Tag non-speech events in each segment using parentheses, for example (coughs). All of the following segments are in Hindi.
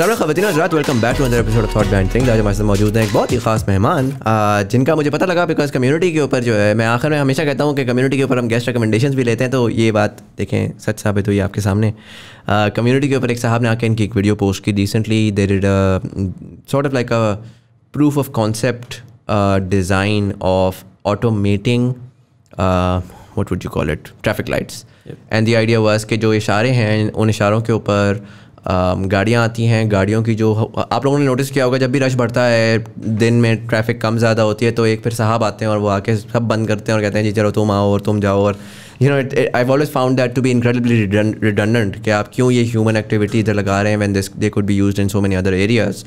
हजरात welcome back to another episode thought band thing आज हमारे साथ मौजूद हैं एक बहुत ही खास मेहमान जिनका मुझे पता लगा बिकॉज कम्युनिटी के ऊपर जो है मैं आखिर में हमेशा कहता हूँ कि कम्युनिटी के ऊपर हम गेस्ट रिकमेंडेशन भी लेते हैं तो ये बात देखें सच साबित हुई आपके सामने कम्युनिटी के ऊपर एक साहब ने आके इनकी एक वीडियो पोस्ट की recently there it sort of like a proof of concept design of automating what would you call it traffic lights and the idea was के जो इशारे हैं उन इशारों के ऊपर गाड़ियाँ आती हैं गाड़ियों की जो आप लोगों ने नोटिस किया होगा जब भी रश बढ़ता है दिन में ट्रैफिक कम ज़्यादा होती है तो एक फिर साहब आते हैं और वो आके सब बंद करते हैं और कहते हैं जी चलो तुम आओ और तुम जाओ और you know it I always found that to be incredibly redundant कि आप क्यों ये ह्यूमन एक्टिविटी इधर लगा रहे हैं when this they could be use in so many other areas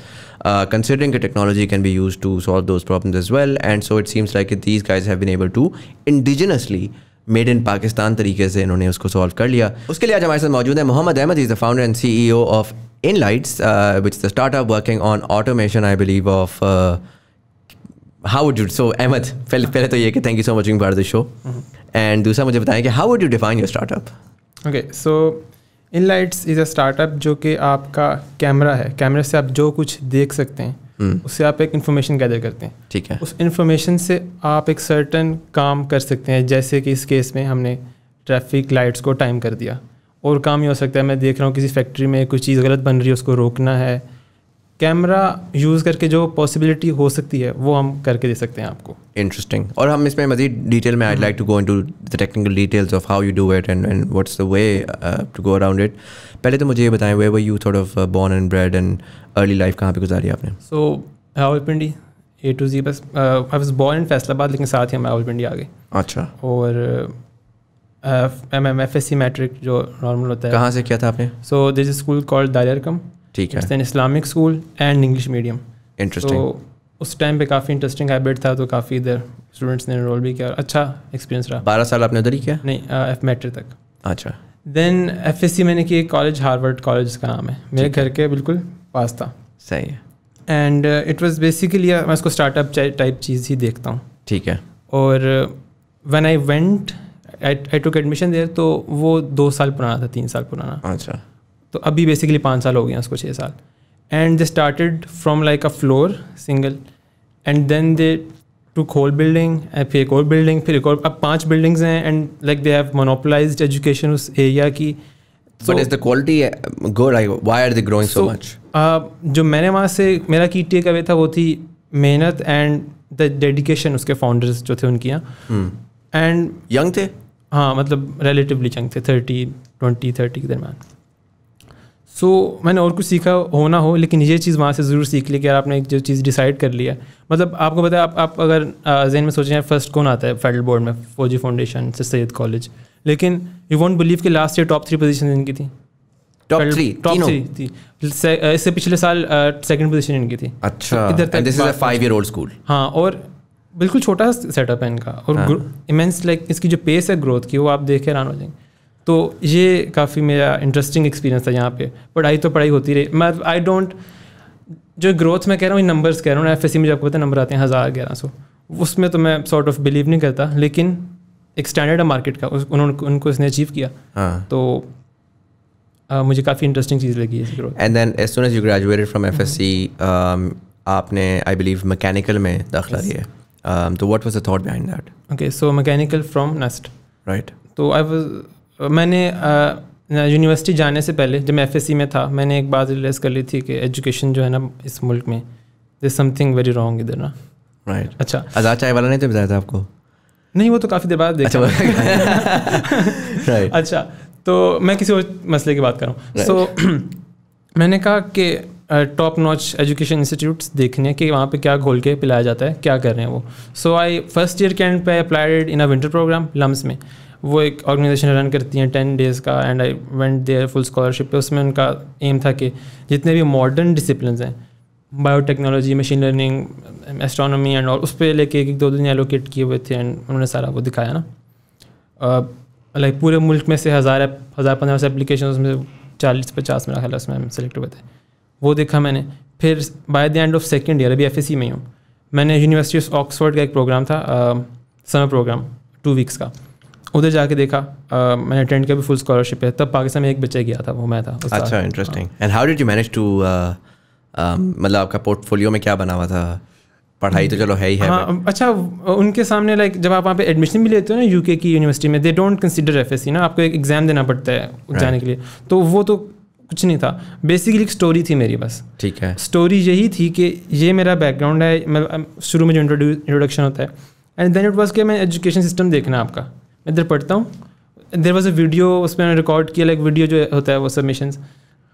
considering technology can be use to solve those problem as well and so it seems like these guys have been able to indigenously made in Pakistan तरीके से इन्होंने उसको सॉल्व कर लिया उसके लिए आज हमारे साथ मौजूद है Mohammad Ahmed is the founder and C E of In Lights which the startup working on automation I believe of how would you so Ahmed पहले पहले तो ये कि thank you so much being for the show and दूसरा मुझे बताएं कि how would you define your startup okay so In Lights is a startup जो कि आपका कैमरा है कैमरे से आप जो कुछ देख सकते हैं हम्म। उससे आप एक इन्फॉर्मेशन गैदर करते हैं ठीक है उस इन्फॉर्मेशन से आप एक सर्टन काम कर सकते हैं जैसे कि इस केस में हमने ट्रैफिक लाइट्स को टाइम कर दिया और काम ही हो सकता है मैं देख रहा हूँ किसी फैक्ट्री में कुछ चीज़ गलत बन रही है उसको रोकना है कैमरा यूज़ करके जो पॉसिबिलिटी हो सकती है वो हम करके दे सकते हैं आपको इंटरेस्टिंग और हम इसमें मजीद डिटेल में I like to go into the technical details of how you do it and and what's the way to go around it पहले तो मुझे ये बताएं where were you thought of born and bred and early life कहाँ पर गुजारी आपने सो पिंडी ए टू जी बस I was born in Faisalabad लेकिन साथ ही हम पिंडी आ गए अच्छा और M M F S C matric जो नॉर्मल होता है कहाँ से किया था आपने so this school called Dar-e-Arqam ठीक है Islamic school and English medium interesting उस टाइम पे काफ़ी इंटरेस्टिंग हैबिट था तो काफ़ी इधर स्टूडेंट्स ने इनरोल भी किया अच्छा एक्सपीरियंस रहा बारह साल आपने उधर ही किया नहीं एफ मेट्रिक तक अच्छा देन एफ एस सी मैंने की कॉलेज हार्वर्ड कॉलेज का नाम है मेरे घर के बिल्कुल पास था सही है एंड इट वॉज बेसिकली मैं उसको स्टार्टअप टाइप चीज़ ही देखता हूँ ठीक है और when I went I took admission there तो वो दो साल पुराना था तीन साल पुराना अच्छा तो अभी बेसिकली पाँच साल हो गए हैं उसको छः साल and they started from like a floor single and then they to whole building and फिर एक और बिल्डिंग फिर एक और अब पाँच बिल्डिंग्स हैं and like they have monopolize education उस एरिया की but is the quality good I are they growing so much जो मैंने वहाँ से मेरा की टी का वे था वो थी मेहनत एंड द डेडिकेशन उसके फाउंडर्स जो थे उनकी यहाँ एंड यंग थे हाँ मतलब रिलेटिवली यंग थे थर्टी ट्वेंटी थर्टी के दरमियान सो so, मैंने और कुछ सीखा होना हो लेकिन ये चीज़ वहाँ से ज़रूर सीख ली कि यार आपने जो चीज़ डिसाइड कर लिया मतलब आपको पता है आप, आप अगर जेन में सोचें फर्स्ट कौन आता है फेडरल बोर्ड में फौजी फाउंडेशन से सैद कॉलेज लेकिन यू वॉन्ट बिलीव कि last year top three position इनकी थी टॉप थ्री टॉप थ्री थी इससे पिछले साल सेकंड पोजिशन इनकी थी अच्छा this is a five year old school हाँ और बिल्कुल छोटा सेटअप है इनका और इमेंस हाँ। लाइक इसकी जो पेस है ग्रोथ की वो आप देख के हैरान हो जाएंगे तो ये काफ़ी मेरा इंटरेस्टिंग एक्सपीरियंस था यहाँ पे पढ़ाई तो पढ़ाई होती रही मैं आई डोंट जो ग्रोथ मैं कह रहा हूँ नंबर्स कह रहा हूँ एफ एस में जब आपको पता नंबर आते हैं हज़ार ग्यारह सौ उसमें तो मैं सॉर्ट ऑफ बिलीव नहीं करता लेकिन एक स्टैंडर्ड है मार्केट का उन, उनको इसने अचीव किया हाँ. तो uh, मुझे काफ़ी इंटरेस्टिंग चीज़ लगी and then as soon as you graduated from F S C आपने आई बिलीव मैकेनिकल में दाखिला लिया um, तो what was the thought behind that okay so mechanical from NUST right तो आई वॉज मैंने यूनिवर्सिटी जाने से पहले जब मैं एफ में था मैंने एक बात रियलाइज़ कर ली थी कि एजुकेशन जो है ना इस मुल्क में दिस समथिंग वेरी रॉन्ग इधर ना राइट अच्छा आजाद चाय वाला नहीं तो बताया था आपको नहीं वो तो काफ़ी देर बाद देखा अच्छा, (laughs) right. अच्छा तो मैं किसी और मसले की बात कर रहा हूँ सो (clears throat) मैंने कहा कि टॉप नॉच एजुकेशन इंस्टीट्यूट्स देखने कि वहाँ पे क्या घोल के पिलाया जाता है क्या कर रहे हैं वो सो आई फर्स्ट ईयर के एंड पे applied in a winter program LUMS में वो एक ऑर्गेनाइजेशन रन करती हैं टेन डेज़ का and I went there full scholarship पे उसमें उनका एम था कि जितने भी मॉडर्न डिसिप्लिन हैं biotechnology machine learning astronomy and और उस पर लेके एक दो दिन एलोकेट किए हुए थे एंड उन्होंने सारा वो दिखाया ना लाइक पूरे मुल्क में से हज़ार हज़ार पंद्रह सौ एप्लीकेशन उसमें चालीस पचास मेरा ख्याल उसमें सेलेक्ट हुए थे वो देखा मैंने फिर by the end of second year अभी एफ में ही हूँ मैंने यूनिवर्सिटी ऑफ ऑक्सफोर्ड का एक प्रोग्राम था समर प्रोग्राम टू वीक्स का उधर जाके देखा uh, मैंने अटेंड किया भी फुल स्कॉलरशिप है तब पाकिस्तान में एक बच्चा गया था वो मैं था अच्छा interesting and how did you manage to मतलब आपका पोर्टफोलियो में क्या बना हुआ था पढ़ाई तो चलो है ही है हाँ, अच्छा उनके सामने लाइक जब आप वहाँ पे एडमिशन भी लेते हो ना यूके की यूनिवर्सिटी में दे डोंट कंसिडर एफ ना आपको एक एग्ज़ाम देना पड़ता है right. जाने के लिए तो वो तो कुछ नहीं था बेसिकली एक स्टोरी थी मेरी बस ठीक है स्टोरी यही थी कि ये मेरा बैकग्राउंड है शुरू में जो इंट्रोडक्शन होता है एंड देन इट वॉज के मैं एजुकेशन सिस्टम देखना आपका इधर पढ़ता हूँ देर वॉज अ वीडियो उसमें मैंने रिकॉर्ड किया लाइक वीडियो जो होता है वो सबमिशन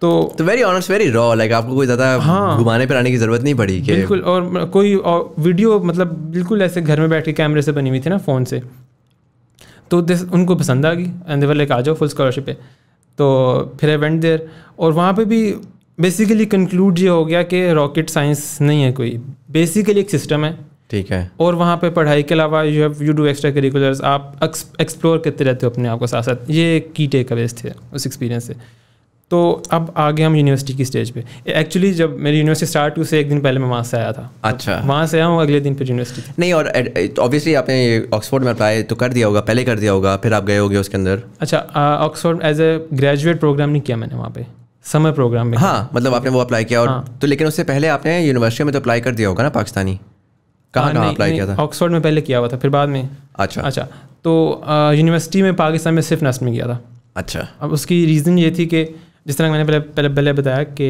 तो तो very honest very raw like आपको कोई ज़्यादा हाँ घुमाने पर आने की ज़रूरत नहीं पड़ी कि बिल्कुल और कोई और वीडियो मतलब बिल्कुल ऐसे घर में बैठ के कैमरे से बनी हुई थी ना फ़ोन से तो दिस उनको पसंद आ गई एंड देवर लाइक आ जाओ फुल स्कॉलरशिप पे तो फिर आई वेंट देयर और वहाँ पे भी बेसिकली कंक्लूड ये हो गया कि रॉकेट साइंस नहीं है कोई बेसिकली एक सिस्टम है ठीक है और वहाँ पे पढ़ाई के अलावा you have you do extra curriculars आप एक्सप्लोर करते रहते हो अपने आप को साथ साथ ये की टेक अवेज थे उस एक्सपीरियंस से तो अब आ गए हम यूनिवर्सिटी की स्टेज पे एक्चुअली जब मेरी यूनिवर्सिटी स्टार्ट हुई से एक दिन पहले मैं वहाँ से आया था अच्छा वहाँ से आया हूँ अगले दिन फिर यूनिवर्सिटी नहीं और ऑब्वियसली तो आपने ऑक्सफोर्ड में अप्लाई तो कर दिया होगा पहले कर दिया होगा फिर आप गए होगे उसके अंदर अच्छा Oxford as a graduate program नहीं किया मैंने वहाँ पे समर प्रोग्राम में हाँ मतलब आपने वो अप्लाई किया और हाँ। तो लेकिन उससे पहले आपने यूनिवर्सिटी में तो अप्लाई कर दिया होगा ना पाकिस्तानी कहाँ कहाँ अप्लाई किया था ऑक्सफोर्ड में पहले किया हुआ था फिर बाद में अच्छा अच्छा तो यूनिवर्सिटी में पाकिस्तान में सिर्फ नस्ट में किया था अच्छा अब उसकी रीज़न ये थी कि जिस तरह मैंने पहले पहले पहले बताया कि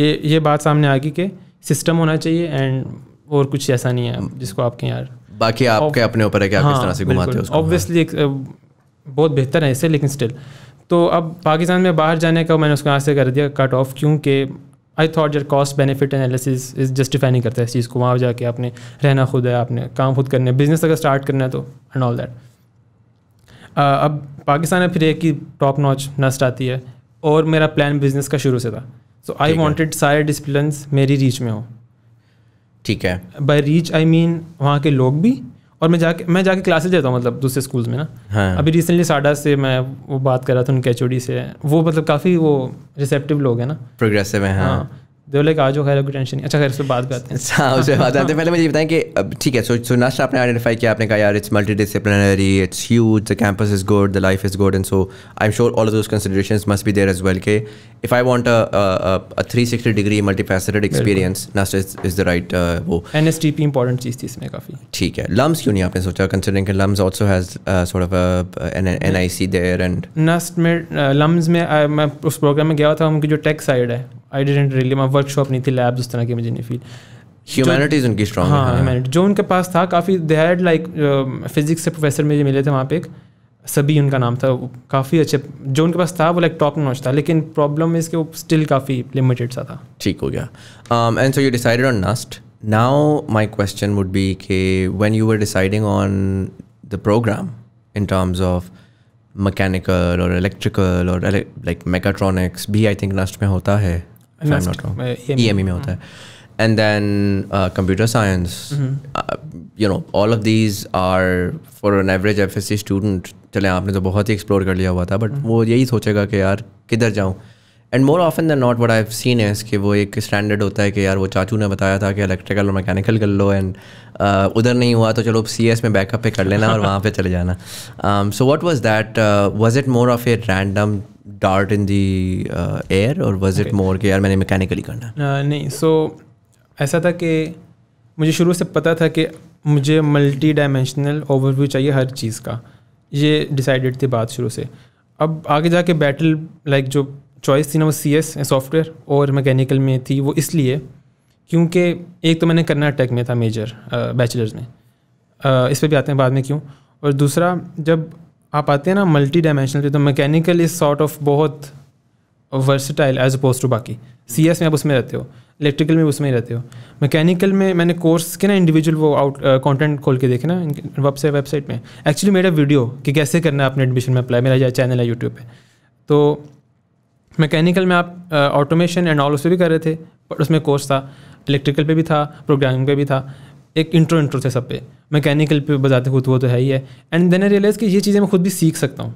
ये ये बात सामने आ गई कि सिस्टम होना चाहिए एंड और कुछ ऐसा नहीं है जिसको आपके यार बाकी आपके अपने ऊपर है कि आप किस हाँ, तरह से घुमाते हो ऑब्वियसली हाँ। बहुत बेहतर है इससे लेकिन स्टिल तो अब पाकिस्तान में बाहर जाने का मैंने उसको यहाँ से कर दिया कट ऑफ क्योंकि आई थॉट जर cost benefit analysis is justify नहीं करता इस चीज़ को वहाँ जाके आपने रहना खुद है आपने काम खुद करना है बिजनेस अगर स्टार्ट करना है तो एंड ऑल दैट अब पाकिस्तान में फिर एक ही टॉप नॉच नस्ट आती है और मेरा प्लान बिजनेस का शुरू से था सो आई वॉन्टेड सारे डिसप्लिन मेरी रीच में हो ठीक है बाई रीच आई मीन वहाँ के लोग भी और मैं जाके मैं जाके क्लासेस देता हूँ मतलब दूसरे स्कूल्स में ना हाँ। अभी रिसेंटली साडा से मैं वो बात कर रहा था उनके एच से वो मतलब काफ़ी वो रिसेप्टिव लोग हैं ना प्रोग्रेसिव है हाँ, हाँ। दो लाइक आज खैर कोई टेंशन नहीं अच्छा खैर उससे बात करते हैं (laughs) हाँ उससे बात करते हैं पहले मुझे बताएं कि अब ठीक है सो सो नाश्ता आपने आइडेंटिफाई किया आपने कहा यार it's multi disciplinary it's huge the campus is good the life is good and so I am sure all of those consideration must be there as well के if I want three sixty degree multi faceted experience नाश्ता इज द राइट वो N S T P important चीज़ थी इसमें काफ़ी ठीक है लम्स क्यों नहीं आपने सोचा considering LUMS also has sort of an I C there and NUST में लम्स uh, में uh, मैं उस प्रोग्राम में गया था उनकी जो टेक साइड है आई डिडेंट रियली मैं वर्कशॉप नहीं थी लैब्स उस तरह की मुझे नहीं फील ह्यूमैनिटीज उनकी स्ट्रॉन्ग हाँ ह्यूमैनिटी जो उनके पास था काफ़ी दे हैड लाइक फिजिक्स से प्रोफेसर मुझे मिले थे वहाँ पे एक सभी उनका नाम था काफ़ी अच्छे जो उनके पास था वो लाइक टॉप नॉच था लेकिन प्रॉब्लम इज के वो स्टिल काफ़ी लिमिटेड सा था ठीक हो गया and so you decided on NUST now my question would be के when you are deciding on the program in terms of mechanical और इलेक्ट्रिकल और लाइक मेकाट्रॉनिक्स भी आई थिंक नास्ट में होता है ई एम ई में होता है and then computer science you know all of these are for an average F S C student चले आपने तो बहुत ही एक्सप्लोर कर लिया हुआ था बट mm-hmm. वो यही सोचेगा कि यार किधर जाऊँ and more often than not what I seen as कि वो एक स्टैंडर्ड होता है कि यार वो चाचू ने बताया था कि इलेक्ट्रिकल और मैकेनिकल कर लो एंड uh, उधर नहीं हुआ तो चलो सी एस में बैकअप पे कर लेना और वहाँ पे चले जाना so what was that was it more of a random dart in the air और वज इट मोर के यार मैंने मैकेनिकली करना uh, नहीं सो so, ऐसा था कि मुझे शुरू से पता था कि मुझे मल्टी डायमेंशनल ओवरव्यू चाहिए हर चीज़ का ये डिसाइडेड थी बात शुरू से अब आगे जाके बैटल लाइक जो चॉइस थी ना वो सी एस सॉफ्टवेयर और मैकेनिकल में थी वो इसलिए क्योंकि एक तो मैंने कर्नाटक में था मेजर बैचलर्स uh, में आ, uh, इस पर भी आते हैं बाद में क्यों और दूसरा जब आप आते हैं ना मल्टी डायमेंशनल तो मैकेनिकल इज सॉर्ट ऑफ बहुत वर्सटाइल एज अपोज टू बाकी सी एस में आप उसमें रहते हो इलेक्ट्रिकल में उसमें ही रहते हो मैकेनिकल में मैंने कोर्स के ना इंडिविजुअल वो आउट कंटेंट uh, खोल के देखे ना वेबसाइट वेबसाइट में एक्चुअली मेरा वीडियो कि कैसे करना है अपने एडमिशन में अप्लाई मेरा चैनल है यूट्यूब पे तो मैकेनिकल में आप ऑटोमेशन एंड ऑल उसमें भी कर रहे थे पर उसमें कोर्स था इलेक्ट्रिकल पे भी था प्रोग्रामिंग पे भी था एक इंट्रो इंट्रो थे सब पे मैकेनिकल पे बजाते खुद वो तो है ही है एंड देन आई रियलाइज़ कि ये चीज़ें मैं खुद भी सीख सकता हूँ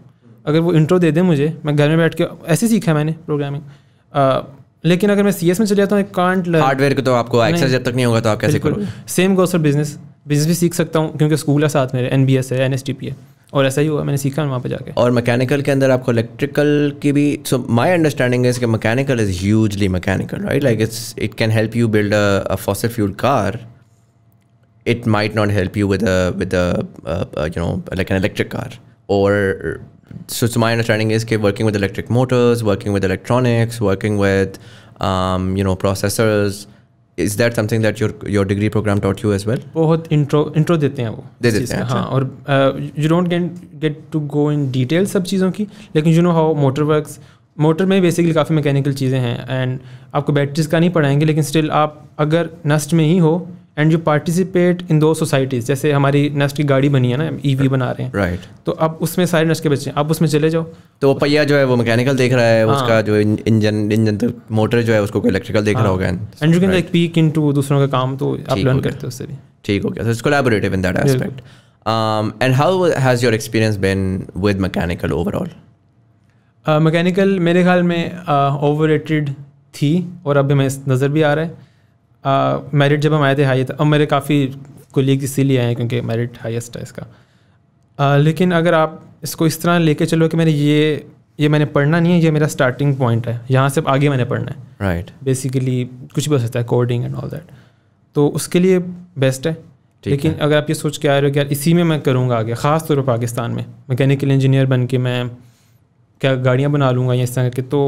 अगर वो इंट्रो दे दें मुझे मैं घर में बैठ के ऐसे सीखा मैंने प्रोग्रामिंग लेकिन अगर मैं सी में चले जाता हूँ कांट हार्डवेयर के तो आपको एक्सेस जब तक नहीं होगा तो आप कैसे करो same go for business business भी सीख सकता हूँ क्योंकि स्कूल है साथ मेरे एन है एन है और ऐसा ही हुआ मैंने सीखा वहाँ पर जाके और मैकेनिकल के अंदर आपको इलेक्ट्रिकल की भी सो माई अंडरस्टैंडिंग इज कि mechanical is hugely mechanical right like it's it can help you build a fossil fuel car it might not help you with a with a you know like an electric car or so, so my understanding is okay, working with electric motors working with electronics working with um, you know processors is that something that your your degree program taught you as well bahut intro intro dete hain wo de dete hain ha aur you don't get get to go in detail sab cheezon ki you know how motor works motor mein basically काफी mechanical cheeze hain and aapko batteries ka nahi padhayenge lekin still aap agar nust mein hi ho and you participate in दो सोसाइटीज़ जैसे हमारी नस्ट की गाड़ी बनी है ना ई e वी बना रहे हैं राइट right. तो अब उसमें सारे नस्ट के बच्चे हैं अब उसमें चले जाओ तो वो पहिया जो है वो मैकेनिकल देख रहा है हाँ. उसका जो इंजन इंजन तो मोटर जो है उसको इलेक्ट्रिकल देख हाँ. रहा होगा and you can like peek into दूसरों का काम तो आप लर्न करते हो उससे भी ठीक हो गया so it's collaborative in that aspect and how has your experience been with mechanical overall mechanical मेरे ख्याल में ओवर uh, थी और अब मैं नज़र भी आ रहा है मेरिट जब हम आए थे हाई था तो अब मेरे काफ़ी कोलीग इसीलिए आए क्योंकि मेरिट हाईएस्ट है इसका आ, लेकिन अगर आप इसको इस तरह लेके चलो कि मैंने ये ये मैंने पढ़ना नहीं है ये मेरा स्टार्टिंग पॉइंट है यहाँ से आगे मैंने पढ़ना है राइट right. बेसिकली कुछ भी हो सकता है कोडिंग एंड ऑल दैट तो उसके लिए बेस्ट है लेकिन है। अगर आप ये सोच के आ रहे हो कि यार इसी में मैं करूँगा आगे ख़ास तौर पर पाकिस्तान में मैकेनिकल इंजीनियर बन के मैं क्या गाड़ियाँ बना लूँगा या इस तरह के तो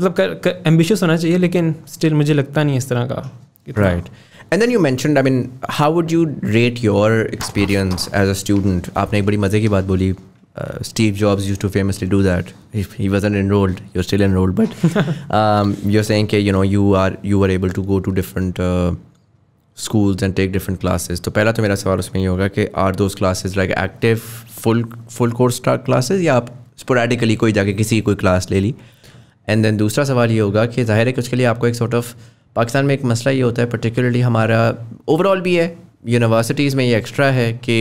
मतलब एम्बिशियस होना चाहिए लेकिन स्टिल मुझे लगता नहीं इस तरह का right and then you mentioned i mean how would you rate your experience as a student aapne ek badi maze ki baat boli uh, Steve Jobs used to famously do that. If he wasn't enrolled. You're still enrolled, but (laughs) um, you're saying, okay, you know, you are you were able to go to different uh, schools and take different classes. So, first, my question सवाल उसमें ये होगा are those classes like active full full course type classes or आप sporadically कोई and किसी कोई class And then दूसरा सवाल ये होगा कि जाहिर है कि उसके लिए sort of पाकिस्तान में एक मसला ये होता है पर्टिकुलरली हमारा ओवरऑल भी है यूनिवर्सिटीज़ में ये एक्स्ट्रा है कि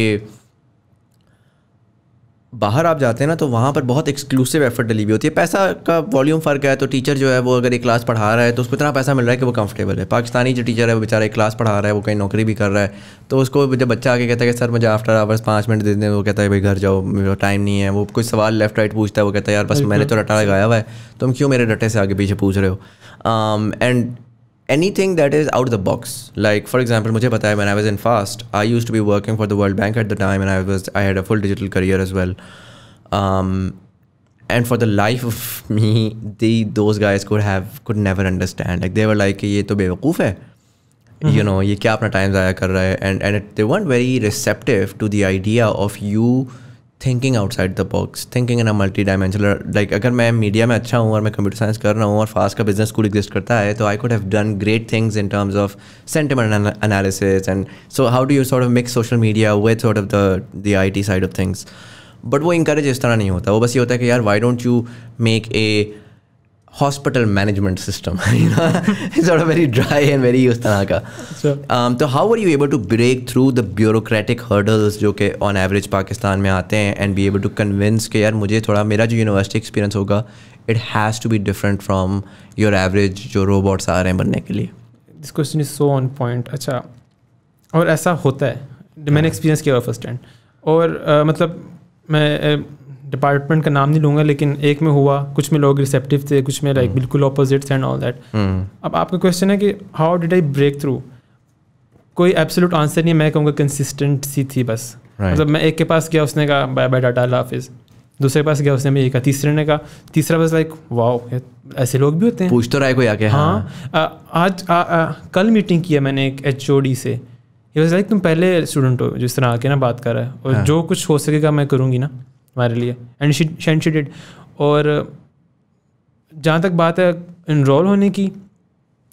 बाहर आप जाते हैं ना तो वहाँ पर बहुत एक्सक्लूसिव एफर्ट डली हुई होती है पैसा का वॉल्यूम फ़र्क है तो टीचर जो है वो अगर एक क्लास पढ़ा रहा है तो उसको इतना पैसा मिल रहा है कि वो कंफर्टेबल है पाकिस्तानी जो टीचर है वो बेचारा एक क्लास पढ़ा रहा है वो कहीं नौकरी भी कर रहा है तो उसको जब बच्चा आके कहता है कि सर मुझे आफ्टर आवर्स पाँच मिनट दे दें वो कहता है भाई घर जाओ मेरा टाइम नहीं है वो कुछ सवाल लेफ्ट राइट पूछता है वो कहता है यार बस मैंने तो रटा लगाया हुआ है तुम क्यों मेरे डटे से आगे पीछे पूछ रहे हो and um, anything that is out of the box. Like for example, मुझे पता है when I was in fast, I used to be working for the World Bank at the time, and I was I had a full digital career as well. Um, and for the life of me, the those guys could have could never understand. Like they were like, ये तो बेवकूफ़ है. Mm -hmm. You know, ये क्या अपना time ज़ाया कर रहा है? And and it, they weren't very receptive to the idea of you. Thinking outside the box thinking in a multi dimensional like अगर मैं मीडिया में अच्छा हूँ और मैं कंप्यूटर साइंस कर रहा हूँ और फास्ट का बिजनेस स्कूल एग्जिस्ट करता है तो I could have done great things in terms of sentiment analysis and so how do you sort of mix social media with sort of the the I T side of things but वो इंकरेज इस तरह नहीं होता वो बस ये होता है कि यार why don't you make a hospital management system very dry and very उस तरह का तो how are you able to break through the bureaucratic hurdles जो कि ऑन एवरेज पाकिस्तान में आते हैं and be able to convince के यार मुझे थोड़ा मेरा जो यूनिवर्सिटी एक्सपीरियंस होगा it has to be different from your average जो रोबोट्स आ रहे हैं बनने के लिए this question is so on point अच्छा और ऐसा होता है मैंने एक्सपीरियंस हाँ। किया फर्स्ट एंड और uh, मतलब मैं डिपार्टमेंट का नाम नहीं लूँगा लेकिन एक में हुआ कुछ में लोग रिसेप्टिव थे कुछ में लाइक हम्म। बिल्कुल थे एंड ऑल दैट अब आपका क्वेश्चन है कि how did I break through कोई एब्सोल्यूट आंसर नहीं मैं कहूँगा कंसिस्टेंट सी थी बस right. मतलब मैं एक के पास गया उसने कहा बाय बाय डाटा अल्लाह हाफिज़ दूसरे पास गया उसने भी ये कहा तीसरे ने कहा तीसरा बस लाइक वाओ ऐसे लोग भी होते हैं पूछ तो रहा है कोई आके हाँ, हाँ। आ, आज आ, आ, कल मीटिंग किया मैंने एक एच से ये बस लाइक तुम पहले स्टूडेंट हो जिस तरह आके ना बात कर रहा है और हाँ। जो कुछ हो सकेगा मैं करूँगी ना हमारे लिए and she and she did और जहाँ तक बात है इनरोल होने की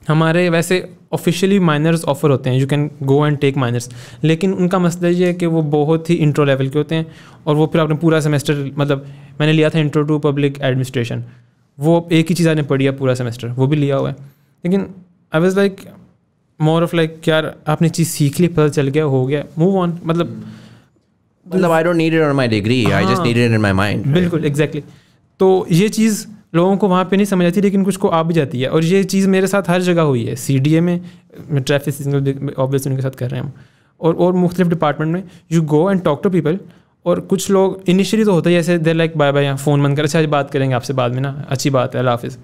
हमारे वैसे ऑफिशियली माइनर्स ऑफर होते हैं you can go and take minors लेकिन उनका मसला ये है कि वो बहुत ही इंट्रो लेवल के होते हैं और वो फिर आपने पूरा सेमेस्टर मतलब मैंने लिया था इंट्रो टू पब्लिक एडमिनिस्ट्रेशन वो एक ही चीज़ आपने पढ़ी है पूरा सेमेस्टर वो भी लिया हुआ है लेकिन I was like more of like यार आपने चीज़ सीख ली पता चल गया हो गया मूव ऑन मतलब hmm. मतलब I don't need it on my degree I just need it in my mind बिल्कुल एग्जैक्टली तो ये चीज़ लोगों को वहाँ पे नहीं समझ आती लेकिन कुछ को आ भी जाती है और ये चीज़ मेरे साथ हर जगह हुई है सी डी ए में ट्रैफिक सिग्नल ऑब्वियसली उनके साथ कर रहे हैं हम और और मुख्तलिफ डिपार्टमेंट में you go and talk to people और कुछ लोग इनिशियली तो होता है जैसे देर लाइक बाय बाय यहाँ फ़ोन बंद कर अच्छा आज बात करेंगे आपसे बाद में ना अच्छी बात है अल्लाह हाफिज़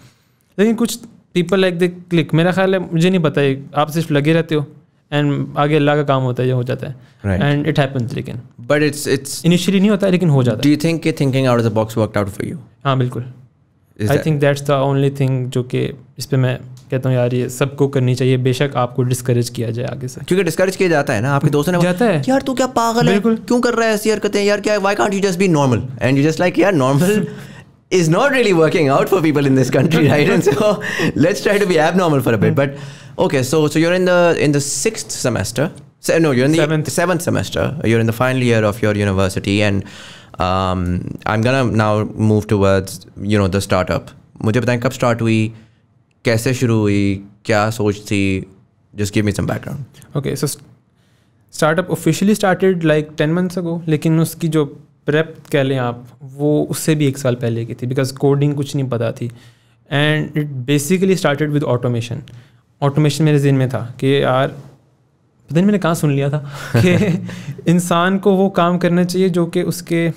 लेकिन कुछ पीपल लाइक द क्लिक मेरा ख्याल है मुझे नहीं पता है आप सिर्फ लगे रहते हो एंड आगे अल्लाह का काम होता है ये हो जाता है एंड इट हैपन्स लेकिन बट इट्स इट्स इनिशियली नहीं होता है लेकिन हो जाता डू यू थिंक कि thinking out of the box work out for you हाँ बिल्कुल I think that's the only thing जो कि इस पर मैं कहता हूँ यार ये सबको करनी चाहिए बेशक आपको डिस्करेज किया जाए आगे से क्योंकि डिस्करेज किया जाता है ना आपके दोस्तों ने जाता है यार तू क्या पागल है क्यों कर रहा है ऐसी हरकतें यार क्या why can't you just be normal and you just like यार normal is not really working out for people in this country, right? And so (laughs) let's try to be abnormal for a bit. But okay so so you're in the in the six semester So, no, you're in the seventh. seventh semester. You're in the final year of your university, and um, I'm gonna now move towards you know the startup. मुझे बताएं कब start हुई, कैसे शुरू हुई, क्या सोच थी? Just give me some background. Okay, so startup officially started like ten months ago, लेकिन उसकी जो प्रेप कह लें आप वो उससे भी एक साल पहले की थी बिकॉज कोडिंग कुछ नहीं पता थी and it basically started with automation automation मेरे जहन में था कि यार पता नहीं मैंने कहाँ सुन लिया था कि (laughs) इंसान को वो काम करना चाहिए जो कि उसके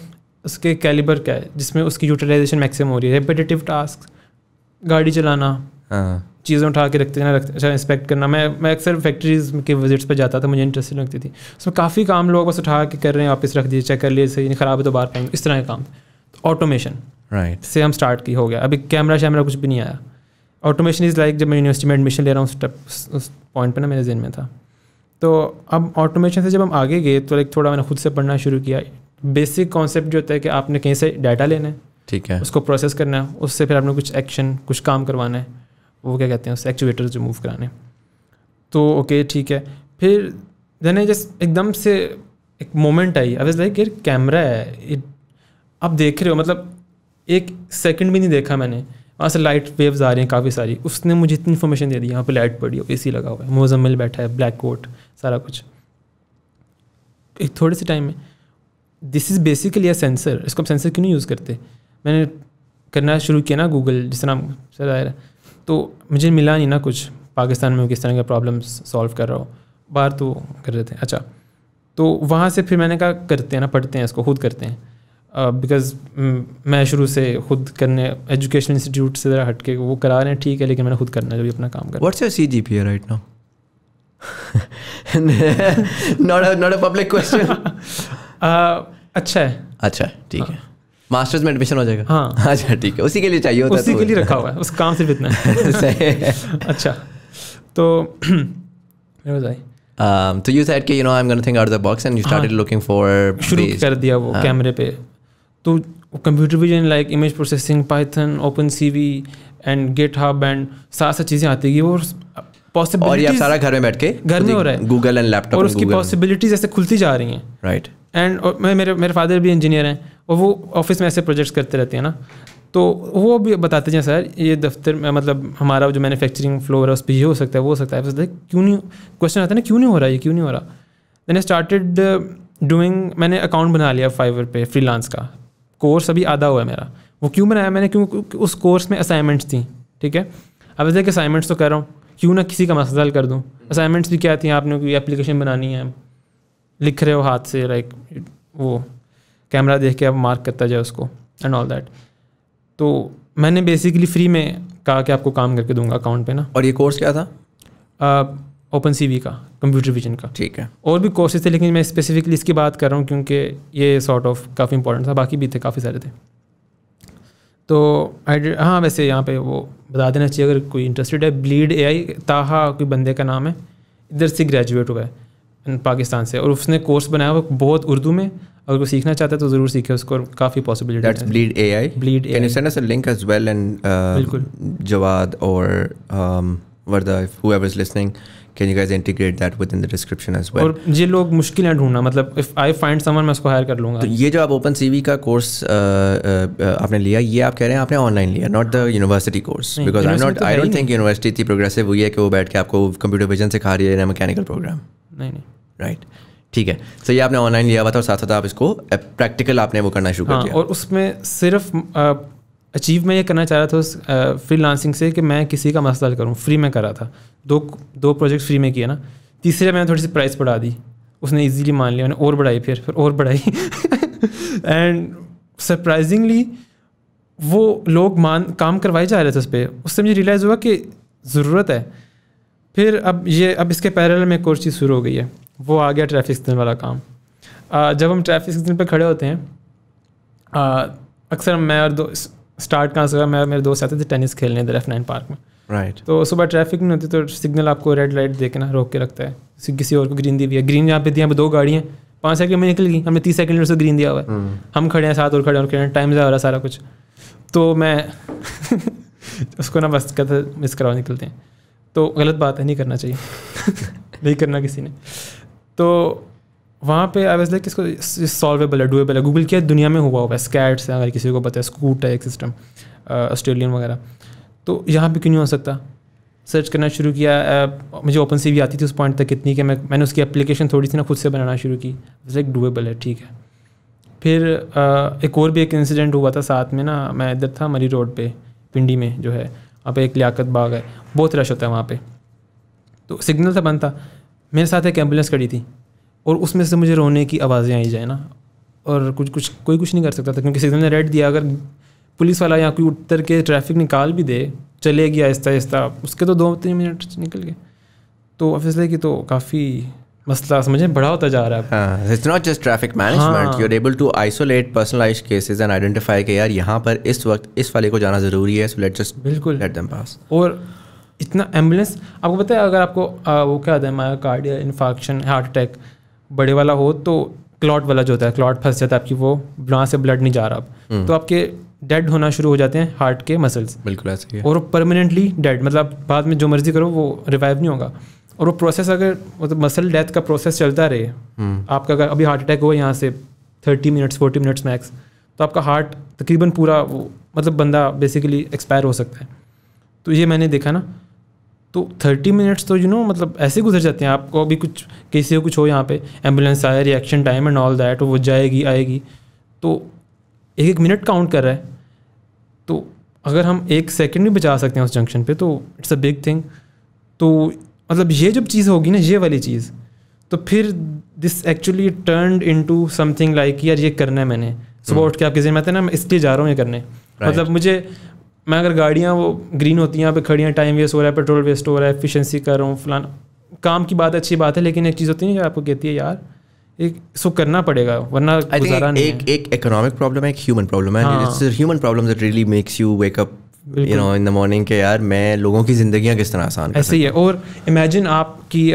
उसके कैलिबर का है जिसमें उसकी यूटिलाइजेशन मैक्सिमम हो रही है रेपिटेटिव टास्क गाड़ी चलाना हाँ। चीज़ें उठा के रखते जाना रखते अच्छा इंस्पेक्ट करना मैं मैं अक्सर फैक्ट्रीज के विजिट्स पर जाता था मुझे इंटरेस्टिंग लगती थी उसमें काफ़ी काम लोग बस उठा के कर रहे हैं वापस रख दिए चेक कर लिए सही ख़राब है तो बाहर पाएंगे इस तरह के काम ऑटोमेशन तो राइट से हम स्टार्ट की हो गया अभी कैमरा शैमरा कुछ भी नहीं आया ऑटोमेशन इज़ लाइक जब मैं यूनिवर्सिटी में एडमिशन ले रहा हूँ उस पॉइंट पर ना मेरे जिन में था तो अब ऑटोमेशन से जब हम आगे गए तो लाइक थोड़ा मैंने खुद से पढ़ना शुरू किया बेसिक कॉन्सेप्ट जो होता है कि आपने कहीं से डाटा लेना है ठीक है उसको प्रोसेस करना है उससे फिर आपने कुछ एक्शन कुछ काम करवाना है वो क्या कहते हैं उससे एक्चुएटर जो मूव कराने तो ओके ठीक है फिर देने जस्ट एकदम से एक मोमेंट आई आई लाइक यार कैमरा है आप देख रहे हो मतलब एक सेकंड भी नहीं देखा मैंने वहाँ से लाइट वेव्स आ रही हैं काफ़ी सारी उसने मुझे इतनी इन्फॉर्मेशन दे दी यहाँ पे लाइट पड़ी हो ए लगा हुआ है मोजम्मिल बैठा है ब्लैक कोट सारा कुछ एक थोड़े से टाइम में this is basically a sensor इसको हम सेंसर क्यों नहीं यूज़ करते मैंने करना शुरू किया ना गूगल जिस नाम सर आया तो मुझे मिला नहीं ना कुछ पाकिस्तान में किस तरह का प्रॉब्लम सॉल्व कर रहा हो बाहर तो कर रहे थे अच्छा तो वहाँ से फिर मैंने कहा करते हैं ना पढ़ते हैं इसको खुद करते हैं बिकॉज uh, mm, मैं शुरू से खुद करने एजुकेशन इंस्टीट्यूट से ज़रा हट के वो करा रहे हैं ठीक है लेकिन मैंने खुद करना जब अपना काम कर what's your C G P right not a public question अच्छा है अच्छा ठीक हाँ। है मास्टर्स में एडमिशन हो जाएगा हाँ (laughs) अच्छा ठीक है उसी के लिए चाहिए होता उसी तो के लिए रखा हुआ है उस काम सिर्फ इतना (laughs) (laughs) अच्छा तो बताइए (clears throat) Um, so तो you said, okay, you know, I'm going to think out of the box, you you started हाँ, शुरू कर दिया वो हाँ। कैमरे पे तो computer vision like image processing Python open C V and GitHub and सारा सा चीज़ें आती है और पॉसिबल और आप सारा घर में बैठ के घर में हो तो रहा है गूगल एंड लैपटॉप और उसकी पॉसिबिलिटीज ऐसे खुलती जा रही हैं राइट एंड मैं मेरे मेरे फादर भी इंजीनियर हैं और वो ऑफिस में ऐसे प्रोजेक्ट्स करते रहते हैं ना तो वो भी बताते हैं सर ये दफ्तर में मतलब हमारा जो मैन्युफैक्चरिंग फ्लोर है उस पर ये हो सकता है वो हो सकता है क्यों नहीं क्वेश्चन आता है ना क्यों नहीं हो रहा है क्यों नहीं हो रहा uh, मैंने स्टार्टेड डूइंग मैंने अकाउंट बना लिया फाइवर पे फ्रीलांस का कोर्स अभी आधा हुआ है मेरा वो क्यों बनाया मैंने क्योंकि उस कोर्स में असाइनमेंट्स थी ठीक है अब जैसे असाइनमेंट्स तो कर रहा हूँ क्यों ना किसी का मसला कर दूँ असाइनमेंट्स भी क्या थी आपने कोई एप्लीकेशन बनानी है लिख रहे हो हाथ से लाइक वो कैमरा देख के आप मार्क करता जाए उसको एंड ऑल दैट तो मैंने बेसिकली फ्री में कहा कि आपको काम करके दूंगा अकाउंट पे ना और ये कोर्स क्या था ओपन सी का कंप्यूटर विजन का ठीक है और भी कोर्सेज थे लेकिन मैं स्पेसिफिकली इसकी बात कर रहा हूँ क्योंकि ये सॉर्ट ऑफ काफ़ी इंपॉर्टेंट था बाकी भी थे काफ़ी सारे थे तो आई हाँ वैसे यहाँ पे वो बता देना चाहिए अगर कोई इंटरेस्टेड है ब्लीड ए आई ताहा कोई बंदे का नाम है इधर से ग्रेजुएट हुआ है पाकिस्तान से और उसने कोर्स बनाया हुआ बहुत उर्दू में अगर कोई सीखना चाहता है तो जरूर सीखे उसको काफी possibility that's bleed AI bleed AI can you send us link as well and बिल्कुल जवाद और Varda Varda can you guys integrate that with in the description as well और ये लोग मुश्किल है ढूंढना मतलब इफ आई फाइंड समवन मैं उसको हायर कर लूंगा तो ये जो आप ओपन सीवी का कोर्स uh, uh, uh, आपने लिया ये आप कह रहे हैं आपने ऑनलाइन लिया not the university course because I not I don't think university इतनी प्रोग्रेसिव हुई है कि वो बैठ के आपको कंप्यूटर विजन सिखा रही है मैकेनिकल प्रोग्राम नहीं नहीं राइट right. ठीक है सो ये आपने ऑनलाइन लिया हुआ था और साथ साथ आप इसको प्रैक्टिकल आपने वो करना शुरू हाँ, कर दिया और उसमें सिर्फ अचीव मैं ये करना चाह रहा था उस फ्री लांसिंग से कि मैं किसी का मसला हल करूँ फ्री में करा था दो दो प्रोजेक्ट फ्री में किया ना तीसरे मैंने थोड़ी सी प्राइस बढ़ा दी उसने इजीली मान लिया मैंने और बढ़ाई फिर फिर और बढ़ाई एंड (laughs) सरप्राइजिंगली वो लोग मान काम करवाए जा रहे थे उस पर उससे मुझे रियलाइज़ हुआ कि ज़रूरत है फिर अब ये अब इसके पैरल में एक और चीज़ शुरू हो गई है वो आ गया ट्रैफिक सिग्नल वाला काम आ, जब हम ट्रैफिक सिग्नल पर खड़े होते हैं अक्सर मैं और दो स्टार्ट कहाँ से हुआ मैं मेरे दोस्त आते थे टेनिस खेलने इधर एफ नाइन पार्क में राइट right. तो सुबह ट्रैफिक नहीं होती तो सिग्नल आपको रेड लाइट दे के ना रोक के रखता है किसी और को ग्रीन दी हुई है ग्रीन यहाँ पे दिया दो गाड़ियाँ पाँच सेकंड में निकल गई हमने तीस सेकंड में से ग्रीन दिया हुआ है हम्म। हम खड़े हैं साथ और खड़े और खड़े हैं टाइम ज़्यादा हो रहा सारा कुछ तो मैं (laughs) उसको ना बस कहते मिस करवा निकलते हैं तो गलत बात है नहीं करना चाहिए (laughs) नहीं करना किसी ने तो वहाँ पे आई वाज लाइक इसको सॉल्वेबल है डूएबल है गूगल क्या दुनिया में हुआ हुआ है स्कैट्स है अगर किसी को पता है स्कूट है एक सिस्टम ऑस्ट्रेलियन वगैरह तो यहाँ पे क्यों नहीं हो सकता सर्च करना शुरू किया मुझे ओपन सी भी आती थी उस पॉइंट तक कितनी कि मैं मैंने उसकी एप्लीकेशन थोड़ी सी ना खुद से बनाना शुरू की लाइक डूएबल है ठीक है फिर एक और भी एक इंसिडेंट हुआ था साथ में ना मैं इधर था मरी रोड पे पिंडी में जो है वहाँ पे एक लियाकत बाग है बहुत रश होता है वहाँ पे तो सिग्नल था बंद था मेरे साथ एक एम्बुलेंस खड़ी थी और उसमें से मुझे रोने की आवाज़ें आई जाए ना और कुछ कुछ कोई कुछ नहीं कर सकता था क्योंकि सिग्नल ने रेड दिया अगर पुलिस वाला यहाँ कोई उतर के ट्रैफिक निकाल भी दे चले गया आहिस्ता आहिस्ता उसके तो दो तीन मिनट निकल गए तो ऑफिसले की तो काफ़ी मसला समझे बड़ा होता जा रहा है it's not just traffic management you are able to isolate personalise and identify यार यहाँ पर इस वक्त इस वाले को जाना ज़रूरी है सो लेट जस्ट बिल्कुल लेट देम पास और इतना एम्बुलेंस आपको पता है अगर आपको आ, वो क्या आता है myocardial infarction heart attack बड़े वाला हो तो क्लॉट वाला जो होता है क्लॉट फंस जाता है आपकी वो वहाँ से ब्लड नहीं जा रहा अब हम्म। तो आपके डेड होना शुरू हो जाते हैं हार्ट के मसल्स बिल्कुल ऐसे और वो परमानेंटली डेड मतलब बाद में जो मर्जी करो वो रिवाइव नहीं होगा और वो प्रोसेस अगर मतलब मसल डेथ का प्रोसेस चलता रहे हम्म। आपका अगर अभी हार्ट अटैक हुआ यहाँ से thirty minutes forty minutes max तो आपका हार्ट तकरीबन पूरा वो मतलब बंदा बेसिकली एक्सपायर हो सकता है तो ये मैंने देखा ना तो थर्टी मिनट्स तो यू नो मतलब ऐसे गुजर जाते हैं आपको अभी कुछ कैसे हो कुछ हो यहाँ पे एम्बुलेंस आए reaction time and all that वो जाएगी आएगी तो एक एक मिनट काउंट कर रहा है तो अगर हम एक सेकंड भी बचा सकते हैं उस जंक्शन पे तो इट्स अ बिग थिंग तो मतलब ये जब चीज़ होगी ना ये वाली चीज़ तो फिर this actually turn into something like यार ये करना है मैंने सुबह उठ के आप किसी में आते तो ना मैं इसलिए जा रहा हूँ ये करने right. मतलब मुझे मैं अगर गाड़ियाँ वो ग्रीन होती हैं यहाँ पे खड़ी हैं टाइम वेस्ट हो रहा है पेट्रोल वेस्ट हो रहा है एफिशिएंसी कर रहा हूँ फलान काम की बात अच्छी बात है लेकिन एक चीज़ होती है आपको कहती है यार एक सो करना पड़ेगा वरना गुजारा नहीं एक एक इकोनॉमिक प्रॉब्लम है एक ह्यूमन प्रॉब्लम है it's human problem that really makes you wake up you know in the morning के यार मैं लोगों की जिंदगियां किस तरह आसान ऐसे ही है और इमेजिन आपकी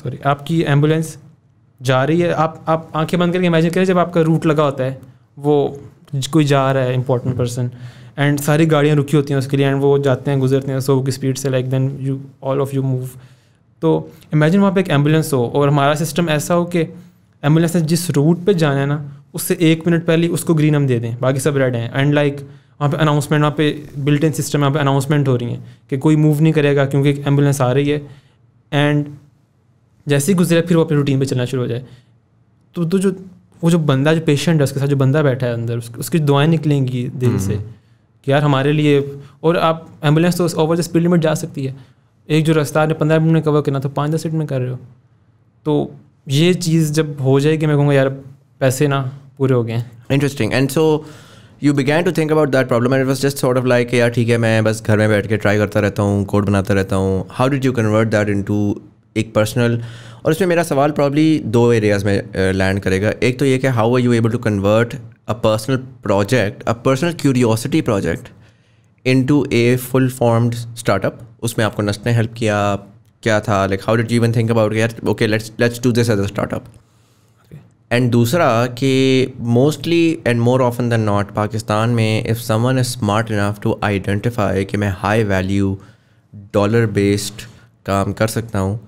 सॉरी आपकी एम्बुलेंस जा रही है आप आप आंखें बंद करके इमेजिन करें जब आपका रूट लगा होता है वो कोई जा रहा है इंपॉर्टेंट हम्म। पर्सन एंड सारी गाड़ियाँ रुकी होती हैं उसके लिए एंड वो जाते हैं गुजरते हैं सो की स्पीड से like then you all of you move तो इमेजिन वहाँ पे एक एम्बुलेंस हो और हमारा सिस्टम ऐसा हो कि एम्बुलेंस ने जिस रूट पे जाना है ना उससे एक मिनट पहले उसको ग्रीन हम दे दें बाकी सब रेड हैं एंड लाइक वहाँ पे अनाउंसमेंट वहाँ पे बिल्ट इन सिस्टम वहाँ पे अनाउंसमेंट हो रही है कि कोई मूव नहीं करेगा क्योंकि एम्बुलेंस आ रही है एंड जैसे ही गुजरे फिर वो अपनी रूटीन पर चलना शुरू हो जाए तो तो जो वो जो बंदा जो पेशेंट है उसके साथ जो बंदा बैठा है अंदर उसकी दुआएं निकलेंगी दिल हम्म। से कि यार हमारे लिए और आप एम्बुलेंस तो ओवर द स्पीड लिमिट जा सकती है एक जो रास्ता आपने पंद्रह मिनट में कवर करना तो पाँच दस मिनट में कर रहे हो तो ये चीज़ जब हो जाएगी मैं कहूँगा यार पैसे ना पूरे हो गए interesting and so you began to think about that problem and it was just sort of like यार ठीक है मैं बस घर में बैठ के ट्राई करता रहता हूँ कोड बनाता रहता हूँ how did you convert that into एक पर्सनल और इसमें मेरा सवाल प्रॉब्ली दो एरियाज़ में लैंड uh, करेगा एक तो ये कि how are you able to convert a personal project, a personal curiosity project into a full formed startup. उसमें आपको नस्ट ने हेल्प किया क्या था like how did you even think about यार okay let's let's do this as a startup and दूसरा कि mostly and more often than not Pakistan में if someone is smart enough to identify कि मैं हाई वैल्यू डॉलर बेस्ड काम कर सकता हूँ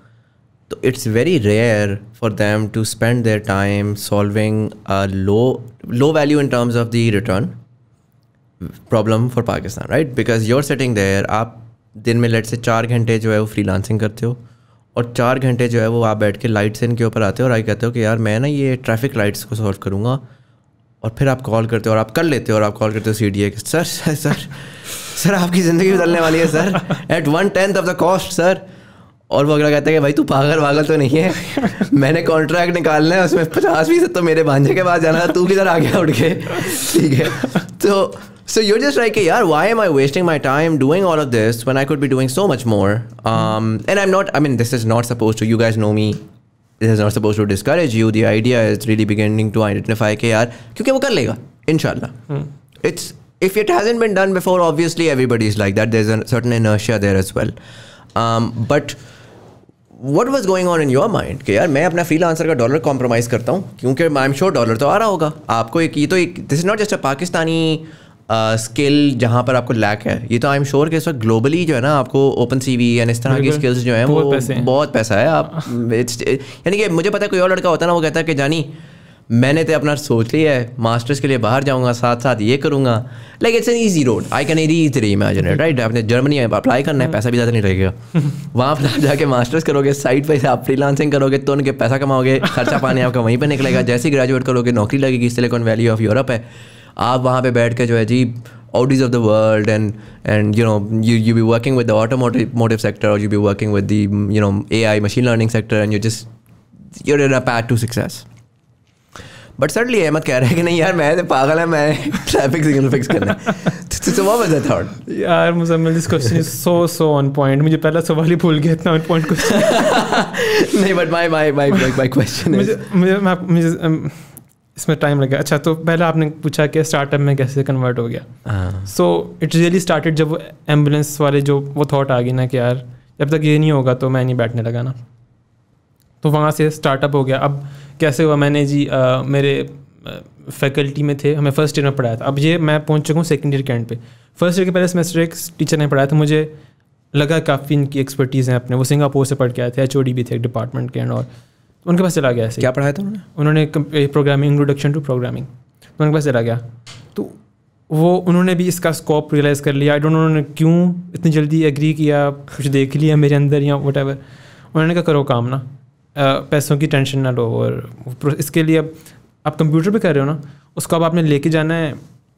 तो it's very rare for them to spend their time solving low low value in terms of the return problem for Pakistan right because our setting there आप दिन में लेट से चार घंटे जो है वो फ्री लांसिंग करते हो और चार घंटे जो है वो आप बैठ के लाइट्स इनके ऊपर आते हो और आई कहते हो कि यार मैं ना ये ट्रैफिक लाइट्स को सॉल्व करूँगा और फिर आप कॉल करते हो और आप कर लेते हो और आप कॉल करते हो C D A sir sir sir आपकी ज़िंदगी बदलने वाली है sir at one tenth of the cost sir और वो अगला कहते हैं कि भाई तू पागल वागल तो नहीं है (laughs) मैंने कॉन्ट्रैक्ट निकालना है उसमें पचास फीसद तो मेरे भांजे के पास जाना था तू किधर आ गया उठ के ठीक है तो सो यू जस्ट लाइक यार why am I wasting my time doing all of this when I could be doing so much more and I am not I mean this is not supposed to you guess no me this is not supposed to discourage you the idea is really beginning to identify के यार क्योंकि वो कर लेगा इन शाला it's if it hasn't been done before obviously everybody is like that there is a certain inertia there is well but what was going on in your mind कि यार मैं अपना फ्री लांसर का डॉलर कॉम्प्रोमाइज़ करता हूँ क्योंकि आई एम श्योर डॉलर तो आ रहा होगा आपको एक ये तो एक this is not just a Pakistani skill uh, जहाँ पर आपको लैक है ये तो आई एम श्योर कि इस वक्त ग्लोबली जो है ना आपको ओपन सी वी यानी इस तरह की स्किल्स जो हैं वो बहुत पैसा है आप यानी कि मुझे पता है कोई और लड़का होता ना वो कहता है कि जानी मैंने तो अपना सोच लिया है मास्टर्स के लिए बाहर जाऊंगा साथ साथ ये करूंगा like it's an easy road I can very easily imagine it right आपने जर्मनी में अप्लाई करना है पैसा भी ज़्यादा नहीं रहेगा (laughs) वहाँ आप जाके मास्टर्स करोगे साइड पर आप फ्री करोगे तो उनके पैसा कमाओगे खर्चा पानी आपका वहीं पर निकलेगा (laughs) जैसे ही ग्रेजुएट करोगे नौकरी लगेगी सिलिकॉन वैली ऑफ यूरोप है आप वहाँ पर बैठ के जो है जी आउटीज of the world and and you know you you be working with the motive sector और you you working with the you know A I machine learning sector and you just you're in a path to success but suddenly Ahmed कह रहा है कि नहीं यार मैं तो पागल है मैं ट्रैफिक सिग्नल फिक्स करना so what was the thought यार Muzammil this question is so so on point मुझे पहला सवाल ही भूल गया इतना ऑन पॉइंट क्वेश्चन नहीं but my my my my question मुझे मुझे मुझे इसमें टाइम लगा अच्छा तो पहले आपने पूछा कि स्टार्टअप में कैसे कन्वर्ट हो गया सो इट रियली स्टार्टेड जब एम्बुलेंस वाले जो वो थॉट आ गई ना कि यार जब तक ये नहीं होगा तो मैं नहीं बैठने लगा ना तो वहाँ से स्टार्टअप हो गया अब कैसे हुआ मैंने जी आ, मेरे फैकल्टी में थे हमें फर्स्ट ईयर में पढ़ाया था अब ये मैं पहुँच चुका हूँ सेकेंड ईयर के एंड पे फर्स्ट ईयर के पहले सेमेस्टर एक टीचर ने पढ़ाया था मुझे लगा काफ़ी इनकी एक्सपर्टीज़ हैं अपने वो सिंगापुर से पढ़ के आए थे एच भी थे एक डिपार्टमेंट के एंड और उनके पास चला गया ऐसे क्या पढ़ाया था उन्होंने उन्होंने प्रोग्रामिंग इंट्रोडक्शन टू प्रोग्रामिंग तो उनके पास चला गया तो वो उन्होंने भी इसका स्कोप रियलाइज़ कर लिया आई डोंट उन्होंने क्यों इतनी जल्दी एग्री किया कुछ देख लिया मेरे अंदर या वट उन्होंने कहा करो काम ना पैसों की टेंशन ना लो और इसके लिए अब आप कंप्यूटर पे कर रहे हो ना उसको अब आपने लेके जाना है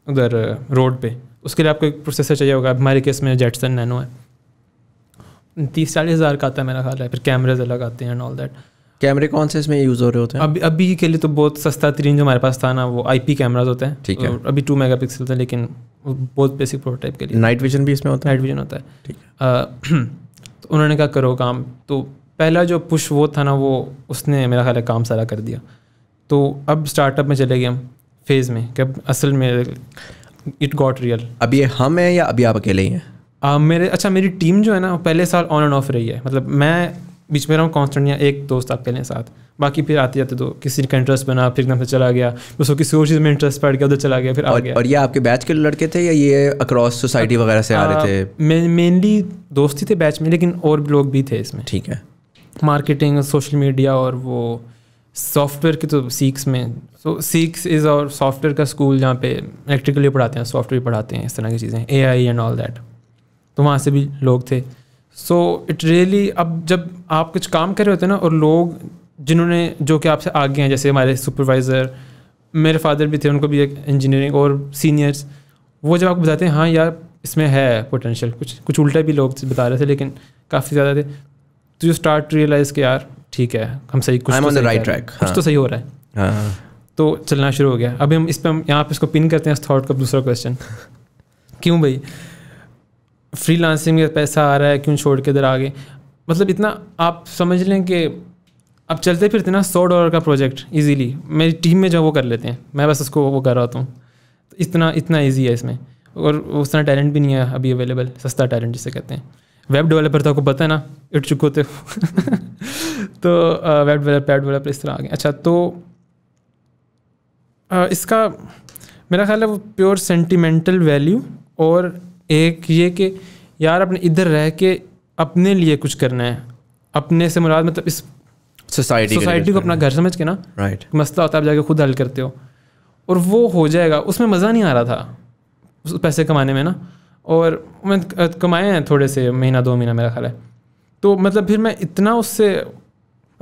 उधर रोड पे उसके लिए आपको एक प्रोसेसर चाहिए होगा हमारे केस में जेटसन नैनो है तीस चालीस हज़ार का आता है मेरा ख्याल है फिर कैमरेज अलग आते हैं एंड ऑल दैट कैमरे कौन से इसमें यूज़ हो रहे होते हैं अभी अभी के लिए तो बहुत सस्ता तरीन जो हमारे पास था ना वो आई पी कैमराज होते हैं ठीक है अभी टू मेगा पिक्सल था लेकिन बहुत बेसिक प्रोटोटाइप के लिए नाइट विजन भी इसमें होता है नाइट विजन होता है ठीक है (clears throat) तो उन्होंने कहा करो काम तो पहला जो पुश वो था ना वो उसने मेरा ख्याल काम सारा कर दिया तो अब स्टार्टअप में चले गए हम फेज़ में कि अब असल में इट गॉट रियल अब ये हम हैं या अभी आप अकेले ही हैं आ, मेरे अच्छा मेरी टीम जो है ना पहले साल ऑन एंड ऑफ रही है मतलब मैं बीच में रहा हूँ कॉन्स्टेंट या एक दोस्त आप पहले साथ बाकी फिर आते जाते तो किसी का इंटरेस्ट बना फिर एकदम से चला गया उसको किसी और चीज़ में इंटरेस्ट पड़ गया उधर चला गया फिर आ गया और ये आपके बैच के लड़के थे या ये अक्रॉस सोसाइटी वगैरह से आ, आ रहे थे मेनली दोस्ती थे बैच में लेकिन और लोग भी थे इसमें ठीक है मार्केटिंग सोशल मीडिया और वो सॉफ्टवेयर की तो सीक्स में सो सीक्स इज़ और सॉफ्टवेयर का स्कूल जहाँ पे इलेक्ट्रिकली पढ़ाते हैं सॉफ्टवेयर पढ़ाते हैं इस तरह की चीज़ें A I and all that तो वहाँ से भी लोग थे सो इट रियली अब जब आप कुछ काम कर रहे होते हैं ना और लोग जिन्होंने जो कि आपसे आगे हैं जैसे हमारे सुपरवाइज़र मेरे फादर भी थे उनको भी एक इंजीनियरिंग और सीनियर्स वो जब आपको बताते हैं हाँ यार इसमें है पोटेंशियल कुछ कुछ उल्टा भी लोग बता रहे थे लेकिन काफ़ी ज़्यादा थे तो यू स्टार्ट रियलाइज कि यार ठीक है हम सही कुछ तो सही right track, कुछ तो हाँ। सही हो रहा है हाँ। तो चलना शुरू हो गया अभी हम इस पर हम यहाँ पे इसको पिन करते हैं इस थॉट का दूसरा क्वेश्चन क्यों भाई फ्री लांसिंग में पैसा आ रहा है क्यों छोड़ के इधर आ गए मतलब इतना आप समझ लें कि अब चलते फिरते ना सौ डॉलर का प्रोजेक्ट इजीली मेरी टीम में जो वो कर लेते हैं मैं बस उसको वो कर रहा हूँ इतना इतना ईजी है इसमें और उतना टैलेंट भी नहीं है अभी अवेलेबल सस्ता टैलेंट जिसे कहते हैं वेब डेवलपर तो आपको पता है ना इट चुको थे (laughs) तो वेब डेवलपर वेब डेवलपर इस तरह आ गए अच्छा तो आ, इसका मेरा ख्याल है वो प्योर सेंटिमेंटल वैल्यू और एक ये कि यार अपने इधर रह के अपने लिए कुछ करना है अपने से मुराद मतलब इस सोसाइटी सोसाइटी को अपना घर समझ के ना राइट right. मस्ता होता है आप जाके खुद हल करते हो और वो हो जाएगा उसमें मज़ा नहीं आ रहा था पैसे कमाने में ना और मैं कमाए हैं थोड़े से महीना दो महीना मेरा ख्याल है तो मतलब फिर मैं इतना उससे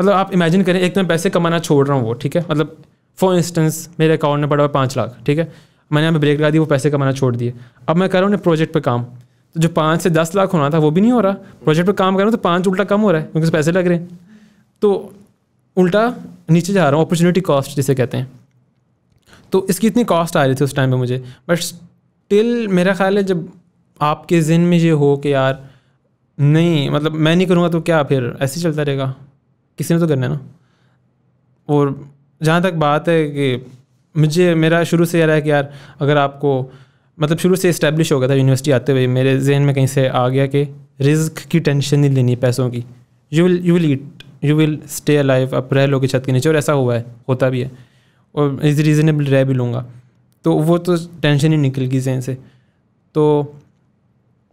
मतलब आप इमेजिन करें एक तो मैं पैसे कमाना छोड़ रहा हूँ वो ठीक है मतलब फॉर इंस्टेंस मेरे अकाउंट में पड़ा हुआ पाँच लाख ठीक है मैंने यहाँ ब्रेक लगा दी वो पैसे कमाना छोड़ दिए अब मैं कर रहा हूँ प्रोजेक्ट पर काम तो जो पाँच से दस लाख होना था वो भी नहीं हो रहा प्रोजेक्ट पर काम कर रहा हूँ तो पाँच उल्टा कम हो रहा है क्योंकि पैसे लग रहे हैं तो उल्टा नीचे जा रहा हूँ अपॉर्चुनिटी कॉस्ट जिसे कहते हैं तो इसकी इतनी कॉस्ट आ रही थी उस टाइम पे मुझे बट टिल मेरा ख्याल है जब आपके जिन में ये हो कि यार नहीं मतलब मैं नहीं करूँगा तो क्या फिर ऐसे चलता रहेगा किसी ने तो करना है ना और जहाँ तक बात है कि मुझे मेरा शुरू से यार रहा है कि यार अगर आपको मतलब शुरू से इस्टेब्लिश हो गया था यूनिवर्सिटी आते हुए मेरे जहन में कहीं से आ गया कि रिस्क की टेंशन नहीं लेनी पैसों की you will you will eat you will stay alive अब रह लो की छत के नीचे और ऐसा हुआ है होता भी है और इज रीज़नेबल रह भी लूँगा तो वो तो टेंशन ही निकल गई जहन से तो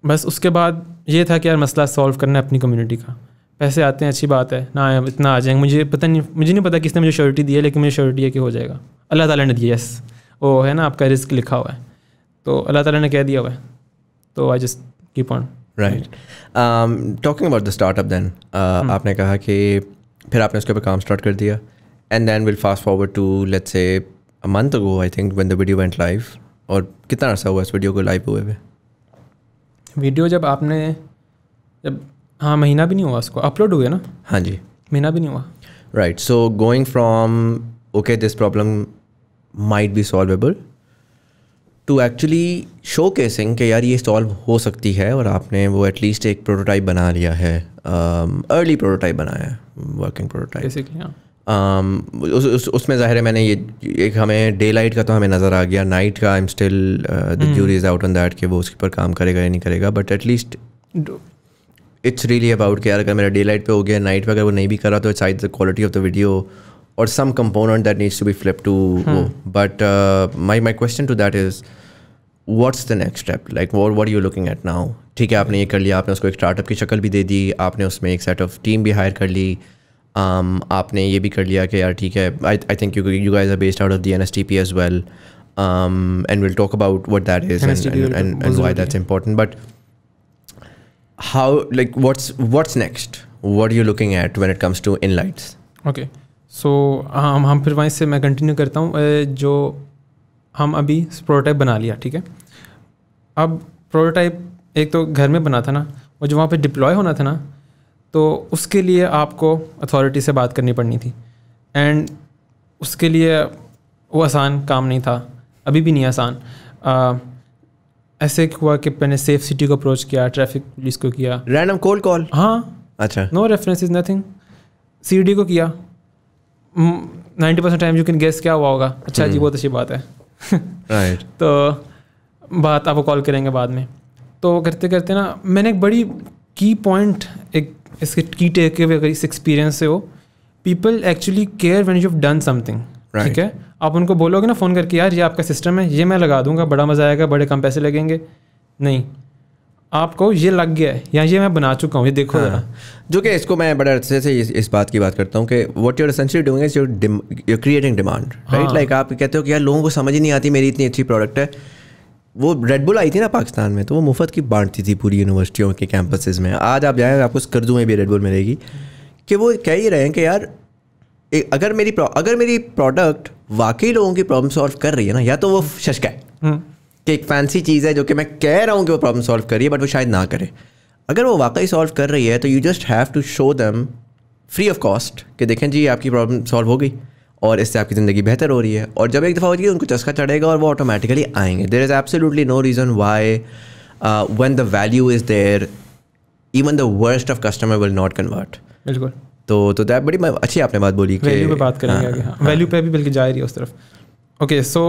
बस उसके बाद ये था कि यार मसला सॉल्व करना है अपनी कम्युनिटी का पैसे आते हैं अच्छी बात है ना इतना आ जाएंगे मुझे पता नहीं मुझे नहीं पता किसने मुझे श्योरिटी दी है लेकिन मुझे श्योरिटी है कि हो जाएगा अल्लाह ताला ने दिया यस वो है ना आपका रिस्क लिखा हुआ है तो अल्लाह ताला ने कह दिया हुआ है तो I just keep on right talking about the startup then आपने कहा कि फिर आपने उसके ऊपर काम स्टार्ट कर दिया and then will fast forward to let's say month go I think when the video went live और कितना अर्सा हुआ इस वीडियो को लाइव हुए हुए वीडियो जब आपने जब हाँ महीना भी नहीं हुआ उसको अपलोड हो गया ना हाँ जी महीना भी नहीं हुआ right so going from okay this problem might be solvable to actually showcasing कि यार ये सॉल्व हो सकती है और आपने वो एटलीस्ट एक प्रोटोटाइप बना लिया है अर्ली um, प्रोटोटाइप बनाया है वर्किंग प्रोटोटाइप बेसिकली हाँ Um, उस, उस उसमें ज़ाहिर है मैंने ये एक हमें डे लाइट का तो हमें नज़र आ गया नाइट का I am still the jury is out on that कि वो उसके ऊपर काम करेगा या नहीं करेगा but at least it's really about कि यार अगर मेरा डे लाइट पर हो गया नाइट पर अगर वो नहीं भी करा तो it's at the quality of the video और some component that needs to be flip to वो but my my question to that is what's the next step like what what you looking at now ठीक है आपने ये कर लिया आपने उसको एक स्टार्टअप की शक्ल भी दे दी आपने उसमें एक सेट ऑफ टीम भी हायर कर ली um, आपने ये भी कर लिया कि यार ठीक है I think you you guys are based out of the NSTP as well um and we'll talk about what that is and, and, and, and why that's important but how like what's what's next what are you looking at when it comes to inlights okay so um, हम फिर वहीं से मैं कंटिन्यू करता हूँ जो हम अभी प्रोटोटाइप बना लिया ठीक है अब प्रोटोटाइप एक तो घर में बना था ना और जो वहाँ पे डिप्लॉय होना था ना तो उसके लिए आपको अथॉरिटी से बात करनी पड़नी थी एंड उसके लिए वो आसान काम नहीं था अभी भी नहीं आसान आ, ऐसे हुआ कि मैंने सेफ सिटी को अप्रोच किया ट्रैफिक पुलिस को किया रैंडम कॉल कॉल हाँ अच्छा no reference is nothing C को किया ninety percent time you can guess क्या हुआ होगा अच्छा जी हम्म। बहुत अच्छी बात है राइट (laughs) तो बात आपको कॉल करेंगे बाद में तो करते करते ना मैंने एक बड़ी की पॉइंट एक इसके की टेक अगर इस एक्सपीरियंस से how people actually care when you have done something ठीक है आप उनको बोलोगे ना फ़ोन करके यार ये आपका सिस्टम है ये मैं लगा दूंगा बड़ा मज़ा आएगा बड़े कम पैसे लगेंगे नहीं आपको ये लग गया है या ये मैं बना चुका हूँ ये देखो हाँ। जो कि इसको मैं बड़े अच्छे से इस, इस बात की बात करता हूँ कि what you're essentially doing is you're you're creating demand right like आप कहते हो कि यार लोगों को समझ ही नहीं आती मेरी इतनी अच्छी प्रोडक्ट है वो रेडबुल आई थी ना पाकिस्तान में तो वो मुफ्त की बांटती थी पूरी यूनिवर्सिटियों के कैंपस में आज आप जाएँ आपको स्कर्दू में भी रेडबुल मिलेगी कि वो कह ही रहे हैं कि यार अगर मेरी अगर मेरी प्रोडक्ट वाकई लोगों की प्रॉब्लम सॉल्व कर रही है ना या तो वो शशक है हम्म। कि एक फैंसी चीज़ है जो कि मैं कह रहा हूँ कि वो प्रॉब्लम सॉल्व कर रही है बट वो शायद ना करे अगर वो वाकई सॉल्व कर रही है तो you just have to show them free of cost कि देखें जी आपकी प्रॉब्लम सॉल्व हो गई और इससे आपकी ज़िंदगी बेहतर हो रही है और जब एक दफ़ा हो जाएगी उनको चस्का चढ़ेगा और वो ऑटोमेटिकली आएंगे there is absolutely no reason why when the value is there even the worst of customer will not convert बिल्कुल तो तो दैट बड़ी अच्छी आपने बात बोली वैल्यू पे बात करेंगे हाँ, हाँ, वैल्यू हाँ। पे भी बल्कि जा रही है उस तरफ ओके सो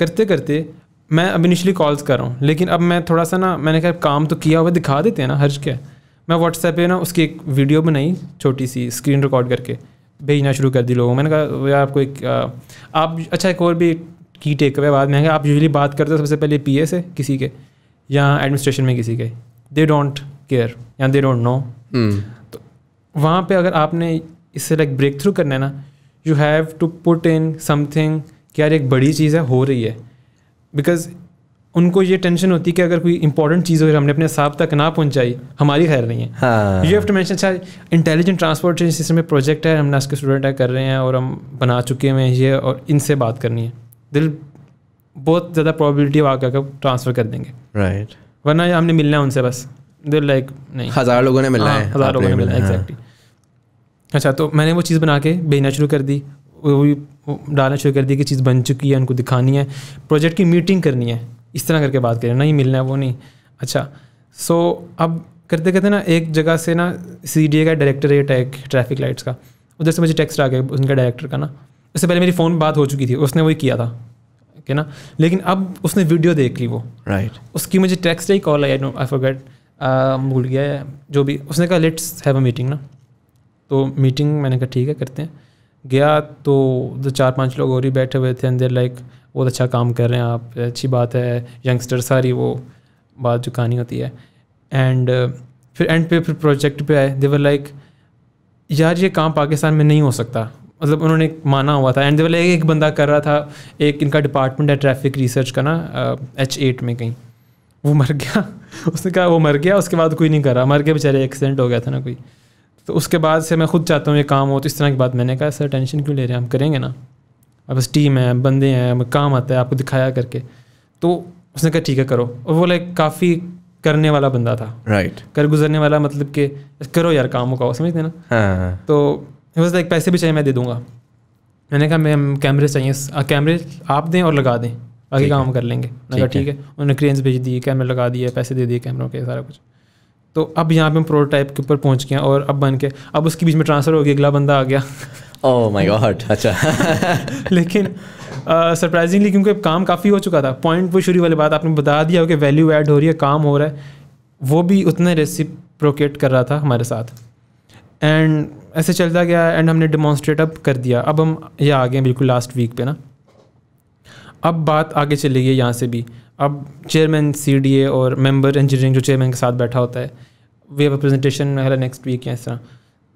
करते करते मैं अब इनिशियली कॉल्स कर रहा हूँ लेकिन अब मैं थोड़ा सा ना मैंने कहा काम तो किया हुआ दिखा देते हैं ना हर्ज क्या मैं व्हाट्सएप पे ना उसकी एक वीडियो बनाई छोटी सी स्क्रीन रिकॉर्ड करके भेजना शुरू कर दी लोगों मैंने कहा यार आपको एक आप अच्छा एक और भी की टेक अवे बाद में आप यूजली बात करते हो सबसे पहले पी से किसी के या एडमिनिस्ट्रेशन में किसी के दे डोंट केयर या दे डोंट नो तो वहाँ पे अगर आपने इससे लाइक ब्रेक थ्रू करना है ना you have to put in something कि यार एक बड़ी चीज़ है हो रही है बिकॉज उनको ये टेंशन होती है कि अगर कोई इंपॉर्टेंट चीज़ हो हमने अपने हिसाब तक ना पहुंचाई हमारी खैर नहीं है you have to mention intelligent transportation system में प्रोजेक्ट है हम उसके स्टूडेंट है कर रहे हैं और हम बना चुके हैं ये और इनसे बात करनी है दिल बहुत ज़्यादा प्रॉबिलिटी वहाँ कर ट्रांसफ़र कर देंगे राइट right. वरना हमने मिलना है उनसे बस दिल लाइक नहीं हज़ार लोगों ने मिलना हाँ, है हज़ार लोगों ने मिलना है एग्जैक्टली अच्छा तो मैंने वो चीज़ बना के भेजना शुरू कर दी वो भी डालना शुरू कर दी कि चीज़ बन चुकी है उनको दिखानी है प्रोजेक्ट की मीटिंग करनी है इस तरह करके बात करें नहीं मिलना है वो नहीं अच्छा सो अब करते करते ना एक जगह से ना सी डी ए का डायरेक्टरेट है एक ट्रैफिक लाइट्स का उधर से मुझे टेक्स्ट आ गया उनका डायरेक्टर का ना उससे पहले मेरी फ़ोन बात हो चुकी थी उसने वही किया था ठीक है ना लेकिन अब उसने वीडियो देख ली वो राइट right. उसकी मुझे टेक्स्ट ही कॉल आई आई फॉरगेट भूल गया है जो भी उसने कहा लेट्स हैव अ मीटिंग ना तो मीटिंग मैंने कहा ठीक है करते हैं गया तो दो चार पांच लोग और ही बैठे हुए थे अंदर लाइक बहुत अच्छा काम कर रहे हैं आप अच्छी बात है यंगस्टर सारी वो बात जो कहानी होती है एंड uh, फिर एंड पे फिर प्रोजेक्ट पे आए देवर लाइक यार ये काम पाकिस्तान में नहीं हो सकता मतलब उन्होंने माना हुआ था एंड देवर लाइक एक बंदा कर रहा था एक इनका डिपार्टमेंट है ट्रैफिक रिसर्च का ना एच uh, एट में कहीं वो मर गया (laughs) उसने कहा वो मर गया उसके बाद कोई नहीं करा मर गया बेचारे एक्सीडेंट हो गया था ना कोई तो उसके बाद से मैं खुद चाहता हूँ ये काम हो तो इस तरह की बात मैंने कहा सर टेंशन क्यों ले रहे हैं हम करेंगे ना बस टीम है बंदे हैं काम आता है आपको दिखाया करके तो उसने कहा ठीक है करो और वो लाइक काफ़ी करने वाला बंदा था राइट right. कर गुजरने वाला मतलब कि करो यार काम होगा समझते ना हाँ, हाँ, हाँ। तो बस लाइक पैसे भी चाहिए मैं दे दूंगा मैंने कहा मैम कैमरे चाहिए कैमरे आप दें और लगा दें बाकी काम कर लेंगे मैंने कहा ठीक है उन्होंने क्रेंस भेज दिए कैमरे लगा दिए पैसे दे दिए कैमरों के सारा कुछ तो अब यहाँ पे हम प्रोटोटाइप के ऊपर पहुँच गए और अब बन के अब उसके बीच में ट्रांसफ़र हो गया अगला बंदा आ गया (laughs) ओह माय गॉड अच्छा लेकिन सरप्राइजिंगली क्योंकि अब काम काफ़ी हो चुका था पॉइंट वो शुरू वाली बात आपने बता दिया कि वैल्यू ऐड हो रही है काम हो रहा है वो भी उतने प्रोकेट कर रहा था हमारे साथ एंड ऐसे चलता गया एंड हमने डिमॉन्स्ट्रेट अप कर दिया अब हम ये आ गए बिल्कुल लास्ट वीक पे ना अब बात आगे चली गई यहाँ से भी अब चेयरमैन सी और मेंबर इंजीनियरिंग जो चेयरमैन के साथ बैठा होता है we have a presentation next week या इस तरह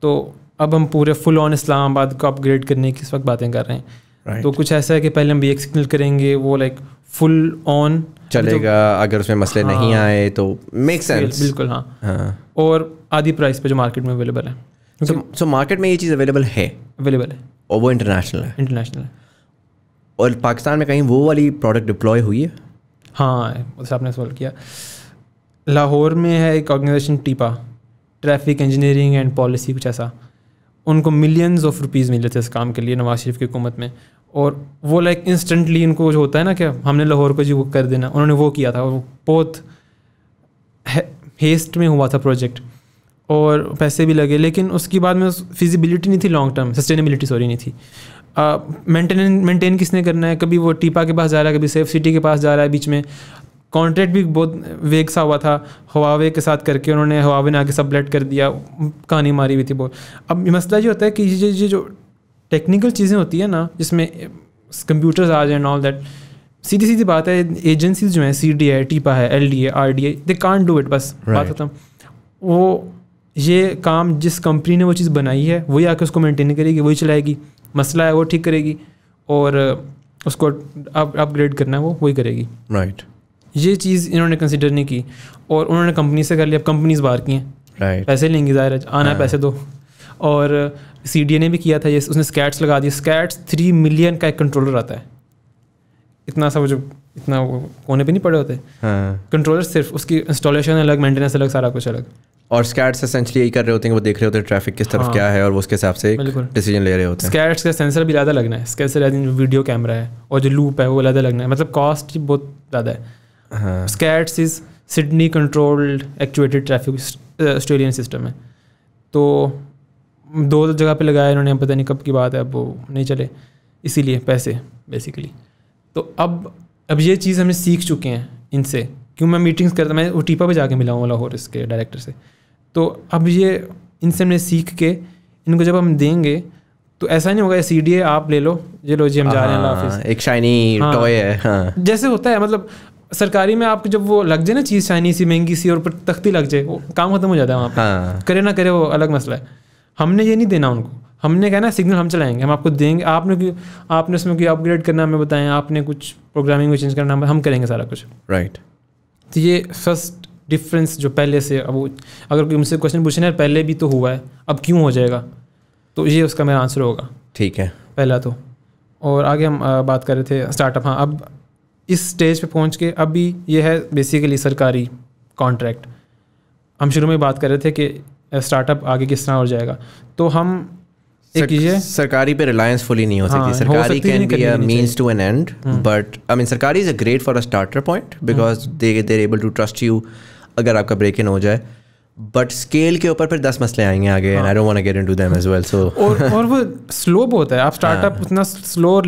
तो अब हम पूरे फुल ऑन इस्लामाबाद को अपग्रेड करने की इस वक्त बातें कर रहे हैं right. तो कुछ ऐसा है कि पहले हम बी एक्सप्लेन करेंगे वो लाइक फुल ऑन चलेगा तो, अगर उसमें मसले हाँ, नहीं आए तो मेक सेंस बिल्कुल हाँ, हाँ और आधी प्राइस पे जो मार्केट में अवेलेबल है सो सो मार्केट में ये चीज़ अवेलेबल है अवेलेबल है और वो इंटरनेशनल है इंटरनेशनल है और पाकिस्तान में कहीं वो वाली प्रोडक्ट डिप्लॉय हुई है हाँ उससे आपने सॉल्व किया लाहौर में है एक organisation TEPA traffic engineering and policy कुछ ऐसा उनको मिलियंस ऑफ रुपीज़ मिले थे इस काम के लिए नवाज शरीफ की हुकूमत में और वो लाइक इंस्टेंटली इनको जो होता है ना क्या हमने लाहौर को जी वो कर देना उन्होंने वो किया था वो बहुत हेस्ट में हुआ था प्रोजेक्ट और पैसे भी लगे लेकिन उसके बाद में फिजिबिलिटी नहीं थी लॉन्ग टर्म सस्टेनेबिलिटी सॉरी नहीं थी मेंटेन मेंटेन किसने करना है कभी वो टीपा के पास जा रहा है कभी सेफ सिटी के पास जा रहा है बीच में कॉन्ट्रैक्ट भी बहुत वेग सा हुआ था हवावे के साथ करके उन्होंने हवावे ने आगे सबलेट कर दिया कहानी मारी हुई थी बहुत अब मसला ये होता है कि ये ये जो टेक्निकल चीज़ें होती है ना जिसमें कंप्यूटर्स आ जाए ऑल दैट सीधी सीधी बात है एजेंसीज जो हैं सी डी है टीपा है एल डी है आर डी है दे कान डू इट बस right. बात खत्म वो ये काम जिस कंपनी ने वो चीज़ बनाई है वही आके उसको मेंटेन करेगी वही चलाएगी मसला है वो ठीक करेगी और उसको अपग्रेड करना है वो वही करेगी राइट right. ये चीज़ इन्होंने कंसिडर नहीं की और उन्होंने कंपनी से कर लिया अब कंपनीज बाहर की हैं right. पैसे लेंगी ज़ाहिर आना है हाँ। पैसे दो और सी डी ए ने भी किया था ये उसने स्कैट्स लगा दिए स्कैट्स थ्री मिलियन का एक कंट्रोलर आता है इतना सा वो जो इतना वो कोने पे नहीं पड़े होते हाँ. कंट्रोलर सिर्फ उसकी इंस्टॉलेशन अलग मेंटेनेंस अलग सारा कुछ अलग और स्कैट्स एसेंशली यही कर रहे होते हैं कि वो देख रहे होते हैं ट्रैफिक किस तरफ हाँ, क्या है और उसके हिसाब से डिसीजन ले रहे होते हैं स्कैट्स का सेंसर भी ज़्यादा लगना है स्कैसर वीडियो कैमरा है और जो लूप है वो ज़्यादा लगना है मतलब कॉस्ट बहुत ज़्यादा है SCATS is Sydney controlled actuated traffic Australian system है तो दो जगह पे लगाया इन्होंने पता नहीं कब की बात है अब वो नहीं चले इसीलिए पैसे बेसिकली तो अब अब ये चीज़ हमें सीख चुके हैं इनसे क्यों मैं मीटिंग्स करता मैं टीपा पर जाके मिला हूँ लाहौर इसके डायरेक्टर से तो अब ये इनसे हमने सीख के इनको जब हम देंगे तो ऐसा नहीं होगा सी डी आप ले लो ये लो जी हम जा रहे हैं हाँ, एक शाइनी हाँ। टॉय है हाँ। जैसे होता है मतलब सरकारी में आपको जब वो लग जाए ना चीज़ शाइनी सी महंगी सी और तख्ती लग जाए वो काम खत्म हो जाता है वहाँ पर हाँ। करे ना करे वो अलग मसला है हमने ये नहीं देना उनको हमने कहा ना सिग्नल हम चलाएंगे हम आपको देंगे आपने क्यों आपने उसमें क्यों अपग्रेड करना हमें बताएं आपने कुछ प्रोग्रामिंग में चेंज करना हम करेंगे सारा कुछ राइट right. तो ये फर्स्ट डिफरेंस जो पहले से अब अगर कोई मुझसे क्वेश्चन पूछना है पहले भी तो हुआ है अब क्यों हो जाएगा तो ये उसका मेरा आंसर होगा ठीक है पहला तो और आगे हम बात कर रहे थे स्टार्टअप हाँ अब इस स्टेज पे पहुंच के अभी ये है बेसिकली सरकारी कॉन्ट्रैक्ट हम शुरू में बात कर रहे थे कि स्टार्टअप आगे किस तरह हो जाएगा तो हम एक ये सरकारी पे रिलायंस फुली नहीं हो हाँ, सकती हाँ। सरकारी can be a means to an end but I mean सरकारी is a great for a starter point because they they're able to trust you अगर आपका ब्रेक इन हो जाए बट स्केल के ऊपर फिर दस मसले आएंगे आगे and I don't want to get into them as well so और वो स्लो बहुत है आप स्टार्टअप हाँ। उतना स्लो और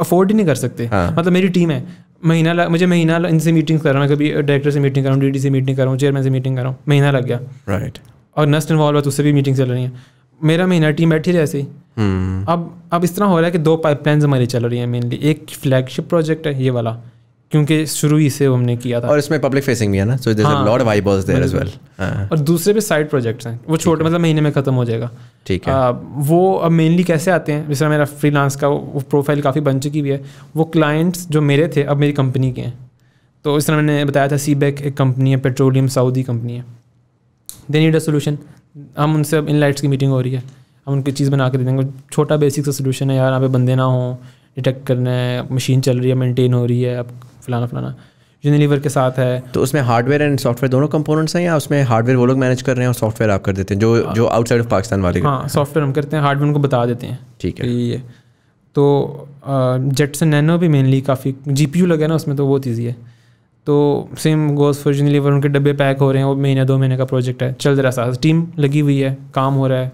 अफोर्ड ही नहीं कर सकते हाँ. मतलब मेरी टीम है महीना लग मुझे महीना इनसे मीटिंग कर रहा हूँ कभी डायरेक्टर से मीटिंग कर रहा हूँ डी से मीटिंग कर रहा हूँ चेयरमैन से मीटिंग कर रहा हूँ महीना लग गया राइट right. और नस्ट इन्वॉल्व है तो उससे भी मीटिंग चल रही है मेरा महीना टीम बैठी रही ऐसे ही हम्म। अब अब इस तरह हो रहा है कि दो पाइपलाइंस हमारी चल रही है मेनली एक फ्लैगशिप प्रोजेक्ट है ये वाला क्योंकि शुरू ही से हमने किया था और इसमें पब्लिक फेसिंग भी है ना so there a lot of vibers there as well और दूसरे भी साइड प्रोजेक्ट्स हैं वो छोटे मतलब महीने में खत्म हो जाएगा ठीक है आ, वो अब मेनली कैसे आते हैं जैसे मेरा फ्रीलांस का वो प्रोफाइल काफ़ी बन चुकी हुई है वो क्लाइंट्स जो मेरे थे अब मेरी कंपनी के हैं तो इस तरह मैंने बताया था सीबैक एक कंपनी है पेट्रोलियम सऊदी कंपनी है दे नीड अ सोल्यूशन हम उनसे अब इन लाइट्स की मीटिंग हो रही है हम उनकी चीज़ बना के दे देंगे छोटा बेसिक सा सोल्यूशन है यार यहाँ पे बंदे ना हो डिटेक्ट करना है मशीन चल रही है मेंटेन हो रही है अब फलाना फलाना यूनिलीवर के साथ है तो उसमें हार्डवेयर एंड सॉफ्टवेयर दोनों कंपोनेंट्स हैं या उसमें हार्डवेयर वो लोग मैनेज कर रहे हैं और सॉफ्टवेयर आप कर देते हैं जो हाँ। जो आउटसाइड ऑफ पाकिस्तान वाले हाँ सॉफ्टवेयर हम करते हैं हार्डवेयर उनको बता देते हैं ठीक है ये तो जेटसन नैनो भी मेनली काफ़ी जी पी यू लगे ना उसमें तो बहुत ईजी है तो सेम गोज फॉर यूनिलीवर उनके डब्बे पैक हो रहे हैं वो महीने दो महीने का प्रोजेक्ट है चल रहा सा टीम लगी हुई है काम हो रहा है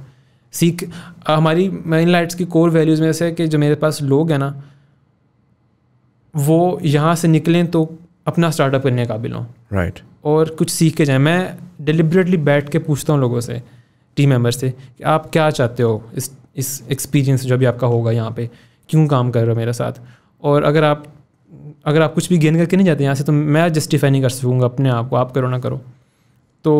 सीख हमारी मेन लाइट्स की कोर वैल्यूज़ में से कि जो मेरे पास लोग हैं ना वो यहाँ से निकलें तो अपना स्टार्टअप करने के काबिल हों राइट right. और कुछ सीख के जाएं मैं डिलिबरेटली बैठ के पूछता हूँ लोगों से टीम मेम्बर से कि आप क्या चाहते हो इस इस एक्सपीरियंस जो भी आपका होगा यहाँ पे क्यों काम कर रहे हो मेरे साथ और अगर आप अगर आप कुछ भी गेन करके नहीं जाते यहाँ से तो मैं जस्टिफाई नहीं कर सकूँगा अपने आप को आप करो ना करो तो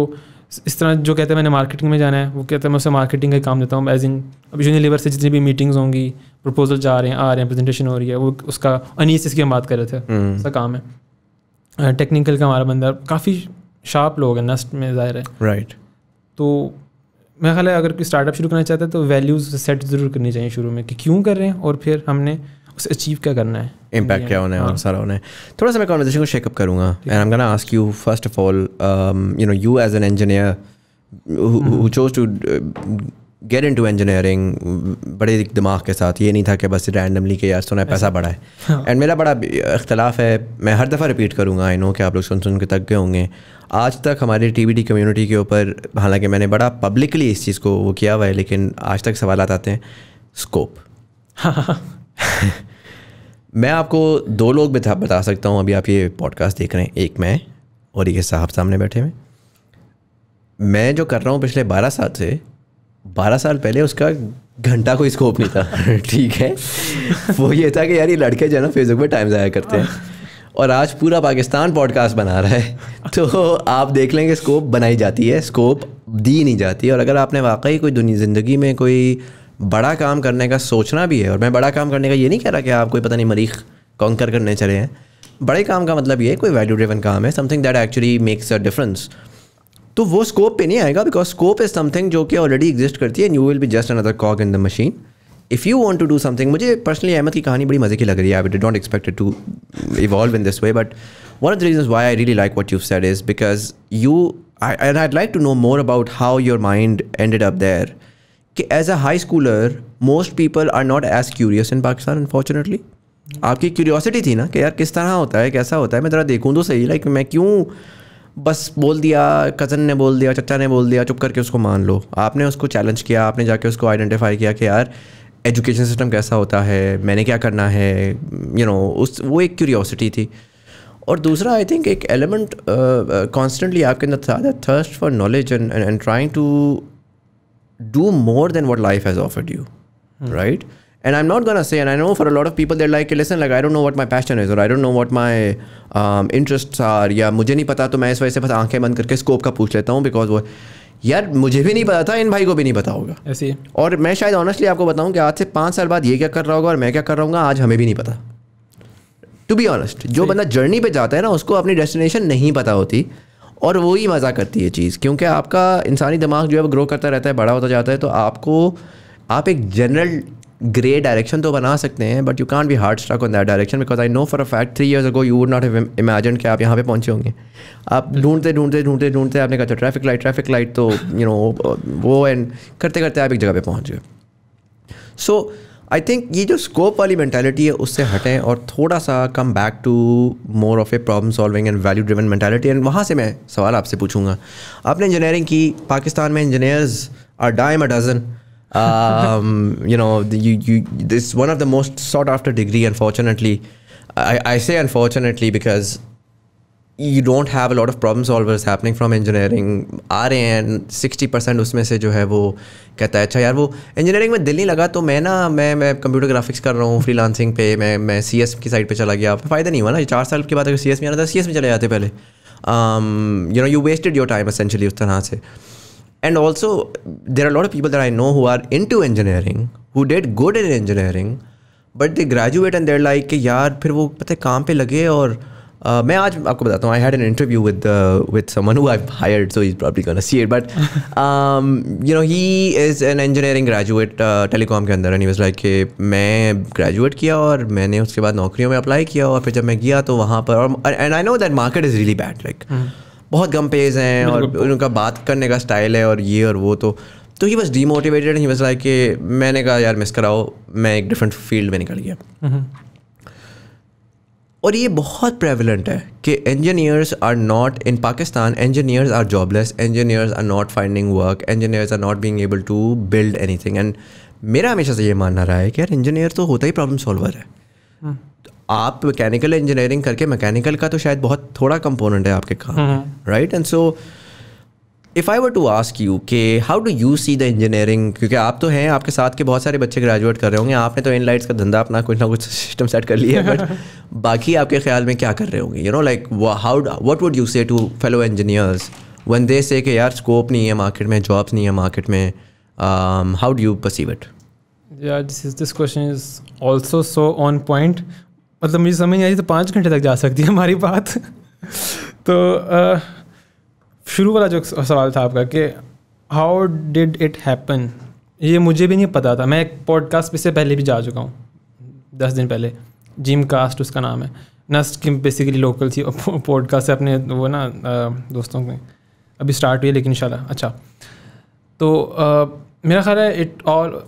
इस तरह जो कहते हैं मैंने मार्केटिंग में जाना है वो कहते हैं मैं उसे मार्केटिंग का काम देता हूँ एज इन अब यूनिलीवर से जितनी भी मीटिंग्स होंगी प्रपोजल जा रहे हैं आ रहे हैं प्रेजेंटेशन हो रही है वो उसका अनीस इसकी हम बात कर रहे थे हम्म। उसका काम है टेक्निकल का हमारा बंदा काफ़ी शार्प लोग हैं नस्ट में ज़ाहिर है राइट तो मेरा ख्याल है अगर कोई स्टार्टअप शुरू करना चाहता है तो वैल्यूज़ सेट ज़रूर करनी चाहिए शुरू में कि क्यों कर रहे हैं और फिर हमने उसे अचीव क्या करना है इम्पैक्ट क्या होना है हाँ. और सारा होना है थोड़ा सा मैं कॉन्वर्जेशन को शेकअप करूँगा and I am gonna ask you first of all you know you as an engineer who chose to get in to engineering बड़े दिमाग के साथ ये नहीं था कि बस रैंडमली के यार सुना पैसा बढ़ा है एंड हाँ। मेरा बड़ा इख्तलाफ है मैं हर दफ़ा रिपीट करूँगा आई नो कि आप लोग सुन सुन के तक गए होंगे आज तक हमारे टी कम्युनिटी के ऊपर हालांकि मैंने बड़ा पब्लिकली इस चीज़ को वो किया हुआ है लेकिन आज तक सवाल आते हैं स्कोप (laughs) मैं आपको दो लोग बता बता सकता हूँ अभी आप ये पॉडकास्ट देख रहे हैं एक मैं और ये साहब सामने बैठे हुए मैं जो कर रहा हूँ पिछले बारह साल से बारह साल पहले उसका घंटा कोई स्कोप नहीं था (laughs) ठीक है वो ये था कि यार ये लड़के जो है ना फेसबुक पर टाइम ज़ाया करते हैं और आज पूरा पाकिस्तान पॉडकास्ट बना रहा है (laughs) तो आप देख लेंगे स्कोप बनाई जाती है स्कोप दी नहीं जाती और अगर आपने वाकई कोई दुनिया ज़िंदगी में कोई बड़ा काम करने का सोचना भी है और मैं बड़ा काम करने का ये नहीं कह रहा कि आप कोई पता नहीं मरीख कॉन्कर करने चले हैं बड़े काम का मतलब ये कोई वैल्यू ड्रिवन काम है something that actually makes a difference तो वो स्कोप पे नहीं आएगा बिकॉज स्कोप इज़ समथिंग जो कि ऑलरेडी एग्जिस्ट करती है and you will be just another cog in the machine if you want to do something मुझे पर्सनली अहमद की कहानी बड़ी मज़े की लग रही है I did not expected to evolve in this way but one of the reason why I really like what you said is because you I I'd like to know more about how your mind ended up there कि as a high schooler most people are not as curious in Pakistan unfortunately आपकी क्यूरियोसिटी थी ना कि यार किस तरह होता है कैसा होता है मैं ज़रा देखूँ तो सही लाइक like, मैं क्यों बस बोल दिया कज़न ने बोल दिया चचा ने बोल दिया चुप करके उसको मान लो आपने उसको चैलेंज किया आपने जाके उसको आइडेंटिफाई किया कि यार एजुकेशन सिस्टम कैसा होता है मैंने क्या करना है यू you नो know, उस वो एक क्यूरियोसिटी थी और दूसरा आई थिंक एक एलिमेंट कॉन्स्टेंटली uh, uh, आपके अंदर था thirst for knowledge and and trying to do more than what life has offered you right And I'm not going to say, and I know for a lot of people, they're like, listen, like, I don't know what my passion is, or I don't know what my um, interests are, या मुझे नहीं पता तो मैं इस वजह से बस आंखें बंद करके स्कोप का पूछ लेता हूँ बिकॉज वो यार मुझे भी नहीं पता था इन भाई को भी नहीं पता होगा ऐसे और मैं शायद ऑनेस्टली आपको बताऊँ कि आज से पाँच साल बाद ये क्या कर रहा होगा और मैं क्या कर रहा हूँ आज हमें भी नहीं पता टू बी ऑनेस्ट जो बंदा जर्नी पे जाता है ना उसको अपनी डेस्टिनेशन नहीं पता होती और वही मज़ा करती है चीज़ क्योंकि आपका इंसानी दिमाग जो है वो ग्रो करता रहता है बड़ा होता जाता है तो आपको आप एक जनरल ग्रे डायरेक्शन तो बना सकते हैं बट यू कॉन्ट भी hard struck on that direction because I know for a fact three years ago you would not imagine कि आप यहाँ पे पहुँचे होंगे आप ढूंढते ढूंढते ढूंढते ढूंढते आपने कहा ट्रैफिक लाइट ट्रैफिक लाइट तो यू नो वो एंड करते करते आप एक जगह पर पहुँच गए सो आई थिंक ये जो स्कोप वाली मैंटेलिटी है उससे हटें और थोड़ा सा come back to more of a problem solving and value driven mentality and वहाँ से मैं सवाल आपसे पूछूंगा आपने इंजीनियरिंग की पाकिस्तान में engineers are dime a dozen um, you know, the, you, you, this one of the most sought after degree, unfortunately. I, I say unfortunately because you don't have a lot of problem solvers happening from engineering आ रहे हैं सिक्सटी परसेंट उसमें से जो है वो कहता है अच्छा यार वो इंजीनियरिंग में दिल नहीं लगा तो मैं ना मैं मैं कंप्यूटर ग्राफिक्स कर रहा हूँ फ्री लांसिंग पे मैं मैं सी एस की साइड पर चला गया फ़ायदा नहीं हुआ ना चार साल के बाद अगर सी एस में आना था सी एस में चले जाते पहले you know you wasted your time essentially उस तरह से and also there are a lot of people that i know who are into engineering who did good in engineering but they graduate and they're like yaar phir wo pata kaam pe lage aur uh, main aaj aapko batata i had an interview with with someone who i've hired so he's probably going to see it but (laughs) um, you know he is an engineering graduate uh, telecom ke andar and he was like main graduate kiya aur maine uske baad naukriyon mein apply kiya aur phir jab main gaya to wahan par aur, and i know that market is really bad like बहुत गम पेज हैं और तो- उनका बात करने का स्टाइल है और ये और वो तो तो ही बस डीमोटिवेटेड ही बस लाइक कि मैंने कहा यार मिस कराओ मैं एक डिफरेंट फील्ड में निकल गया हम्म। और ये बहुत प्रेवलेंट है कि engineers are not in Pakistan engineers are jobless engineers are not finding work engineers are not being able to build anything and मेरा हमेशा से ये मानना रहा है कि यार इंजीनियर तो होता ही प्रॉब्लम सॉल्वर है हाँ। आप मैकेनिकल इंजीनियरिंग करके मैकेनिकल का तो शायद बहुत थोड़ा कंपोनेंट है आपके काम right and so if I were to ask you कि how do you see the engineering क्योंकि आप तो हैं आपके साथ के बहुत सारे बच्चे ग्रेजुएट कर रहे होंगे आपने तो इन लाइट्स का धंधा अपना कुछ ना कुछ सिस्टम सेट कर लिया है बट (laughs) बाकी आपके ख्याल में क्या कर रहे होंगे you know like how what would you say to fellow engineers when they say कि यार स्कोप नहीं है मार्केट में जॉब्स नहीं है मार्केट में how do you perceive it this question is also so on point मतलब मुझे समझ नहीं आई तो पाँच घंटे तक जा सकती है हमारी बात (laughs) तो शुरू वाला जो सवाल था आपका कि हाउ डिड इट हैपन ये मुझे भी नहीं पता था मैं एक पॉडकास्ट से पहले भी जा चुका हूँ दस दिन पहले जिम कास्ट उसका नाम है नस्ट की बेसिकली लोकल थी पॉडकास्ट से (laughs) अपने वो ना दोस्तों के अभी स्टार्ट हुई लेकिन इन अच्छा तो आ, मेरा ख्याल है इट ऑल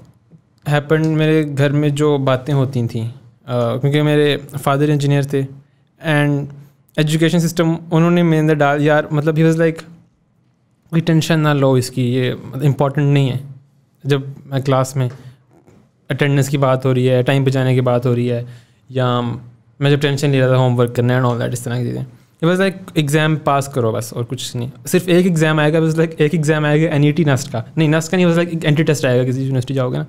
हैपन मेरे घर में जो बातें होती थी क्योंकि मेरे फादर इंजीनियर थे एंड एजुकेशन सिस्टम उन्होंने मेरे अंदर डाल यार मतलब ही वॉज लाइक कोई टेंशन ना लो इसकी ये इम्पोर्टेंट नहीं है जब मैं क्लास में अटेंडेंस की बात हो रही है टाइम बचाने की बात हो रही है या मैं जब टेंशन ले रहा था होमवर्क करने एंड ऑल दैट इस तरह की चीज़ें it was like exam pass करो बस और कुछ नहीं सिर्फ एक एग्ज़ाम आएगा बस लाइक एक एग्ज़ाम आएगा एन ई टी नस्ट का नहीं नस्ट का नहीं बस लाइक एंट्री टेस्ट आएगा किसी यूनिवर्सिटी जाओगे ना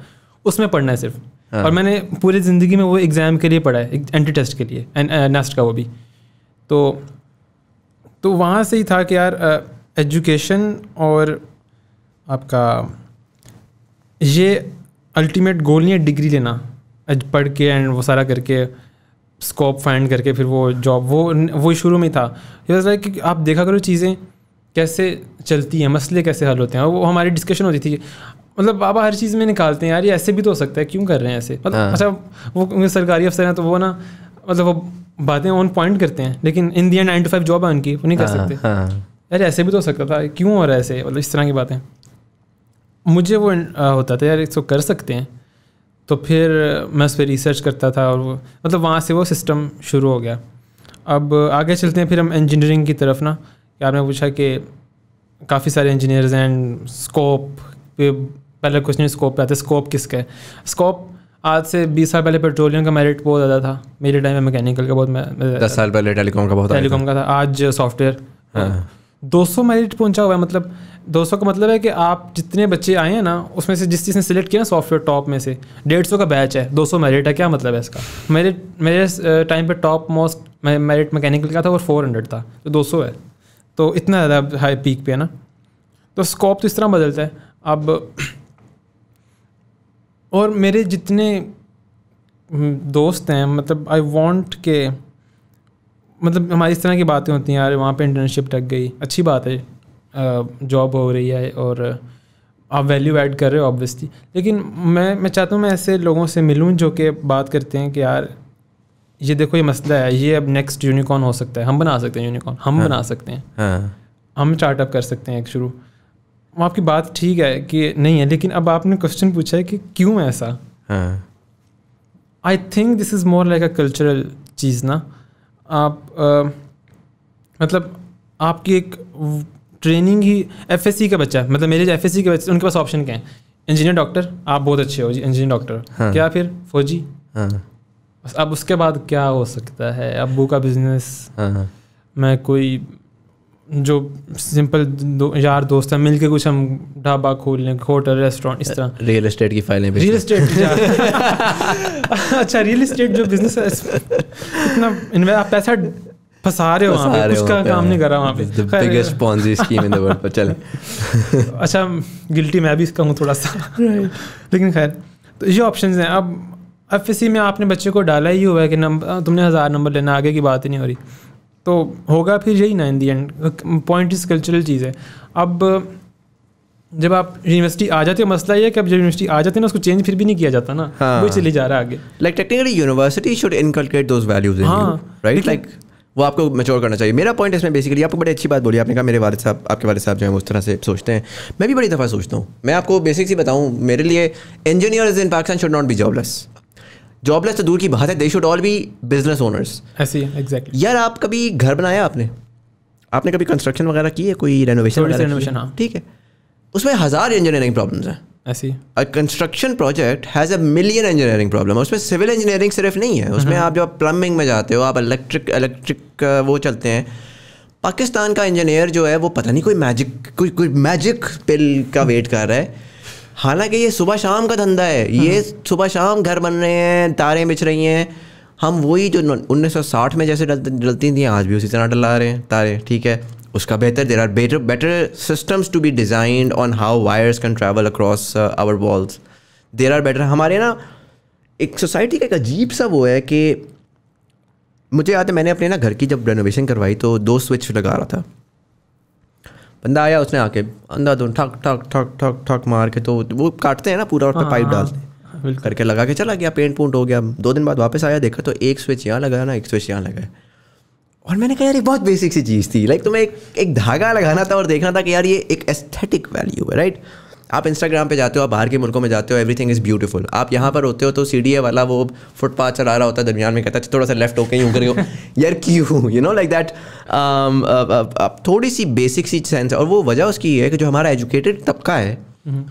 उसमें पढ़ना है सिर्फ हाँ. और मैंने पूरी ज़िंदगी में वो एग्ज़ाम के लिए पढ़ा है एंटी टेस्ट के लिए नेस्ट uh, का वो भी तो तो वहाँ से ही था कि यार एजुकेशन uh, और आपका ये अल्टीमेट गोल नहीं है डिग्री लेना पढ़ के एंड वो सारा करके स्कोप फाइंड करके फिर वो जॉब वो वो शुरू में ही था लाइक कि आप देखा करो चीज़ें कैसे चलती हैं मसले कैसे हल होते हैं वो हमारी डिस्कशन होती थी मतलब बाबा हर चीज़ में निकालते हैं यार ये ऐसे भी तो हो सकता है क्यों कर रहे हैं ऐसे मतलब हाँ। अच्छा वो सरकारी अफसर हैं तो वो ना मतलब वो बातें ऑन पॉइंट करते हैं लेकिन in the end nine to five job है उनकी वो नहीं कर हाँ, सकते हाँ। यार ऐसे भी तो हो सकता था क्यों हो रहा है ऐसे मतलब इस तरह की बातें मुझे वो होता था यार इसको कर सकते हैं तो फिर मैं उस पर रिसर्च करता था और वो मतलब वहाँ से वो सिस्टम शुरू हो गया अब आगे चलते हैं फिर हम इंजीनियरिंग की तरफ ना कि आपने पूछा कि काफ़ी सारे इंजीनियर्स एंड स्कोप पहले कुछ नहीं स्कोप पे आते स्कोप किसके स्कोप आज से बीस साल पहले पेट्रोलियम का मेरिट बहुत ज़्यादा था मेरे टाइम में मैकेनिकल का बहुत दस साल पहले टेलीकॉम का बहुत टेलीकॉम का था आज सॉफ्टवेयर हाँ। दो सौ मेरिट पहुंचा हुआ है मतलब दो सौ का मतलब है कि आप जितने बच्चे आए हैं ना उसमें से जिस चीज़ ने सिलेक्ट किया ना सॉफ्टवेयर टॉप में से डेढ़ सौ का बैच है दो सौ मेरिट है क्या मतलब है इसका मेरे मेरे टाइम पर टॉप मोस्ट मेरिट मैकेनिकल का था और फोर हंड्रेड था तो दो सौ है तो इतना ज़्यादा हाई पीक पे है ना तो स्कोप तो इस तरह बदलता है अब और मेरे जितने हम्म, दोस्त हैं मतलब आई वॉन्ट के मतलब हमारी इस तरह की बातें होती हैं यार वहाँ पे इंटर्नशिप टक गई अच्छी बात है जॉब हो रही है और आप वैल्यू ऐड कर रहे हो ऑब्वियसली लेकिन मैं मैं चाहता हूँ मैं ऐसे लोगों से मिलूँ जो कि बात करते हैं कि यार ये देखो ये मसला है ये अब नेक्स्ट यूनिकॉर्न हो सकता है हम बना सकते हैं यूनिकॉर्न हम हाँ, बना सकते हैं हाँ, हम स्टार्टअप कर सकते हैं एक शुरू आपकी बात ठीक है कि नहीं है लेकिन अब आपने क्वेश्चन पूछा है कि क्यों ऐसा I think this is more like a cultural चीज़ ना आप uh, मतलब आपकी एक ट्रेनिंग ही एफ का बच्चा मतलब मेरे एस सी के बच्चे उनके पास ऑप्शन क्या है इंजीनियर डॉक्टर आप बहुत अच्छे हो जी इंजीनियर डॉक्टर हाँ। क्या फिर फौजी हाँ। अब उसके बाद क्या हो सकता है अबू का बिजनेस हाँ, हाँ। मैं कोई जो सिंपल दो, यार दोस्त हैं मिलके कुछ हम ढाबा खोल लें होटल रेस्टोरेंट इस तरह रियल एस्टेट की फाइलें रियल एस्टेट अच्छा रियल एस्टेट जो बिजनेस है इतना आप पैसा फंसा रहे हो वहाँ पे उसका काम नहीं कर रहा वहाँ पे biggest Ponzi scheme in the world पर चले (laughs) अच्छा गिल्टी मैं भी इसका हूँ थोड़ा सा लेकिन खैर तो ये ऑप्शन हैं अब एफ में आपने बच्चे को डाला ही हुआ है कि नंबर तुमने हज़ार नंबर लेना आगे की बात ही नहीं हो रही तो होगा फिर यही ना इन दी एंड पॉइंट इस कल्चरल चीज़ है अब जब आप यूनिवर्सिटी आ जाते हो मसला ये है कि अब जब यूनिवर्सिटी आ जाते हैं ना उसको चेंज फिर भी नहीं किया जाता ना हाँ. वो चले जा रहा है आगे like technically university should inculcate those values हाँ राइट लाइक वो आपको मेच्योर करना चाहिए मेरा पॉइंट इसमें बेसिकली आपको बड़ी अच्छी बात बोली आपने कहा मेरे वाले साहब आपके वाले साहब जो है उस तरह से सोचते हैं मैं भी बड़ी दफ़ा सोचता हूँ मैं आपको बेसिक सी बताऊँ मेरे लिए engineer in Pakistan should not be jobless jobless तो दूर की बात है they should all be business owners ऐसे एग्जैक्टली यार आप कभी घर बनाया आपने आपने कभी कंस्ट्रक्शन वगैरह की है कोई रेनोवेशन रेनोवेशन हाँ ठीक है उसमें हज़ार इंजीनियरिंग प्रॉब्लम्स हैं ऐसी construction project has a million engineering problem उसमें सिविल इंजीनियरिंग सिर्फ नहीं है उसमें uh-huh. आप जब प्लम्बिंग में जाते हो आप इलेक्ट्रिक इलेक्ट्रिक वो चलते हैं पाकिस्तान का इंजीनियर जो है वो पता नहीं कोई मैजिक कोई कोई मैजिक पिल का वेट कर रहा है हालांकि ये सुबह शाम का धंधा है हम्म। ये सुबह शाम घर बन रहे हैं तारें बिछ रही हैं हम वही जो 1960 में जैसे डलती थी आज भी उसी तरह डला रहे हैं तारे ठीक है उसका बेहतर there are better better systems to be designed on how wires can travel across our walls there are better हमारे ना एक सोसाइटी का एक अजीब सा वो है कि मुझे याद है मैंने अपने ना घर की जब रेनोवेशन करवाई तो दो स्विच लगा रहा था बंदा आया उसने आके अंधाधुन ठक ठक ठक ठक ठक मार के तो वो काटते हैं ना पूरा और हाँ, पाइप हाँ, डालते हैं हाँ, करके लगा के चला गया पेंट पुंट हो गया दो दिन बाद वापस आया देखा तो एक स्विच यहाँ लगाया ना एक स्विच यहाँ लगाया और मैंने कहा यार ये बहुत बेसिक सी चीज़ थी लाइक तुम्हें एक एक धागा लगाना था और देखना था कि यार ये एक एस्थेटिक वैल्यू है राइट right? आप इंस्टाग्राम पे जाते हो आप बाहर के मुल्कों में जाते हो एवरीथिंग इज़ ब्यूटीफुल आप यहाँ पर होते हो तो सी वाला वो फुटपाथ चला रहा होता है दरमियान में कहता है अच्छा, थोड़ा सा लेफ्ट होके यूँ करो (laughs) यार क्यों यू नो लाइक दैट थोड़ी सी बेसिक सी सेंस और वो वजह उसकी है कि जो हमारा एजुकेटेड तबका है हम्म।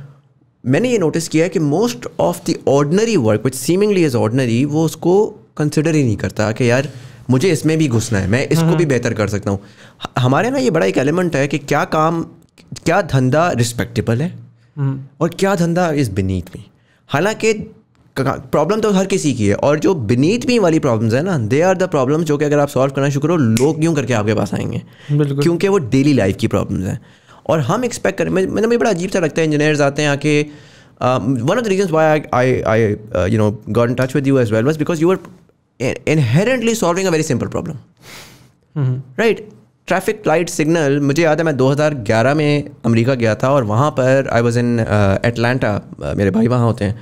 मैंने ये नोटिस किया है कि most of the ordinary work which seemingly is ordinary वो उसको कंसिडर ही नहीं करता कि यार मुझे इसमें भी घुसना है मैं इसको हम्म। भी बेहतर कर सकता हूँ हमारे यहाँ ये बड़ा एक एलिमेंट है कि क्या काम क्या धंधा रिस्पेक्टेबल है हम्म। और क्या धंधा इज़ बिनीत मी हालांकि प्रॉब्लम तो हर किसी की है और जो बिनीत मी वाली प्रॉब्लम्स है ना दे आर द प्रॉब्लम जो कि अगर आप सॉल्व करना शुरू करो लोग क्यों करके आपके पास आएंगे क्योंकि वो डेली लाइफ की प्रॉब्लम्स हैं और हम एक्सपेक्ट करें मैंने मुझे बड़ा अजीब सा लगता है इंजीनियर्स आते हैं आके one of the reason why I I you know got in touch with you as well was because you are inherently solving a very simple problem right traffic light signal मुझे याद है मैं 2011 में अमेरिका गया था और वहाँ पर आई वॉज़ इन एटलांटा मेरे भाई वहाँ होते हैं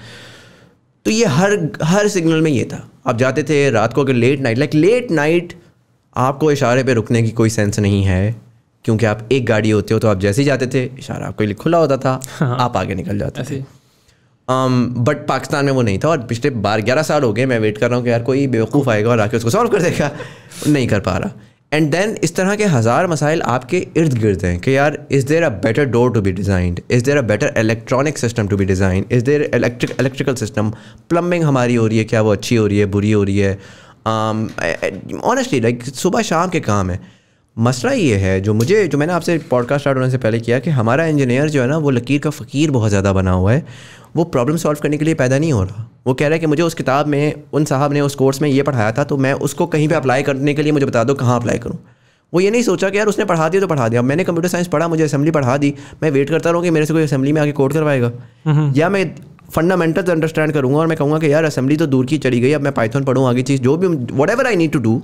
तो ये हर हर सिग्नल में ये था आप जाते थे रात को अगर late night like late night आपको इशारे पे रुकने की कोई सेंस नहीं है क्योंकि आप एक गाड़ी होते हो तो आप जैसे ही जाते थे इशारा आपके लिए खुला होता था हाँ। आप आगे निकल जाते थे बट um, पाकिस्तान में वो नहीं था और पिछले बारह ग्यारह साल हो गए मैं वेट कर रहा हूँ कि यार कोई बेवकूफ़ आएगा और आके उसको सॉल्व कर देगा नहीं कर पा रहा एंड देन इस तरह के हज़ार मसाइल आपके इर्द गिर्द हैं कि यार is there a better door to be designed is there a better electronic system to be design is there electric electrical system plumbing हमारी हो रही है क्या वो अच्छी हो रही है बुरी हो रही है ऑनेस्टली um, लाइक सुबह शाम के काम है मसला ये है जो मुझे जो मैंने आपसे पॉडकास्ट स्टार्ट होने से पहले किया कि हमारा इंजीनियर जो है ना वो लकीर का फ़कीर बहुत ज़्यादा बना हुआ है वो प्रॉब्लम सॉल्व करने के लिए पैदा नहीं हो रहा वो कह रहा है कि मुझे उस किताब में उन साहब ने उस कोर्स में ये पढ़ाया था तो मैं उसको कहीं पर अप्लाई करने के लिए मुझे बता दो कहाँ अप्लाई करूँ वो ये नहीं सोचा कि यार उसने पढ़ा दिया तो पढ़ा दिया मैंने कंप्यूटर साइंस पढ़ा मुझे असेंबली पढ़ा दी मैं वेट करता रहूँ कि मेरे से कोई असेंबली में आके कोड करवाएगा हम्म। या मैं फंडामेंटल्स अंडरस्टैंड करूँगा और मैं कहूँगा कि यार असेंबली तो दूर की चली गई अब मैं पाइथन पढ़ूँ आगे चीज़ जो भी whatever I need to do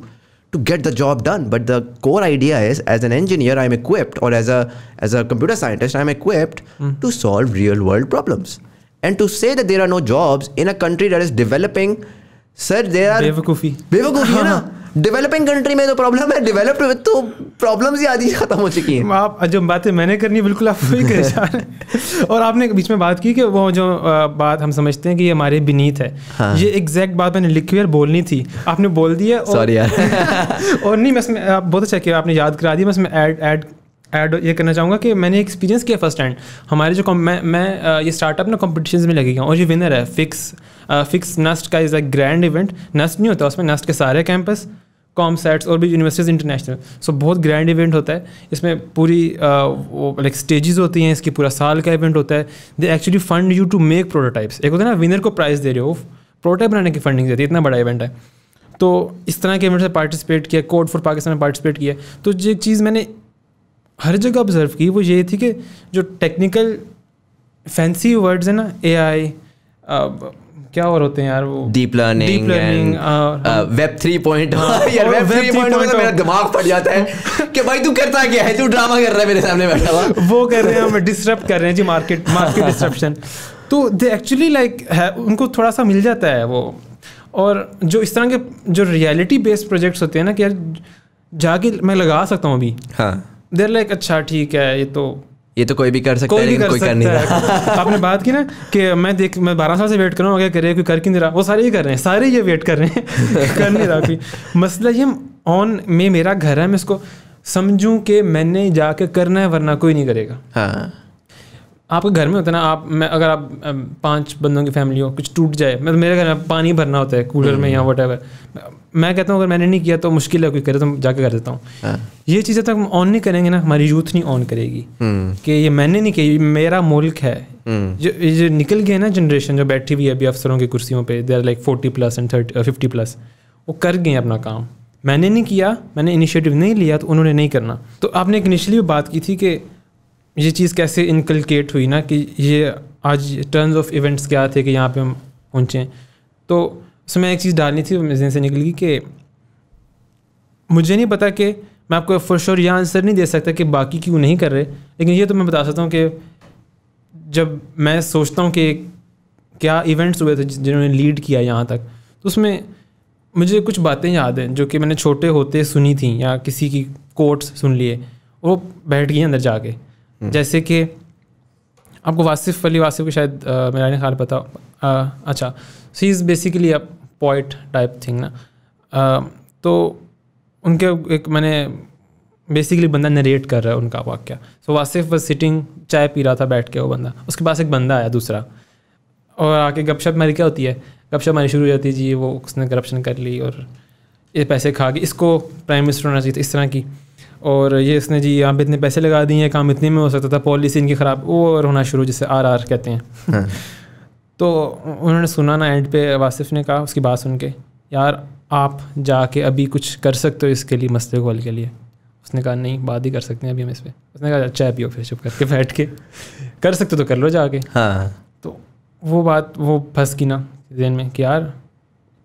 to get the job done but the core idea is as an engineer i'm equipped or as a as a computer scientist i'm equipped mm. to solve real world problems and to say that there are no jobs in a country that is developing sir there are Bevakufi. Bevakufi, है (laughs) डेवलपिंग कंट्री में तो प्रॉब्लम है डेवलप्ड में तो प्रॉब्लम ही आधी खत्म हो चुकी है आप जो बातें मैंने करनी बिल्कुल आप वही कर जा रहे और आपने बीच में बात की कि वो जो बात हम समझते हैं कि ये हमारे बिनीत है हाँ। ये एग्जैक्ट बात मैंने लिखी हुई बोलनी थी आपने बोल दी है सॉरी यार (laughs) और नहीं मैं इसमें बहुत अच्छा किया आपने याद करा दी मैं इसमें ऐड ऐड ऐड ये करना चाहूँगा कि मैंने एक्सपीरियंस किया फर्स्ट हैंड हमारे जो मैं मैं ये स्टार्टअप ना कॉम्पिटिशन में लगी और ये विनर है फिक्स फिक्स नस्ट का is a grand event NUST नहीं होता उसमें नस्ट के सारे कैंपस कॉम सेट्स और भी यूनिवर्सिटीज़ इंटरनेशनल सो बहुत ग्रैंड इवेंट होता है इसमें पूरी लाइक स्टेजेस होती हैं इसकी पूरा साल का इवेंट होता है they actually fund you to make prototypes एक होता है ना विनर को प्राइज़ दे रहे हो प्रोटोटाइप बनाने की फंडिंग देती है इतना बड़ा इवेंट है तो इस तरह के इवेंट से पार्टिसिपेट किया कोड फॉर पाकिस्तान में पार्टिसिपेट किया तो एक चीज़ मैंने हर जगह ऑब्जर्व की वो ये थी कि जो टेक्निकल फैंसी वर्ड्स है ना ए आई क्या और होते हैं यार वो deep learning deep learning web three point web three point मेरा oh। दिमाग फट जाता है (laughs) कि भाई तू करता क्या है तू ड्रामा कर रहा है मेरे सामने बैठा हुआ वो कर रहे हैं हम डिस्टर्ब कर रहे हैं जी मार्केट मार्केट डिस्ट्रप्शन तो दे एक्चुअली लाइक है उनको थोड़ा सा मिल जाता है वो और जो इस तरह के जो रियलिटी बेस्ड प्रोजेक्ट्स होते हैं ना कि यार जाके मैं लगा सकता हूँ अभी हाँ देर लाइक अच्छा ठीक है ये तो ये तो कोई भी कर सकता कोई है लेकिन कोई कर नहीं रहा आपने बात की ना कि मैं देख मैं बारह साल से वेट कर रहा हूँ अगर करे कोई कर क्यों नहीं रहा वो सारे ही कर रहे हैं सारे ये वेट कर रहे हैं (laughs) कर नहीं रहा मसला ये ऑन में मेरा घर है मैं इसको समझूं कि मैंने जाके करना है वरना कोई नहीं करेगा हाँ आपके घर में होता है ना आप मैं अगर आप पांच बंदों की फैमिली हो कुछ टूट जाए मतलब मेरे घर में पानी भरना होता है कूलर में या वट मैं कहता हूँ अगर मैंने नहीं किया तो मुश्किल है कोई करे तो जाके कर देता हूँ हाँ। ये चीज़ें तक तो हम ऑन नहीं करेंगे ना हमारी यूथ नहीं ऑन करेगी हम्म। कि ये मैंने नहीं की मेरा मुल्क है हम्म। जो ये निकल गया ना जनरेशन जो बैठी हुई है अभी अफसरों की कुर्सियों पर they are like forty plus and thirty fifty plus वो कर गए अपना काम मैंने नहीं किया मैंने इनिशिएटिव नहीं लिया तो उन्होंने नहीं करना तो आपने एक निचली बात की थी कि ये चीज़ कैसे इनकलकेट हुई ना कि ये आज टर्म्स ऑफ इवेंट्स क्या थे कि यहाँ पे हम पहुँचें तो उसमें एक चीज़ डालनी थी मेरे से निकल गई कि मुझे नहीं पता कि मैं आपको फॉर श्योर यह आंसर नहीं दे सकता कि बाकी क्यों नहीं कर रहे लेकिन ये तो मैं बता सकता हूँ कि जब मैं सोचता हूँ कि क्या इवेंट्स हुए थे जिन्होंने लीड किया यहाँ तक तो उसमें मुझे कुछ बातें याद हैं जो कि मैंने छोटे होते सुनी थी या किसी की कोट्स सुन लिए वो बैठ गई अंदर जाके हम्म। जैसे कि आपको वासिफ अली वासिफ को शायद मेरा ख्याल पता अच्छा see is basically a poet type thing ना तो उनके एक मैंने बेसिकली बंदा नरेट कर रहा है उनका वाक्य सो वासिफ व सिटिंग चाय पी रहा था बैठ के वो बंदा उसके पास एक बंदा आया दूसरा और आके गपशप मारी क्या होती है गपशप मारी शुरू हो जाती है जी वो उसने करप्शन कर ली और ये पैसे खा गए इसको प्राइम मिनिस्टर होना चाहिए इस तरह की और ये इसने जी यहाँ पे इतने पैसे लगा दिए हैं काम इतने में हो सकता था पॉलिसी इनकी ख़राब और होना शुरू जिसे आर आर कहते हैं हाँ। तो उन्होंने सुना ना एंड पे वासिफ ने कहा उसकी बात सुन के यार आप जाके अभी कुछ कर सकते हो इसके लिए मस्ते को के लिए उसने कहा नहीं बात ही कर सकते हैं अभी हम इस पर उसने कहा अच्छा पियो फिर चुप करके बैठ के कर सकते तो कर लो जाके हाँ तो वो बात वो फंस की ना जहन में कि यार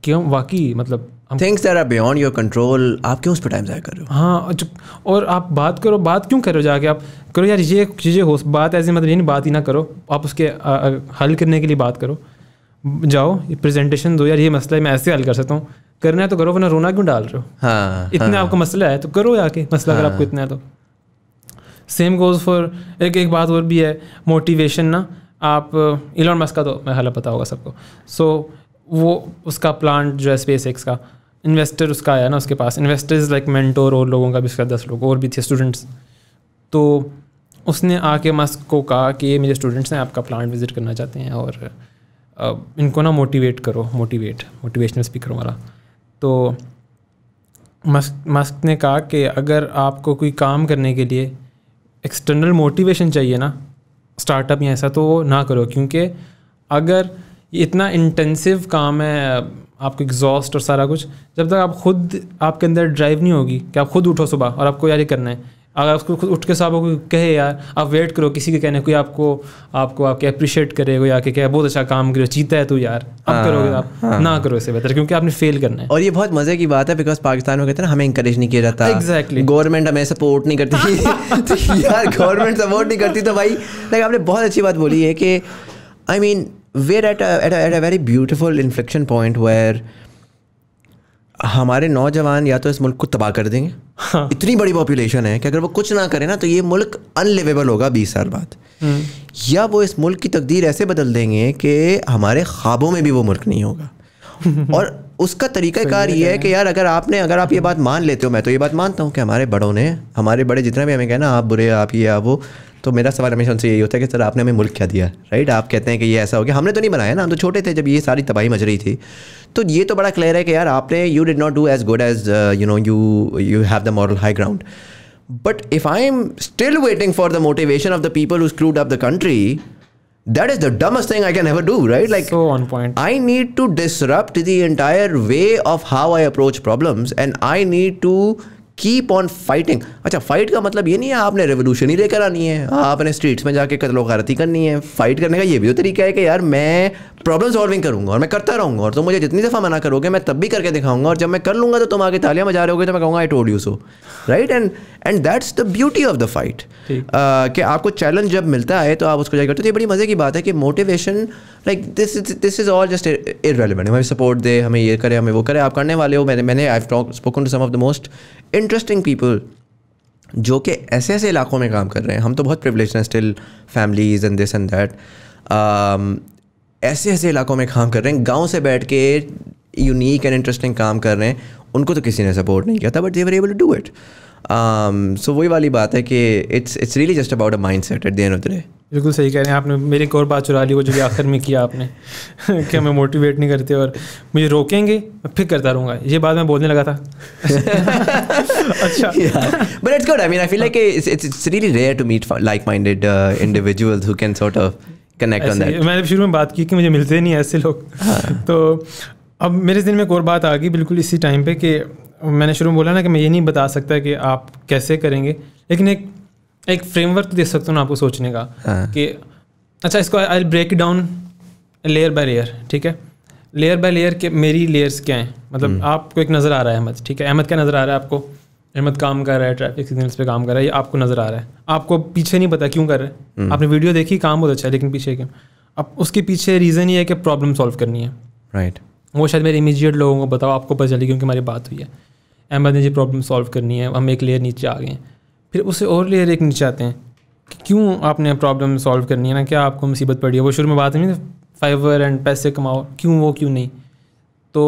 क्यों वाकई मतलब things that are beyond your control आप क्यों उस पर टाइम ज़ाया कर रहे हो हाँ अच्छा, और आप बात करो बात क्यों करो जाके आप करो यार ये चीज़ें हो बात ऐसे मतलब ये नहीं बात ही ना करो आप उसके आ, हल करने के लिए बात करो जाओ प्रेजेंटेशन दो यार ये मसला है मैं ऐसे हल कर सकता हूँ करना है तो करो वरना रोना क्यों डाल रहे हो हाँ, इतना हाँ, आपको मसला है तो करो आके मसला हाँ, अगर आपको हाँ। इतना है तो सेम गोज़ फॉर एक एक बात और भी है मोटिवेशन ना आप इलॉन मस्क का तो मैं हाल पता होगा सबको सो so, वो उसका प्लांट जो है स्पेस एक्स का इन्वेस्टर उसका आया ना उसके पास इन्वेस्टर्स लाइक मेंटोर और लोगों का भी उसका दस लोग और भी थे स्टूडेंट्स तो उसने आके मस्क को कहा कि ये मेरे स्टूडेंट्स हैं आपका प्लांट विज़िट करना चाहते हैं और इनको ना मोटिवेट करो मोटिवेट मोटिवेशनल स्पीकर वाला तो मस्क मस्क ने कहा कि अगर आपको कोई काम करने के लिए एक्सटर्नल मोटिवेशन चाहिए ना स्टार्टअप या ऐसा तो ना करो क्योंकि अगर ये इतना इंटेंसिव काम है आपको एग्जॉस्ट और सारा कुछ जब तक आप खुद आपके अंदर ड्राइव नहीं होगी कि आप खुद उठो सुबह और आपको यार ये करना है अगर आपको खुद उठ के साहब को कहे यार आप वेट करो किसी के कहने कोई आपको आपको आपके अप्रिशिएट करे कोई आके कहे बहुत अच्छा काम करो जीता है तू यार अब हाँ, करोगे तो आप हाँ। ना करो इसे बेहतर क्योंकि आपने फेल करना है और ये बहुत मजे की बात है बिकॉज पाकिस्तान में कहते हैं हमें इंकरेज नहीं किया जाता एग्जैक्टली exactly. गवर्नमेंट हमें सपोर्ट नहीं करती (laughs) तो यार गवर्नमेंट सपोर्ट नहीं करती तो भाई लाइक आपने बहुत अच्छी बात बोली है कि I mean we're at at at a very beautiful inflection point inflection हमारे नौजवान या तो इस मुल्क को तबाह कर देंगे हाँ. इतनी बड़ी पॉपुलेशन है कि अगर वो कुछ ना करें ना तो ये मुल्क अनलिवेबल होगा बीस साल बाद हम्म। या वो इस मुल्क की तकदीर ऐसे बदल देंगे कि हमारे ख्वाबों में भी वो मुल्क नहीं होगा (laughs) और उसका तरीक़ाकार ये है कि यार अगर आपने अगर आप ये बात मान लेते हो मैं तो ये बात मानता हूँ कि हमारे बड़ों ने हमारे बड़े जितना भी हमें कहना आप बुरे आप ये आप वो तो मेरा सवाल हमेशा उनसे यही होता है कि सर आपने हमें मुल्क क्या दिया राइट आप कहते हैं कि ये ऐसा हो गया हमने तो नहीं बनाया ना हम तो छोटे थे जब ये सारी तबाही मच रही थी तो ये तो बड़ा क्लियर है कि यार आपने you did not do as good as you know you you have the moral high ground but if I am still waiting for the motivation of the people who screwed up the country that is the dumbest thing I can ever do, right? Like, so on point. I need to disrupt the entire way of how I approach problems, and I need to keep on fighting अच्छा फाइट का मतलब ये नहीं है आपने रेवोल्यूशन ही लेकर आनी है हाँ, आपने स्ट्रीट्स में जाके कतलो गारती करनी है फाइट करने का ये भी तो तरीका है कि यार मैं प्रॉब्लम सॉल्विंग करूंगा और मैं करता रहूँगा और तुम तो मुझे जितनी दफ़ा मना करोगे मैं तब भी करके दिखाऊंगा और जब मैं कर लूँगा तो तुम आगे तालियां बजा हो तो मैं कहूँगा I told you so right and and that's the beauty of the fight कि आपको चैलेंज जब मिलता है तो आप उसको जाए करते हो तो ये बड़ी मज़े की बात है कि motivation like this this is all just irrelevant हमें सपोर्ट दे हमें ये करें हमें वो करे आप करने वाले हो मैंने मैंने I spoken to some of the most interesting people जो कि ऐसे ऐसे इलाकों में काम कर रहे हैं हम तो बहुत प्रिवलेज हैं still families and this and that ऐसे ऐसे इलाकों में काम कर रहे हैं गांव से बैठ के यूनिक एंड इंटरेस्टिंग काम कर रहे हैं उनको तो किसी ने सपोर्ट नहीं किया था but they were able to do it so um, वही वाली बात है कि it's it's really just about a mindset at the end of the day बिल्कुल सही कह रहे हैं आपने मेरी एक और बात चुरा ली वो जो कि आखिर में किया आपने (laughs) कि हमें मोटिवेट नहीं करते और मुझे रोकेंगे मैं फिर करता रहूँगा ये बात मैं बोलने लगा था (laughs) अच्छा but it's good I mean I feel like it's it's really rare to meet like minded individuals who can sort of connect on that मैंने शुरू में बात की कि मुझे मिलते नहीं ऐसे लोग हाँ। तो अब मेरे दिन में एक और बात आ गई बिल्कुल इसी टाइम पे कि मैंने शुरू में बोला ना कि मैं ये नहीं बता सकता कि आप कैसे करेंगे लेकिन एक एक फ्रेमवर्क दे सकता हूँ आपको सोचने का हाँ. कि अच्छा इसको I break down layer by layer ठीक है लेयर बाय लेयर के मेरी लेयर्स क्या हैं मतलब हम्म। आपको एक नज़र आ रहा है अहमद ठीक है अहमद क्या नज़र आ रहा है आपको अहमद काम कर रहा है ट्रैफिक सिग्नल्स पे काम कर रहा है ये आपको नज़र आ रहा है आपको पीछे नहीं पता क्यों कर रहा है हम्म। आपने वीडियो देखी काम बहुत अच्छा है लेकिन पीछे क्यों अब उसके पीछे रीज़न ये है कि प्रॉब्लम सॉल्व करनी है राइट right. वो शायद मेरे इमीजिएट लोगों को बताओ आपको पता चली क्योंकि हमारी बात हुई है अहमद ने ये प्रॉब्लम सॉल्व करनी है हम एक लेयर नीचे आ गए फिर उसे और लेयर एक नीचे आते हैं कि क्यों आपने प्रॉब्लम सॉल्व करनी है ना क्या आपको मुसीबत पड़ी है वो शुरू में बात नहीं फाइवर एंड पैसे कमाओ क्यों वो क्यों नहीं तो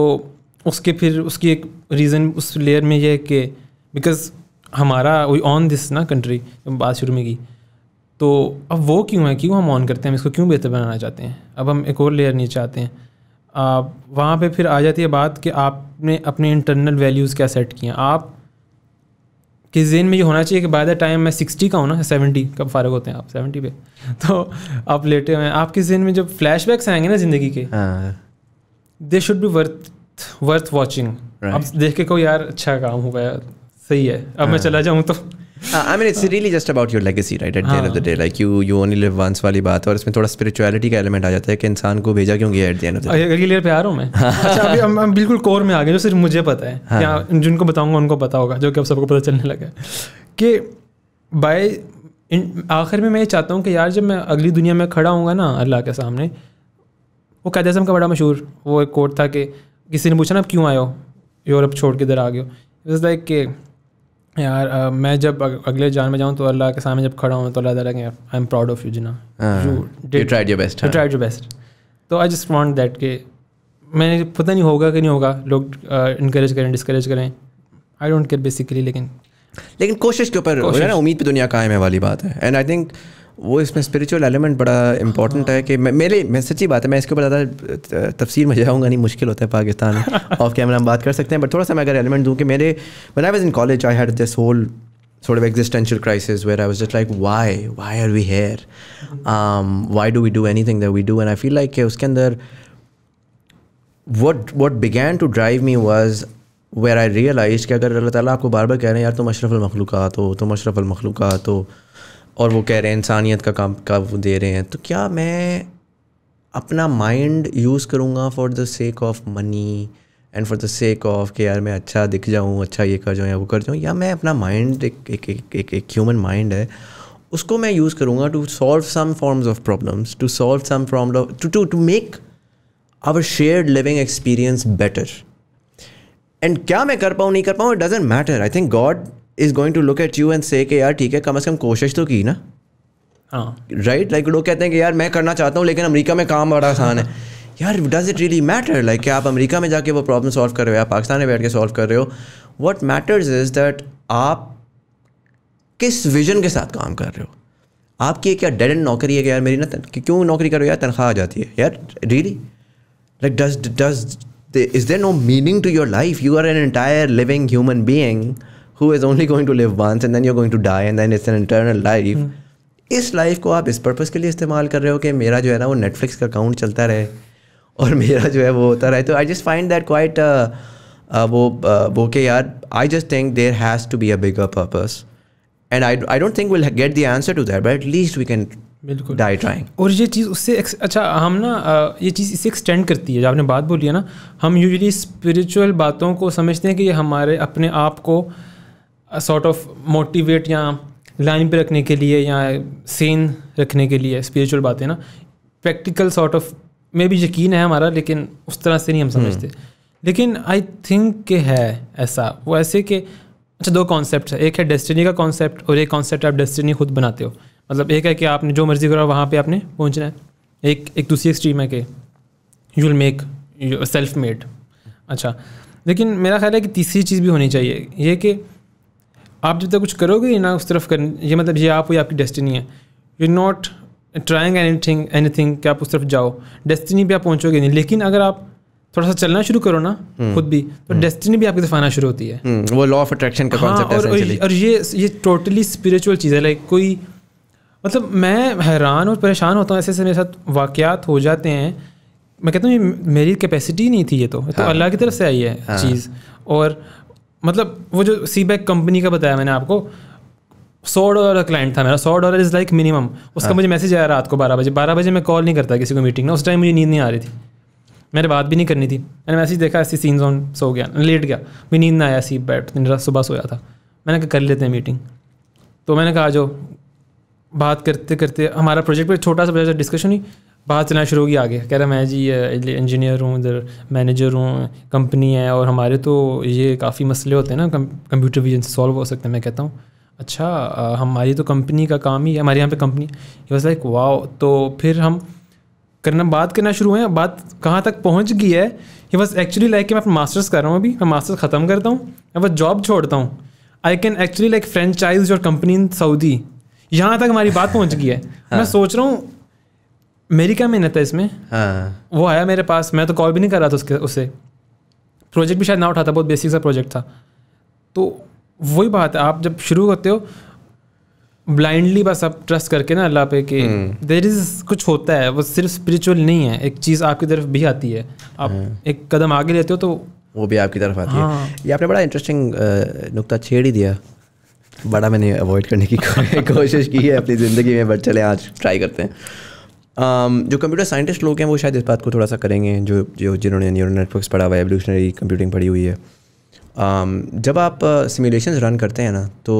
उसके फिर उसकी एक रीज़न उस लेयर में यह है कि बिकॉज हमारा वी ऑन दिस ना कंट्री बात शुरू में की तो अब वो क्यों है क्यों हम ऑन करते हैं हम इसको क्यों बेहतर बनाना चाहते हैं अब हम एक और लेयर नीचे आते हैं आप वहाँ पे फिर आ जाती है बात कि आप आपने अपने इंटरनल वैल्यूज़ क्या सेट किए आप कि जेन में ये होना चाहिए कि बाय द टाइम मैं सिक्सटी का हूँ ना सेवेंटी कब फारग होते हैं आप सेवेंटी पे (laughs) तो आप लेटे हुए हैं आपके जेन में जब बैक्स आएंगे ना ज़िंदगी के they should be worth worth watching अब देख के कहो यार अच्छा काम गया सही है अब मैं हाँ। चला जाऊँ तो uh, I mean, it's uh. really just about your legacy, right? At the end of the uh. day, like you you only live once वाली बात और इसमें थोड़ा स्पिरिचुअलिटी का एलिमेंट आ जाता है कि इंसान को भेजा क्यों गया at the end of the day अगली लेयर पे आ रहा हूं मैं (laughs) अच्छा अभी हम, हम बिल्कुल कोर में आ गए जो सिर्फ मुझे पता है हाँ. जिनको बताऊंगा उनको पता होगा जो कि अब सबको पता चलने लगा है कि बाय आखिर में मैं ये चाहता हूँ कि यार जब मैं अगली दुनिया में खड़ा हूँगा ना अल्लाह के सामने वो कैद का बड़ा मशहूर वो एक कोर्ट था कि किसी ने पूछा ना आप क्यों आए हो यूरोप छोड़ के इधर आ गए हो लाइक के यार आ, मैं जब अगले जान में जाऊँ तो अल्लाह के सामने जब खड़ा हूँ तो अल्लाह ताला I am proud of you Jinnah best तो आई जस्ट वॉन्ट दैट के मैंने पता नहीं होगा कि नहीं होगा लोग इनक्रेज करें डिस्करेज करें आई डोंट केयर बेसिकली लेकिन लेकिन कोशिश के ऊपर उम्मीद पे दुनिया कायम है वाली बात है एंड आई थिंक वो इसमें स्पिरिचुअल एलिमेंट बड़ा इंपॉर्टेंट है कि मेरे मैं सच्ची बात है मैं इसके ऊपर ज़्यादा तफसीर में जाऊँगा नहीं मुश्किल होता है पाकिस्तान में ऑफ (laughs) कैमरा हम बात कर सकते हैं बट थोड़ा सा मैं अगर एलिमेंट दूँ कि मेरे when I was in college I had this whole sort of existential crisis where I was just like, why? Why are we here? Um, why do we do anything that we do? And I feel like Uskandar, what what began to drive me was where I realized कि अगर अल्लाह ताली आपको बार बार कह रहे हैं यार तुम अशरफ़ मखलूक़ात हो तुम अशरफ़ मखलूक़ात हो और वो कह रहे हैं इंसानियत का काम का वो दे रहे हैं तो क्या मैं अपना माइंड यूज़ करूँगा for the sake of money and for the sake of कि यार मैं अच्छा दिख जाऊँ अच्छा ये कर जाऊँ या वो कर जाऊँ या मैं अपना माइंड एक एक ह्यूमन माइंड है उसको मैं यूज़ करूँगा to solve some forms of problems to solve some form to to to make our shared living experience better and क्या मैं कर पाऊँ नहीं कर पाऊँ it doesn't matter I think God is going to look at you and say यार ठीक है कम अज़ कम कोशिश तो की ना राइट हाँ। लाइक लोग कहते हैं कि यार मैं करना चाहता हूँ लेकिन अमरीका में काम बड़ा आसान है यार does it really matter like क्या आप अमेरिका में जाके वो प्रॉब्लम सॉल्व कर रहे हो आप पाकिस्तान में बैठ के सॉल्व कर रहे हो वट मैटर्स इज़ दैट आप किस विजन के साथ काम कर रहे हो आपकी क्या डेड एंड नौकरी है कि यार मेरी ना क्यों नौकरी करो यार तनख्वाह आ जाती है यार really like does does is there no meaning to your life you are an entire living human being who is only going to live once and then you're going to die and then it's an internal life hmm. इस लाइफ को आप इस पर्पज़ के लिए इस्तेमाल कर रहे हो कि मेरा जो है ना वो नेटफ्लिक्स का अकाउंट चलता रहे और (laughs) मेरा जो है वो होता रहे तो I just find that quite वो uh, वो के यार I just think there has to be a bigger purpose and I I don't think will get the answer to that but at least we can बिल्कुल डाई ट्राइंग और ये चीज़ उससे अच्छा हम ना uh, ये चीज़ इसे एक्सटेंड करती है जो आपने बात बोली है ना हम यूजली स्पिरिचुअल बातों को समझते हैं कि ये हमारे अपने आप को सॉर्ट ऑफ मोटिवेट या लाइन पे रखने के लिए या सेन रखने के लिए स्पिरिचुअल बातें ना प्रैक्टिकल सॉर्ट ऑफ में भी यकीन है हमारा लेकिन उस तरह से नहीं हम समझते हम्म। लेकिन आई थिंक के है ऐसा वो ऐसे कि अच्छा दो कॉन्सेप्ट है एक है डेस्टिनी का कॉन्सेप्ट और एक कॉन्सेप्ट आप डेस्टिनी खुद बनाते हो मतलब एक है कि आपने जो मर्ज़ी करो वहाँ पे आपने पहुँचना है एक एक दूसरी एक्सट्रीम है कि you will make self made अच्छा लेकिन मेरा ख्याल है कि तीसरी चीज़ भी होनी चाहिए ये कि आप जब तक कुछ करोगे ना उस तरफ कर ये मतलब ये आप या आपकी डेस्टिनी है you not trying anything anything कि आप उस तरफ जाओ डेस्टिनी भी आप पहुँचोगे नहीं लेकिन अगर आप थोड़ा सा चलना शुरू करो ना हम्म। खुद भी तो डेस्टिनी हम्म। भी आपकी तरफ आना शुरू होती है हम्म, वो लॉ ऑफ अट्रैक्शन का कॉन्सेप्ट हाँ, और, और ये ये टोटली स्पिरिचुअल चीज़ है लाइक कोई मतलब मैं हैरान और परेशान होता हूँ ऐसे ऐसे मेरे साथ वाक़ हो जाते हैं मैं कहता हूँ मेरी कैपेसिटी नहीं थी ये तो, तो हाँ। अल्लाह की तरफ से आई है हाँ। चीज़ और मतलब वो जो सी बैक कंपनी का बताया मैंने आपको सौ डॉलर का क्लाइंट था मेरा सौ डॉलर इज़ लाइक मिनिमम उसका हाँ। मुझे मैसेज आया रात को बारह बजे बारह बजे मैं कॉल नहीं करता किसी को मीटिंग में उस टाइम मुझे नींद नहीं आ रही थी मैंने बात भी नहीं करनी थी मैंने मैसेज देखा ऐसी सीन जोन सो गया लेट गया मुझे नींद ना आया सी बैठ रात सुबह सोया था मैंने कहा कर लेते हैं मीटिंग तो मैंने कहा जो बात करते करते हमारा प्रोजेक्ट पर छोटा सा डिस्कशन हुई बात चलना शुरू होगी आगे कह रहा मैं जी इंजीनियर हूँ इधर मैनेजर हूँ कंपनी है और हमारे तो ये काफ़ी मसले होते हैं ना कंप्यूटर विजन से सॉल्व हो सकते हैं मैं कहता हूँ अच्छा हमारी तो कंपनी का काम ही है हमारे यहाँ पे कंपनी ये वॉज लाइक वाओ तो फिर हम करना बात करना शुरू है बात कहाँ तक पहुँच गई है ये बस एक्चुअली लाइक मैं अपना मास्टर्स कर रहा हूँ अभी मैं मास्टर्स ख़त्म करता हूँ मैं बस जॉब छोड़ता हूँ I can actually like franchise your company in Saudi यहाँ तक हमारी बात पहुँच गई है हाँ। मैं सोच रहा हूँ मेरी क्या मेहनत है इसमें हाँ वो आया मेरे पास मैं तो कॉल भी नहीं कर रहा था उसके उसे प्रोजेक्ट भी शायद ना उठाता बहुत बेसिक सा प्रोजेक्ट था तो वही बात है आप जब शुरू करते हो ब्लाइंडली बस आप ट्रस्ट करके ना अल्लाह पे कि देर हम्म। इज कुछ होता है वो सिर्फ स्पिरिचुअल नहीं है एक चीज़ आपकी तरफ भी आती है आप हाँ। एक कदम आगे लेते हो तो वो भी आपकी तरफ आती हाँ। है ये आपने बड़ा इंटरेस्टिंग नुकता छेड़ ही दिया बड़ा मैंने अवॉइड करने की (laughs) कोशिश की है अपनी ज़िंदगी में बट चले आज ट्राई करते हैं Um, जो कंप्यूटर साइंटिस्ट लोग हैं वो शायद इस बात को थोड़ा सा करेंगे जो जो जिन्होंने न्यूरल नेटवर्क्स पढ़ा हुआ है एवोल्यूशनरी कंप्यूटिंग पढ़ी हुई है um, जब आप सिमुलेशन uh, रन करते हैं ना तो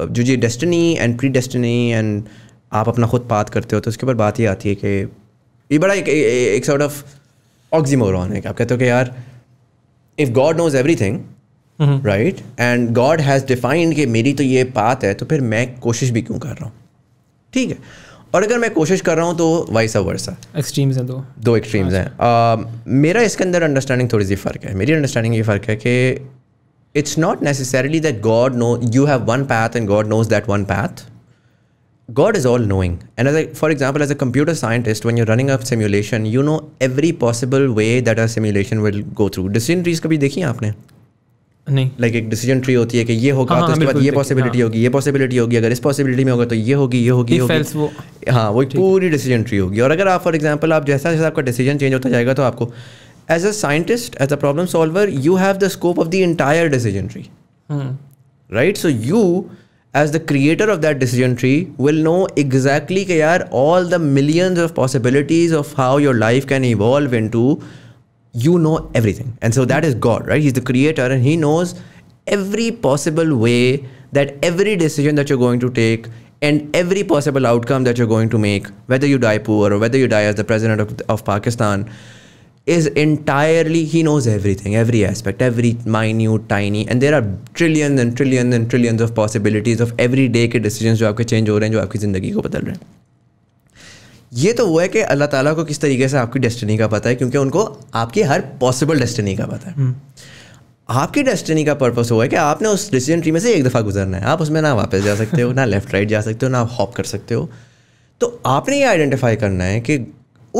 uh, जो ये destiny and pre destiny and आप अपना खुद बात करते हो तो उसके ऊपर बात ये आती है कि ये बड़ा एक एक सॉर्ट ऑफ ऑक्जीमोरॉन है कि आप कहते हो कि यार if God knows everything right and God has defined कि मेरी तो ये बात है तो फिर मैं कोशिश भी क्यों कर रहा हूँ ठीक है और अगर मैं कोशिश कर रहा हूँ तो वाइस वर्सा एक्सट्रीम्स हैं दो दो एक्सट्रीम्स हैं हाँ, मेरा इसके अंदर अंडरस्टैंडिंग थोड़ी सी फ़र्क है मेरी अंडरस्टैंडिंग ये फ़र्क है कि it's not necessarily that God know you have one path and God knows that one path God is all knowing and as for example as a computer scientist one you running a simulation you know every possible way that a simulation will go through decision trees कभी देखी हैं आपने नहीं लाइक like एक डिसीजन ट्री होती है कि ये होगा हाँ, हाँ तो इसके बाद ये पॉसिबिलिटी हाँ। होगी ये पॉसिबिलिटी होगी अगर इस पॉसिबिलिटी में होगा तो ये होगी ये होगी होगी वो हाँ वो पूरी डिसीजन ट्री होगी और अगर आप फॉर एग्जाम्पल आप जैसा जैसा आपका डिसीजन चेंज होता जाएगा तो आपको as a scientist as a problem solver you have the scope of the entire decision tree right so you as the creator of that decision tree will know exactly के यार all the millions of possibilities of how your life can evolve into you know everything. And so that is God, right? He's the creator and he knows every possible way that every decision that you're going to take and every possible outcome that you're going to make, whether you die poor or whether you die as the president of, of Pakistan, is entirely, he knows everything, every aspect, every minute, tiny. And there are trillions and trillions and trillions of possibilities of every day ke decisions jo aapke change ho rahe hain, jo aapki zindagi ये तो वो है कि अल्लाह ताला को किस तरीके से आपकी डेस्टिनी का पता है क्योंकि उनको आपकी हर पॉसिबल डेस्टिनी का पता है हम्म। आपकी डेस्टिनी का पर्पस हुआ है कि आपने उस डिसीजन ट्री में से एक दफ़ा गुजरना है आप उसमें ना वापस जा सकते हो ना लेफ्ट राइट जा सकते हो ना आप हॉप कर सकते हो तो आपने ये आइडेंटिफाई करना है कि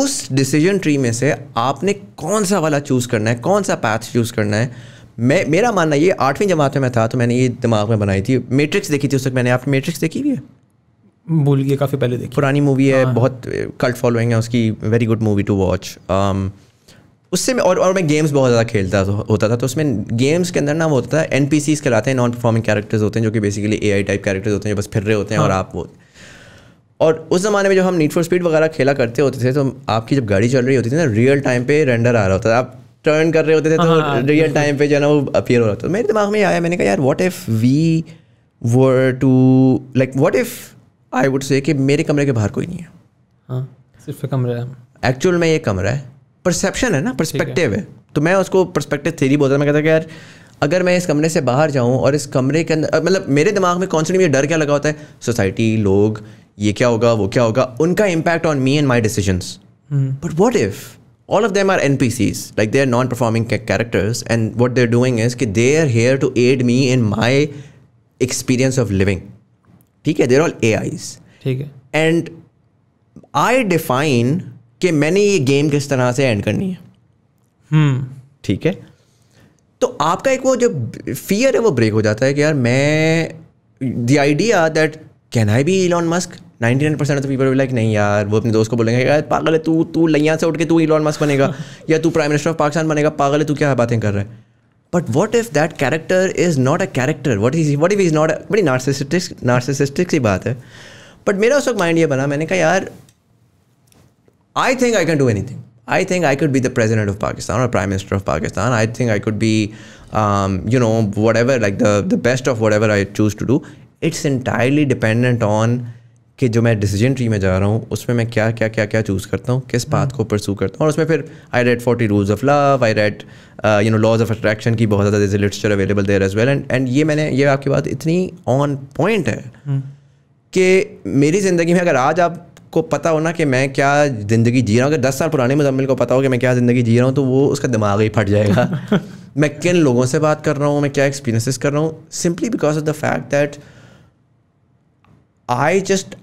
उस डिसीजन ट्री में से आपने कौन सा वाला चूज़ करना है कौन सा पैथ चूज़ करना है मैं मेरा मानना ये आठवीं जमात में मैं था तो मैंने ये दिमाग में बनाई थी मैट्रिक्स देखी थी उस वक्त मैंने आप मैट्रिक्स देखी हुई है भूल गया काफ़ी पहले देखी पुरानी मूवी है हाँ। बहुत कल्ट फॉलोइंग है उसकी very good movie to watch उससे मैं और और मैं गेम्स बहुत ज़्यादा खेलता होता था तो उसमें गेम्स के अंदर ना वो होता था एन पी सीज कहलाते हैं नॉन परफॉर्मिंग कैरेक्टर्स होते हैं जो कि basically A I type characters होते हैं जो बस फिर रहे होते हैं और हाँ। आप वो और उस ज़माने में जब हम नीट फॉर स्पीड वगैरह खेला करते होते थे तो आपकी जब गाड़ी चल रही होती थी ना रियल टाइम पे रेंडर आ रहा होता था आप टर्न कर रहे होते थे तो रियल हाँ, टाइम पे जो है ना वो अपियर हो रहा था तो मेरे दिमाग में आया मैंने कहा यार what if we were to like what if I would say कि मेरे कमरे के बाहर कोई नहीं है हाँ सिर्फ कमरा है एक्चुअल में ये कमरा है परसेप्शन है ना परस्पेक्टिव है।, है तो मैं उसको परस्पेक्टिव थेरी बोलता मैं कहता कि यार अगर मैं इस कमरे से बाहर जाऊँ और इस कमरे के अंदर मतलब मेरे दिमाग में कॉन्स्टेंटली डर क्या लगा होता है सोसाइटी लोग ये क्या होगा वो क्या होगा उनका impact on me and my decisions but what if all of them are NPCs. Like they're non-performing characters, and what they're doing is that they are here to aid me in my experience of living. ठीक है देर ऑल ए आईज ठीक है एंड आई डिफाइन कि मैंने ये गेम किस तरह से एंड करनी है हम्म। ठीक है तो आपका एक वो जो फियर है वो ब्रेक हो जाता है कि यार मैं the idea that can I be Elon Musk ninety nine percent of people like नहीं यार वो अपने दोस्त को बोलेंगे यार पागल है तू तू लैया से उठ के तू इलॉन मस्क बनेगा या तू प्राइम मिनिस्टर ऑफ पाकिस्तान बनेगा पागल है तू क्या बातें कर रहा है But what if that character is not a character? What is what if he's not a very narcissistic narcissistic सी बात है बट मेरा उस वक्त माइंड ये बना मैंने कहा यार I think I can do I think I could be the president of Pakistan or prime minister of Pakistan. I think I could be, um, you know, whatever, like the, the best of whatever I choose to do. It's entirely dependent on कि जो मैं डिसीजन ट्री में जा रहा हूँ उसमें मैं क्या क्या क्या क्या चूज़ करता हूँ किस बात हम्म। को परसू करता हूँ और उसमें फिर I read forty rules of love I read you know laws of attraction की बहुत ज़्यादा literature available there as well and and ये मैंने ये आपकी बात इतनी ऑन पॉइंट है हम्म। कि मेरी ज़िंदगी में अगर आज आप को पता हो ना कि मैं क्या ज़िंदगी जी रहा हूँ अगर दस साल पुराने मुजम्मिल को पता हो कि मैं क्या ज़िंदगी जी रहा हूँ तो वो उसका दिमाग ही फट जाएगा (laughs) मैं किन लोगों से बात कर रहा हूँ मैं क्या एक्सपीरियंसिस कर रहा हूँ simply because of the fact that I just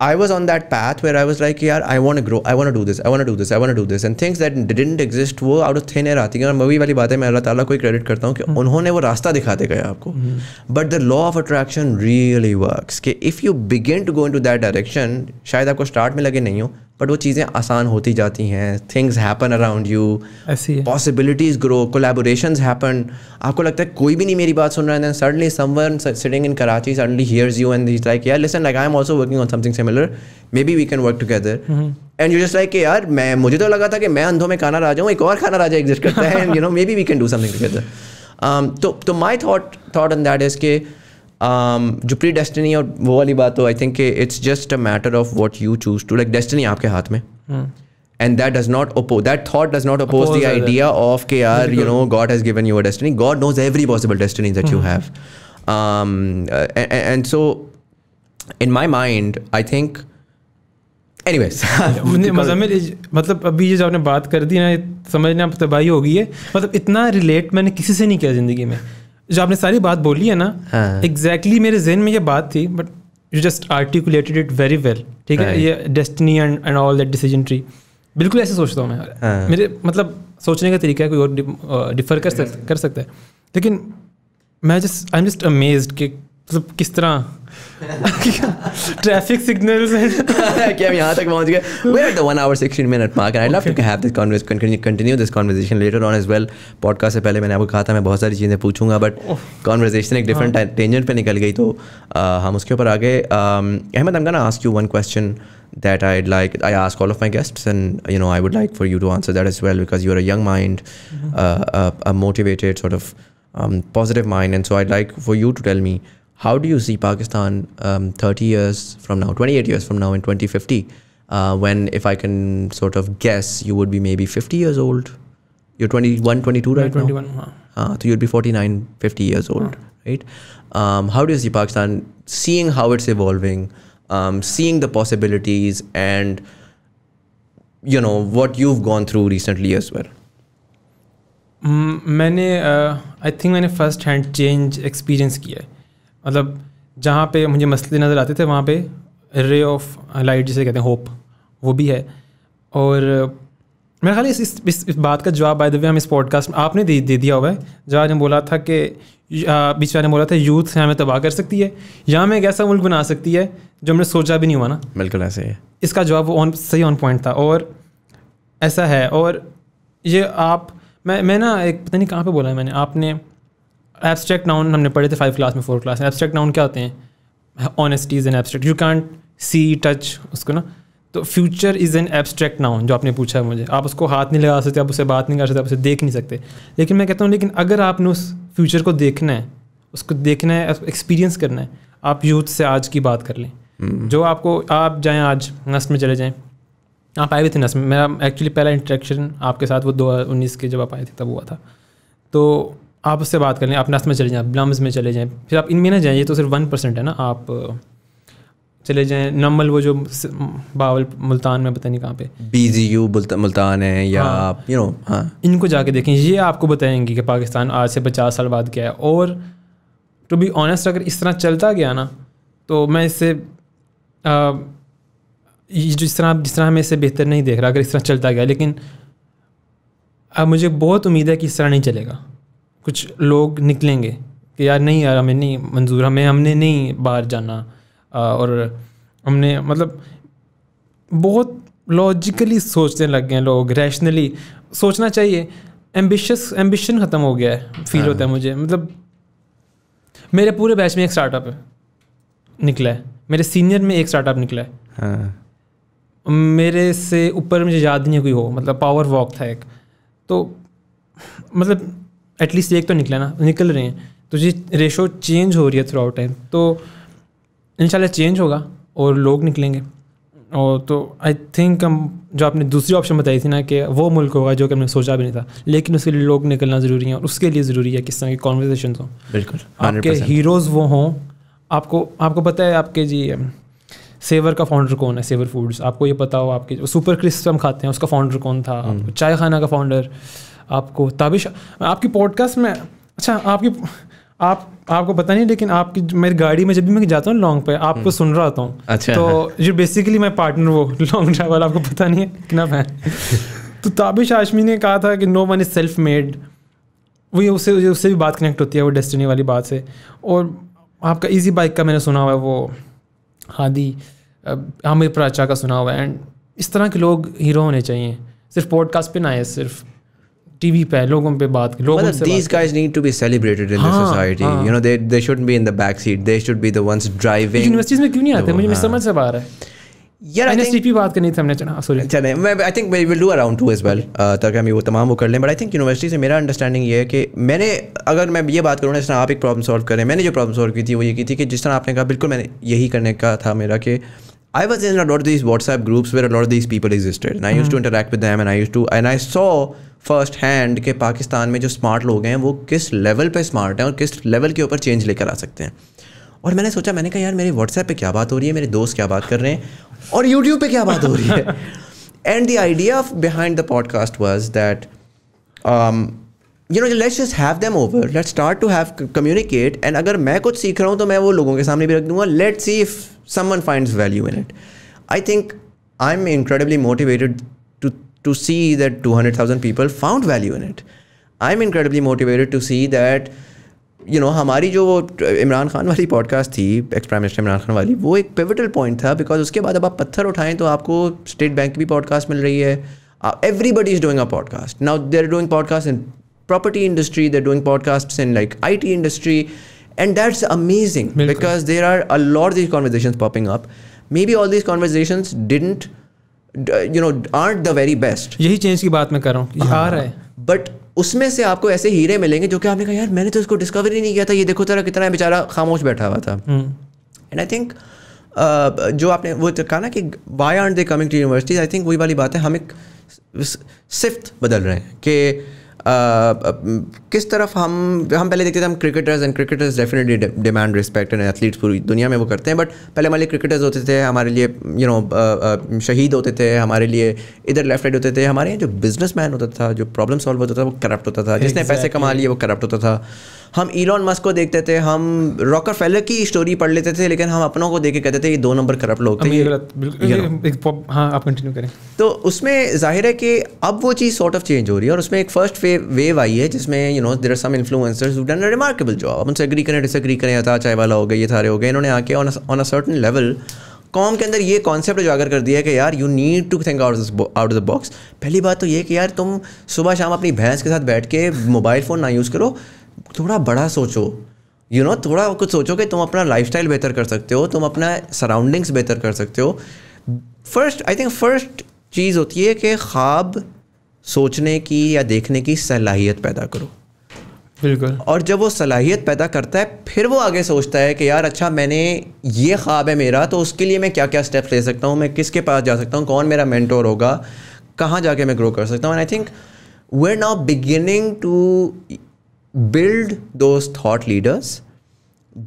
I was on that path where I was like, yeah, I want to grow, I want to do this, I want to do this, I want to do this, and things that didn't exist were out of thin air आती हैं और मैं baat hai. बात Allah, Taala, ताला credit karta क्रेडिट करता unhone कि raasta उन्होंने वो रास्ता दिखाते गए आपको but the law of attraction really works कि if you begin to go into that direction शायद आपको स्टार्ट बट वो चीज़ें आसान होती जाती हैं थिंग्स हैपन अराउंड यू ऐसी पॉसिबिलिटीज़ ग्रो कोलेबोरेशन हैपन आपको लगता है कोई भी नहीं मेरी बात सुन रहा है then suddenly someone sitting in Karachi suddenly hears you and is like यार listen like I am also working on something similar maybe we can work together and you just like यार मैं मुझे तो लगा था कि मैं अंधों में खाना राजा हूँ एक और खाना राजा एग्जिस्ट करता है and you know maybe we can do something together तो my thought thought on that is के um, जो प्री डेस्टनी और वो वाली बात हो I think it's just a matter of what you choose to like destiny आपके हाथ में एंड दैट डज नॉट अपो that thought does not oppose the idea of के are you know God has given your destiny God knows every possible destiny that you have and so in my mind I think anyways मतलब अभी ये जो आपने बात कर दी ना समझना तबाही हो गई है मतलब इतना रिलेट मैंने किसी से नहीं किया ज़िंदगी में जो आपने सारी बात बोली है ना एग्जैक्टली हाँ। मेरे जहन में ये बात थी but you just articulated it very well ठीक है ये destiny and and all that decision tree बिल्कुल ऐसे सोचता हूँ मैं हाँ। मेरे मतलब सोचने का तरीका है कोई और डिफर कर सकता कर सकता है लेकिन मैं just I am just amazed कि सब मतलब किस तरह ट्रैफिक (laughs) (laughs) सिग्नल यहाँ तक पहुँच गए से पहले मैंने आपको कहा था मैं बहुत सारी चीज़ें पूछूंगा बट कॉन्वर्जेशन oh. एक डिफरेंट टेंजेंट पर निकल गई तो uh, हम उसके ऊपर आगे um, Ahmad I'm gonna ask you one question that I like I ask all of my guest and you know I would like for you to answer that as well because you are young mind motivated of positive mind and so I like for you to tell me how do you see Pakistan um, 30 years from now, 28 years from now in 2050, uh, when, if I can sort of guess, you would be maybe 50 years old? You're 21, 22 right 21, now? Huh. Uh, so you'd be 49, 50 years old, huh. right? Um, how do you see Pakistan, seeing how it's evolving, um, seeing the possibilities and, you know, what you've gone through recently as well? Mm, मैंने आई uh, थिंक मैंने फर्स्ट हैंड चेंज एक्सपीरियंस किया है मतलब जहाँ पे मुझे मसले नज़र आते थे वहाँ पे रे ऑफ लाइट जिसे कहते हैं होप वो भी है और मेरा ख्याल इस, इस इस इस बात का जवाब बाय द वे हम इस पॉडकास्ट में आपने दे दे दिया हुआ है जहाँ हमने बोला था कि बीच में बोला था यूथ से हमें तबाह कर सकती है या हमें एक ऐसा मुल्क बना सकती है जो हमने सोचा भी नहीं हुआ ना बिल्कुल ऐसे है इसका जवाब वो ऑन सही ऑन पॉइंट था और ऐसा है और ये आप मैं मैं ना एक पता नहीं कहाँ पे बोला है मैंने आपने एब्स्ट्रैक्ट नाउन हमने पढ़े थे फाइव क्लास में फोर क्लास में एब्स्ट्रैक्ट नाउन क्या होते हैं honesty is an abstract you can't see touch उसको ना तो future is an abstract noun जो आपने पूछा है मुझे आप उसको हाथ नहीं लगा सकते आप उससे बात नहीं कर सकते आप उसे देख नहीं सकते लेकिन मैं कहता हूँ लेकिन अगर आपने उस फ्यूचर को देखना है उसको देखना है एक्सपीरियंस करना है आप यूथ से आज की बात कर लें hmm. जो आपको आप जाएँ आज नस्ट में चले जाएँ आप आए हुए थे नस्ट में मेरा एक्चुअली पहला इंट्रैक्शन आपके साथ वो दो के जब आप आए थे तब हुआ था तो आप उससे बात कर लें आप नस में चले जाएँ ब्लम्स में चले जाएँ फिर आप इनमें ना जाएँ ये तो सिर्फ वन परसेंट है ना आप चले जाएँ नमल वो जो बावल मुल्तान में पता नहीं कहाँ पे जी यू मुल्तान है या हाँ। आप यू नो हाँ इनको जाके देखें ये आपको बताएंगे कि पाकिस्तान आज से पचास साल बाद क्या है और टू बी ऑनेस्ट अगर इस तरह चलता गया ना तो मैं इससे जिस तरह जिस तरह मैं इसे बेहतर नहीं देख रहा अगर इस तरह चलता गया लेकिन अब मुझे बहुत उम्मीद है कि इस तरह नहीं चलेगा कुछ लोग निकलेंगे कि यार नहीं यार हमें नहीं मंजूर हमें हमने नहीं बाहर जाना और हमने मतलब बहुत लॉजिकली सोचने लग गए लोग रैशनली सोचना चाहिए एम्बिशस एम्बिशन ख़त्म हो गया है फील होता है हाँ। मुझे मतलब मेरे पूरे बैच में एक स्टार्टअप निकला है मेरे सीनियर में एक स्टार्टअप निकला है हाँ। मेरे से ऊपर मुझे याद नहीं कोई हो मतलब पावर वॉक था एक तो मतलब एटलीस्ट एक तो निकला ना निकल रहे हैं तो ये रेशो चेंज हो रही है थ्रू आउट टाइम तो इन चेंज होगा और लोग निकलेंगे और तो आई थिंक हम जो आपने दूसरी ऑप्शन बताई थी ना कि वो मुल्क होगा जो कि हमने सोचा भी नहीं था लेकिन उसके लिए लोग निकलना ज़रूरी है और उसके लिए ज़रूरी है किस तरह की कॉन्वर्जेशन हो बिल्कुल आपके हीरोज़ वो हों आपको आपको पता है आपके जी सेवर का फाउंडर कौन है सेवर फूड्स आपको ये पता हो आपके सुपर क्रिस्प हम खाते हैं उसका फाउंडर कौन था हम्म। चाय खाना का फाउंडर आपको ताबिश आपकी पॉडकास्ट में अच्छा आपकी आप आपको पता नहीं लेकिन आपकी मेरी गाड़ी में जब भी मैं जाता हूँ लॉन्ग पे आपको हम्म। सुन रहा होता हूँ अच्छा तो जो बेसिकली मैं पार्टनर वो लॉन्ग ड्राइव वाला आपको पता नहीं है कितना फैन (laughs) तो ताबिश आशमी ने कहा था कि no one is self made वो ये उससे उससे भी बात कनेक्ट होती है वो डेस्टिनी वाली बात से और आपका इजी बाइक का मैंने सुना हुआ है वो हादी आमिर प्राचा का सुना हुआ है एंड इस तरह के लोग हीरो होने चाहिए सिर्फ पॉडकास्ट पे ना आए सिर्फ टीवी पे लोगों पे बात लोग मतलब these guys need to be celebrated in the society you know they they should be in the back seat they should be the ones driving universities में क्यों नहीं आते तो मुझे हाँ। समझ से बाहर है यार आई एनएसटीपी बात करनी थी हमने चना सॉरी अच्छा मैं I think we will do a round two as well ताकि हम वो तमाम वो कर लें बट आई थिंक यूनिवर्सिटी से मेरा अंडरस्टैंडिंग ये है कि मैंने अगर मैं ये बात करूँ ना जिस आप एक प्रॉब्लम सॉल्व करें मैंने जो प्रॉब्लम सॉल्व की थी वो ये की थी कि जिस तरह आपने कहा बिल्कुल मैंने यही करने का था मेरा कि फर्स्ट हैंड के पाकिस्तान में जो स्मार्ट लोग हैं वो किस लेवल पे स्मार्ट हैं और किस लेवल के ऊपर चेंज लेकर आ सकते हैं और मैंने सोचा मैंने कहा यार मेरे व्हाट्सएप पे क्या बात हो रही है मेरे दोस्त क्या बात कर रहे हैं और यूट्यूब पे क्या बात हो रही है and the idea of behind the podcast was that you know let's just have them over let start to have communicate and अगर मैं कुछ सीख रहा हूँ तो मैं वो लोगों के सामने भी रख दूंगा let see if someone find value in it I think I am incredibly motivated to see that 200,000 people found value in it. I'm incredibly motivated to see that, you know, Hamari जो Imran Khan uh, वाली podcast थी, ex-prime minister Imran Khan वाली, वो एक pivotal point because उसके बाद अब आप पत्थर उठाएं तो आपको state bank की भी podcast मिल रही uh, Everybody is doing a podcast. Now they're doing podcasts in property industry, they're doing podcasts in like IT industry. And that's amazing because there are a lot of these conversations popping up. Maybe all these conversations didn't you know aren't the very best यही चेंज की बात मैं कर रहा हूँ हाँ। आ रहा है बट उसमें से आपको ऐसे हीरे मिलेंगे जो कि आपने कहा यार मैंने तो इसको डिस्कवर ही नहीं किया था ये देखो तरह कितना बेचारा खामोश बैठा हुआ था एंड आई थिंक जो आपने वो तो कहा ना कि why aren't they coming to universities I think वही वाली बात है हम एक सिफ्ट बदल रहे हैं कि किस तरफ हम हम पहले देखते थे हम cricketers and cricketers definitely demand respect and athletes पूरी दुनिया में वो करते हैं बट पहले हमारे क्रिकेटर्स होते थे हमारे लिए यू नो शहीद होते थे हमारे लिए इधर लेफ्ट राइट होते थे हमारे यहाँ जो बिजनेस होता था जो प्रॉब्लम सॉल्व होता था वो करप्ट होता था जिसने पैसे कमा लिए वो करप्ट होता था हम इलॉन मस्क को देखते थे हम रॉकर फेलर की स्टोरी पढ़ लेते थे लेकिन हम अपनों को देख के कहते थे ये दो नंबर करप्ट लोग थे हाँ आप कंटिन्यू करें तो उसमें जाहिर है कि अब वो चीज़ सॉर्ट ऑफ चेंज हो रही है और उसमें एक फर्स्ट फेज वेव आई है जिसमें you know there are some influencers done a remarkable job अब उनसे एग्री करें डिसएग्री करें अता चाय वाला हो गया ये सारे हो गए इन्होंने आके ऑन अ सर्टन लेवल कॉम के अंदर ये कॉन्सेप्ट उजागर कर दिया है कि यार you need to think out out of the box पहली बात तो ये कि यार तुम सुबह शाम अपनी भैंस के साथ बैठ के मोबाइल फ़ोन ना यूज़ करो थोड़ा बड़ा सोचो यू you नो know, थोड़ा कुछ सोचो कि तुम अपना लाइफ बेहतर कर सकते हो तुम अपना सराउंडिंग्स बेहतर कर सकते हो फर्स्ट आई थिंक फर्स्ट चीज़ होती है कि ख्वाब सोचने की या देखने की सलाहियत पैदा करो बिल्कुल और जब वो सलाहियत पैदा करता है फिर वो आगे सोचता है कि यार अच्छा मैंने ये ख्वाब है मेरा तो उसके लिए मैं क्या क्या स्टेप्स ले सकता हूँ मैं किसके पास जा सकता हूँ कौन मेरा मेंटोर होगा कहाँ जाके मैं ग्रो कर सकता हूँ I think we are now beginning to build those thought leaders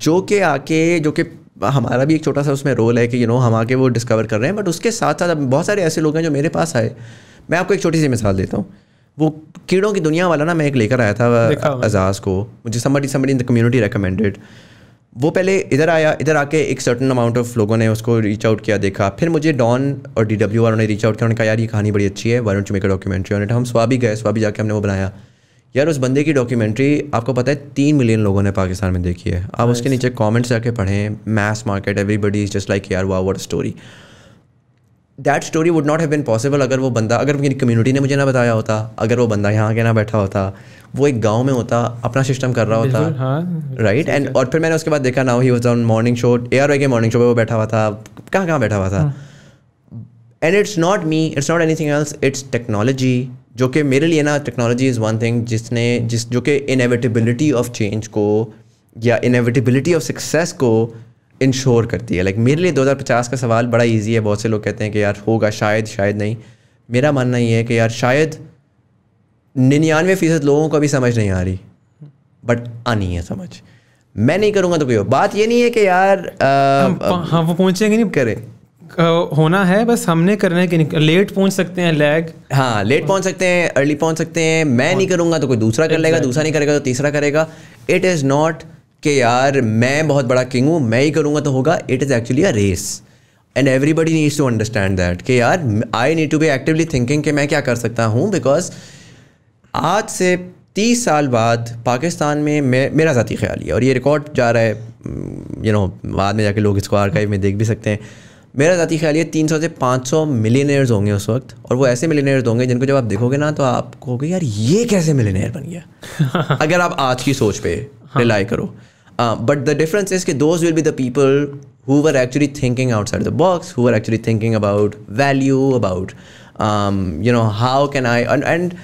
जो कि आके जो कि हमारा भी एक छोटा सा उसमें रोल है कि यू you नो know, हम आके वो डिस्कवर कर रहे हैं बट उसके साथ साथ बहुत सारे ऐसे लोग हैं जो मेरे पास आए मैं आपको एक छोटी सी मिसाल देता हूँ वो कीड़ों की दुनिया वाला ना मैं एक लेकर आया था अजाज़ को मुझे somebody somebody in the community recommended वो पहले इधर आया इधर आके एक सर्टन अमाउंट ऑफ लोगों ने उसको रीच आउट किया देखा फिर मुझे डॉन और डी डब्ल्यू वालों ने रीच आउट किया उन्होंने कहा यार ये कहानी बड़ी अच्छी है वरुण चुमे का डॉक्यूमेंट्री ऑन हम स्वा भी गए स्वा भी जाके हमने वो बनाया यार उस बंदे की डॉक्यूमेंट्री आपको पता है तीन मिलियन लोगों ने पाकिस्तान में देखी है आप उसके नीचे कॉमेंट्स जाके पढ़ें mass market everybody is just like यार वाह वर्ड story that story would not have been possible अगर वो बंदा अगर मेरी कम्युनिटी ने मुझे ना बताया होता अगर वो बंदा यहाँ के ना बैठा होता वो एक गांव में होता अपना सिस्टम कर रहा होता राइट हाँ, एंड और फिर मैंने उसके बाद देखा नाउ ही होता on morning show A R Y के मॉर्निंग शो पर वो बैठा हुआ था कहाँ कहाँ बैठा हुआ था and it's not me it's not anything else it's technology जो कि मेरे लिए ना टेक्नोलॉजी इज़ वन थिंग जिसने जिस जो कि इनएविटेबिलिटी ऑफ चेंज को या इनएविटेबिलिटी ऑफ सक्सेस को इंश्योर करती है लाइक मेरे लिए 2050 का सवाल बड़ा इजी है बहुत से लोग कहते हैं कि यार होगा शायद शायद नहीं मेरा मानना ये है कि यार शायद निन्यानवे फ़ीसद लोगों को भी समझ नहीं आ रही बट आनी है समझ मैं नहीं करूँगा तो कोई बात ये नहीं है कि यार हम, हाँ, वो पहुँचेंगे नहीं करें होना है बस हमने करना है कि लेट पहुंच सकते हैं लैग हाँ लेट पहुंच सकते हैं अर्ली पहुंच सकते हैं मैं नहीं करूँगा तो कोई दूसरा कर लेगा दूसरा नहीं करेगा तो तीसरा करेगा इट इज़ नॉट कि यार मैं बहुत बड़ा किंग हूँ मैं ही करूँगा तो होगा it is actually a race and everybody needs to understand that कि यार I need to be actively thinking कि मैं क्या कर सकता हूँ बिकॉज आज से तीस साल बाद पाकिस्तान में मैं मेरा ज़ाती ख्याल है और ये रिकॉर्ड जा रहा है यू mm, नो बाद में जाके लोग इसको आर्काइव में देख भी सकते हैं मेरा ज़ाती ख्याल ये तीन सौ से पाँच सौ मिलीनियर्स होंगे उस वक्त और वो ऐसे मिलीनियर्स होंगे जिनको जब आप देखोगे ना तो आप कहोगे यार ये कैसे मिलीनियर बन गया (laughs) अगर आप आज की सोच पे रिलाई हाँ। करो Uh, but the difference is that those will be the people who were actually thinking outside the box, who were actually thinking about value, about um, you know how can I and, and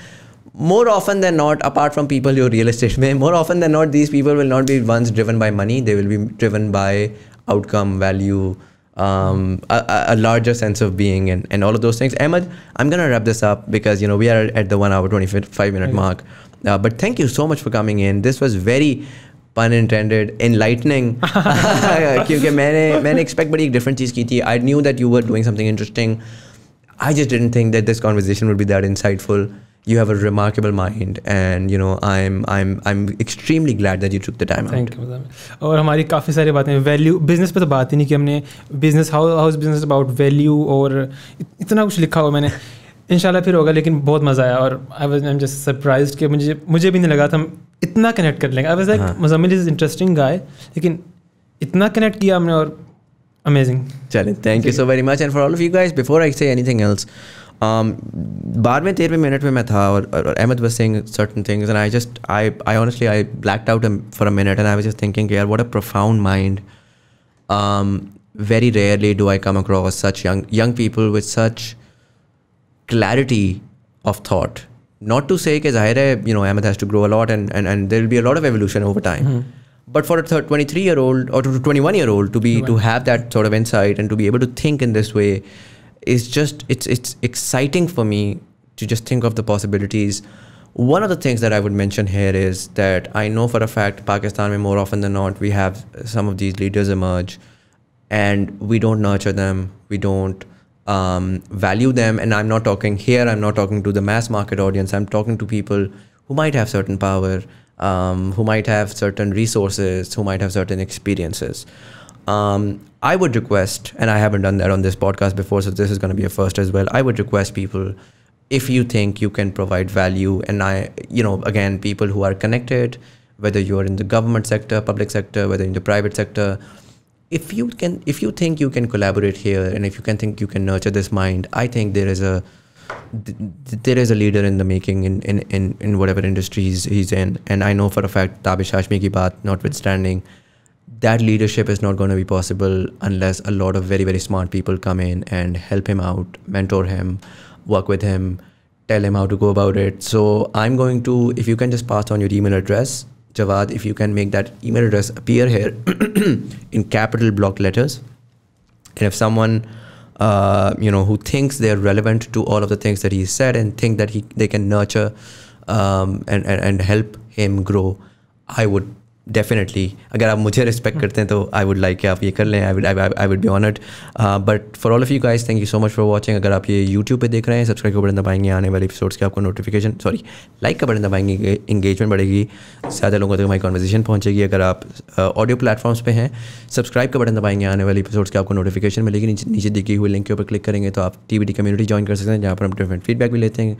more often than not, apart from people your real estate may, more often than not, these people will not be ones driven by money. They will be driven by outcome, value, um, a, a, larger sense of being, and, and all of those things. Ahmed, I'm gonna wrap this up because you know we are at the one hour twenty five minute okay. mark. Uh, but thank you so much for coming in. This was very pun intended in lightning क्योंकि मैंने मैंने एक्सपेक्ट बड़ी एक डिफरेंट चीज़ की थी I knew that you were doing something interesting I just didn't think that this conversation would be that have you have a remarkable mind and you know i'm i'm i'm extremely glad that you took the time Thank out you, और हमारी काफ़ी सारी बातें वैल्यू बिजनेस पर तो बात ही नहीं कि हमने business how how is business about value और इतना कुछ लिखा हुआ मैंने इन फिर होगा लेकिन बहुत मज़ा आया और I was I am just surprise कि मुझे मुझे भी नहीं लगा था हम इतना कनेक्ट कर लेंगे I was like Muzammil is interesting guy लेकिन इतना कनेक्ट किया हमने और अमेजिंग चले thank you so very much and for all of you guys before I say anything else बारहवें तेरहवें मिनट में मैं था और, Ahmad was saying certain things and I just I I honestly I black out for a minute and I was just thinking यार what a profound mind very rarely do I come across such young young people with such clarity of thought. Not to say that Zahir, you know, Ahmed has to grow a lot and, and, and there will be a lot of evolution over time. Mm -hmm. But for a 23 year old or 21 year old to be to have that sort of insight and to be able to think in this way is just it's it's exciting for me to just think of the possibilities. One of the things that I would mention here is that I know for a fact Pakistan, more often than not, we have some of these leaders emerge, and we don't nurture them. We don't um, value them. And I'm not talking here, I'm not talking to the mass market audience, I'm talking to people who might have certain power, um, who might have certain resources, who might have certain experiences. Um, I would request, and I haven't done that on this podcast before, so this is going to be a first as well. I would request people if you think you can provide value, and I, you know, again, people who are connected, whether you're in the government sector, public sector, whether in the private sector, if you can if you think you can collaborate here and if you can think you can nurture this mind i think there is a there is a leader in the making in in, in, in whatever industry he's, he's in and i know for a fact tabish hashmi ki baat notwithstanding that leadership is not going to be possible unless a lot of very very smart people come in and help him out mentor him work with him tell him how to go about it so i'm going to if you can just pass on your email address Javad, if you can make that email address appear here (coughs) in capital block letters. And if someone, uh, you know, who thinks they're relevant to all of the things that he said and think that he, they can nurture um, and, and, and help him grow, I would definitely अगर आप मुझे रिस्पेक्ट करते हैं तो आई वुड लाइक कि आप ये कर लें I would be honoured but for all of you guys thank you so much for watching अगर आप ये यूट्यूब पर देख रहे हैं सब्सक्राइब का बटन दबाएंगे आने वाले एपिसोड्स के आपको नोटिफिकेशन सॉरी लाइक का बटन दबाएंगे इंगेजमेंट बढ़ेगी ज़्यादा लोगों तक हमारी कॉन्वर्जेशन पहुँचेगी अगर आप ऑडियो प्लेटफॉर्म्स पर हैं सब्सक्राइब का बटन दबाएंगे आने वाले एपिसोड्स के आपको नोटिफिकेशन मिलेगी नीचे दिखी हुई लिंक के ऊपर क्लिक करेंगे तो आप T V D community join कर सकते हैं जहाँ पर हम डिफरेंट फीडबैक भी लेते हैं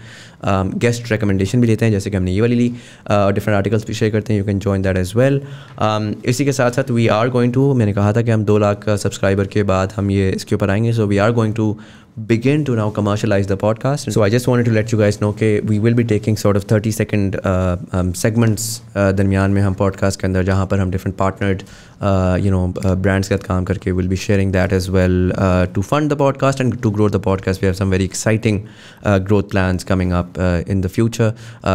गेस्ट um, रिकमेंडेशन भी लेते हैं जैसे कि हमने ये वाली ली डिफरेंट uh, आर्टिकल्स भी शेयर करते हैं you can join that as well well um, इसी के साथ साथ वी आर गोइंग टू मैंने कहा था कि हम दो लाख सब्सक्राइबर के बाद हम ये इसके ऊपर आएंगे so we are going to begin to now commercialize the podcast. so I just wanted to let you guys know okay, we will be taking sort of 30 second uh, um, segments uh, दरमियान में हम podcast के अंदर जहाँ पर different partnered uh, you know uh, brands के काम करके will be sharing that as well to fund the podcast and to grow the podcast. We have some very exciting growth plans coming up in the future.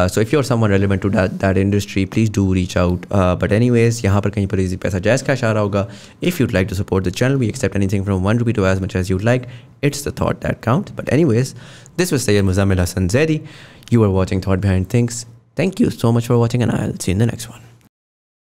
so if you're someone relevant to that that industry, please do reach out. but anyways, यहाँ पर कहीं easy इजी पैसा cash का If you'd like to support the channel, we accept anything from one rupee to as much as you'd like. It's the thought that count. But anyways, this was Sayyid Muzamil Hassan Zedi. You were watching Thought Behind Things. Thank you so much for watching and I'll see you in the next one.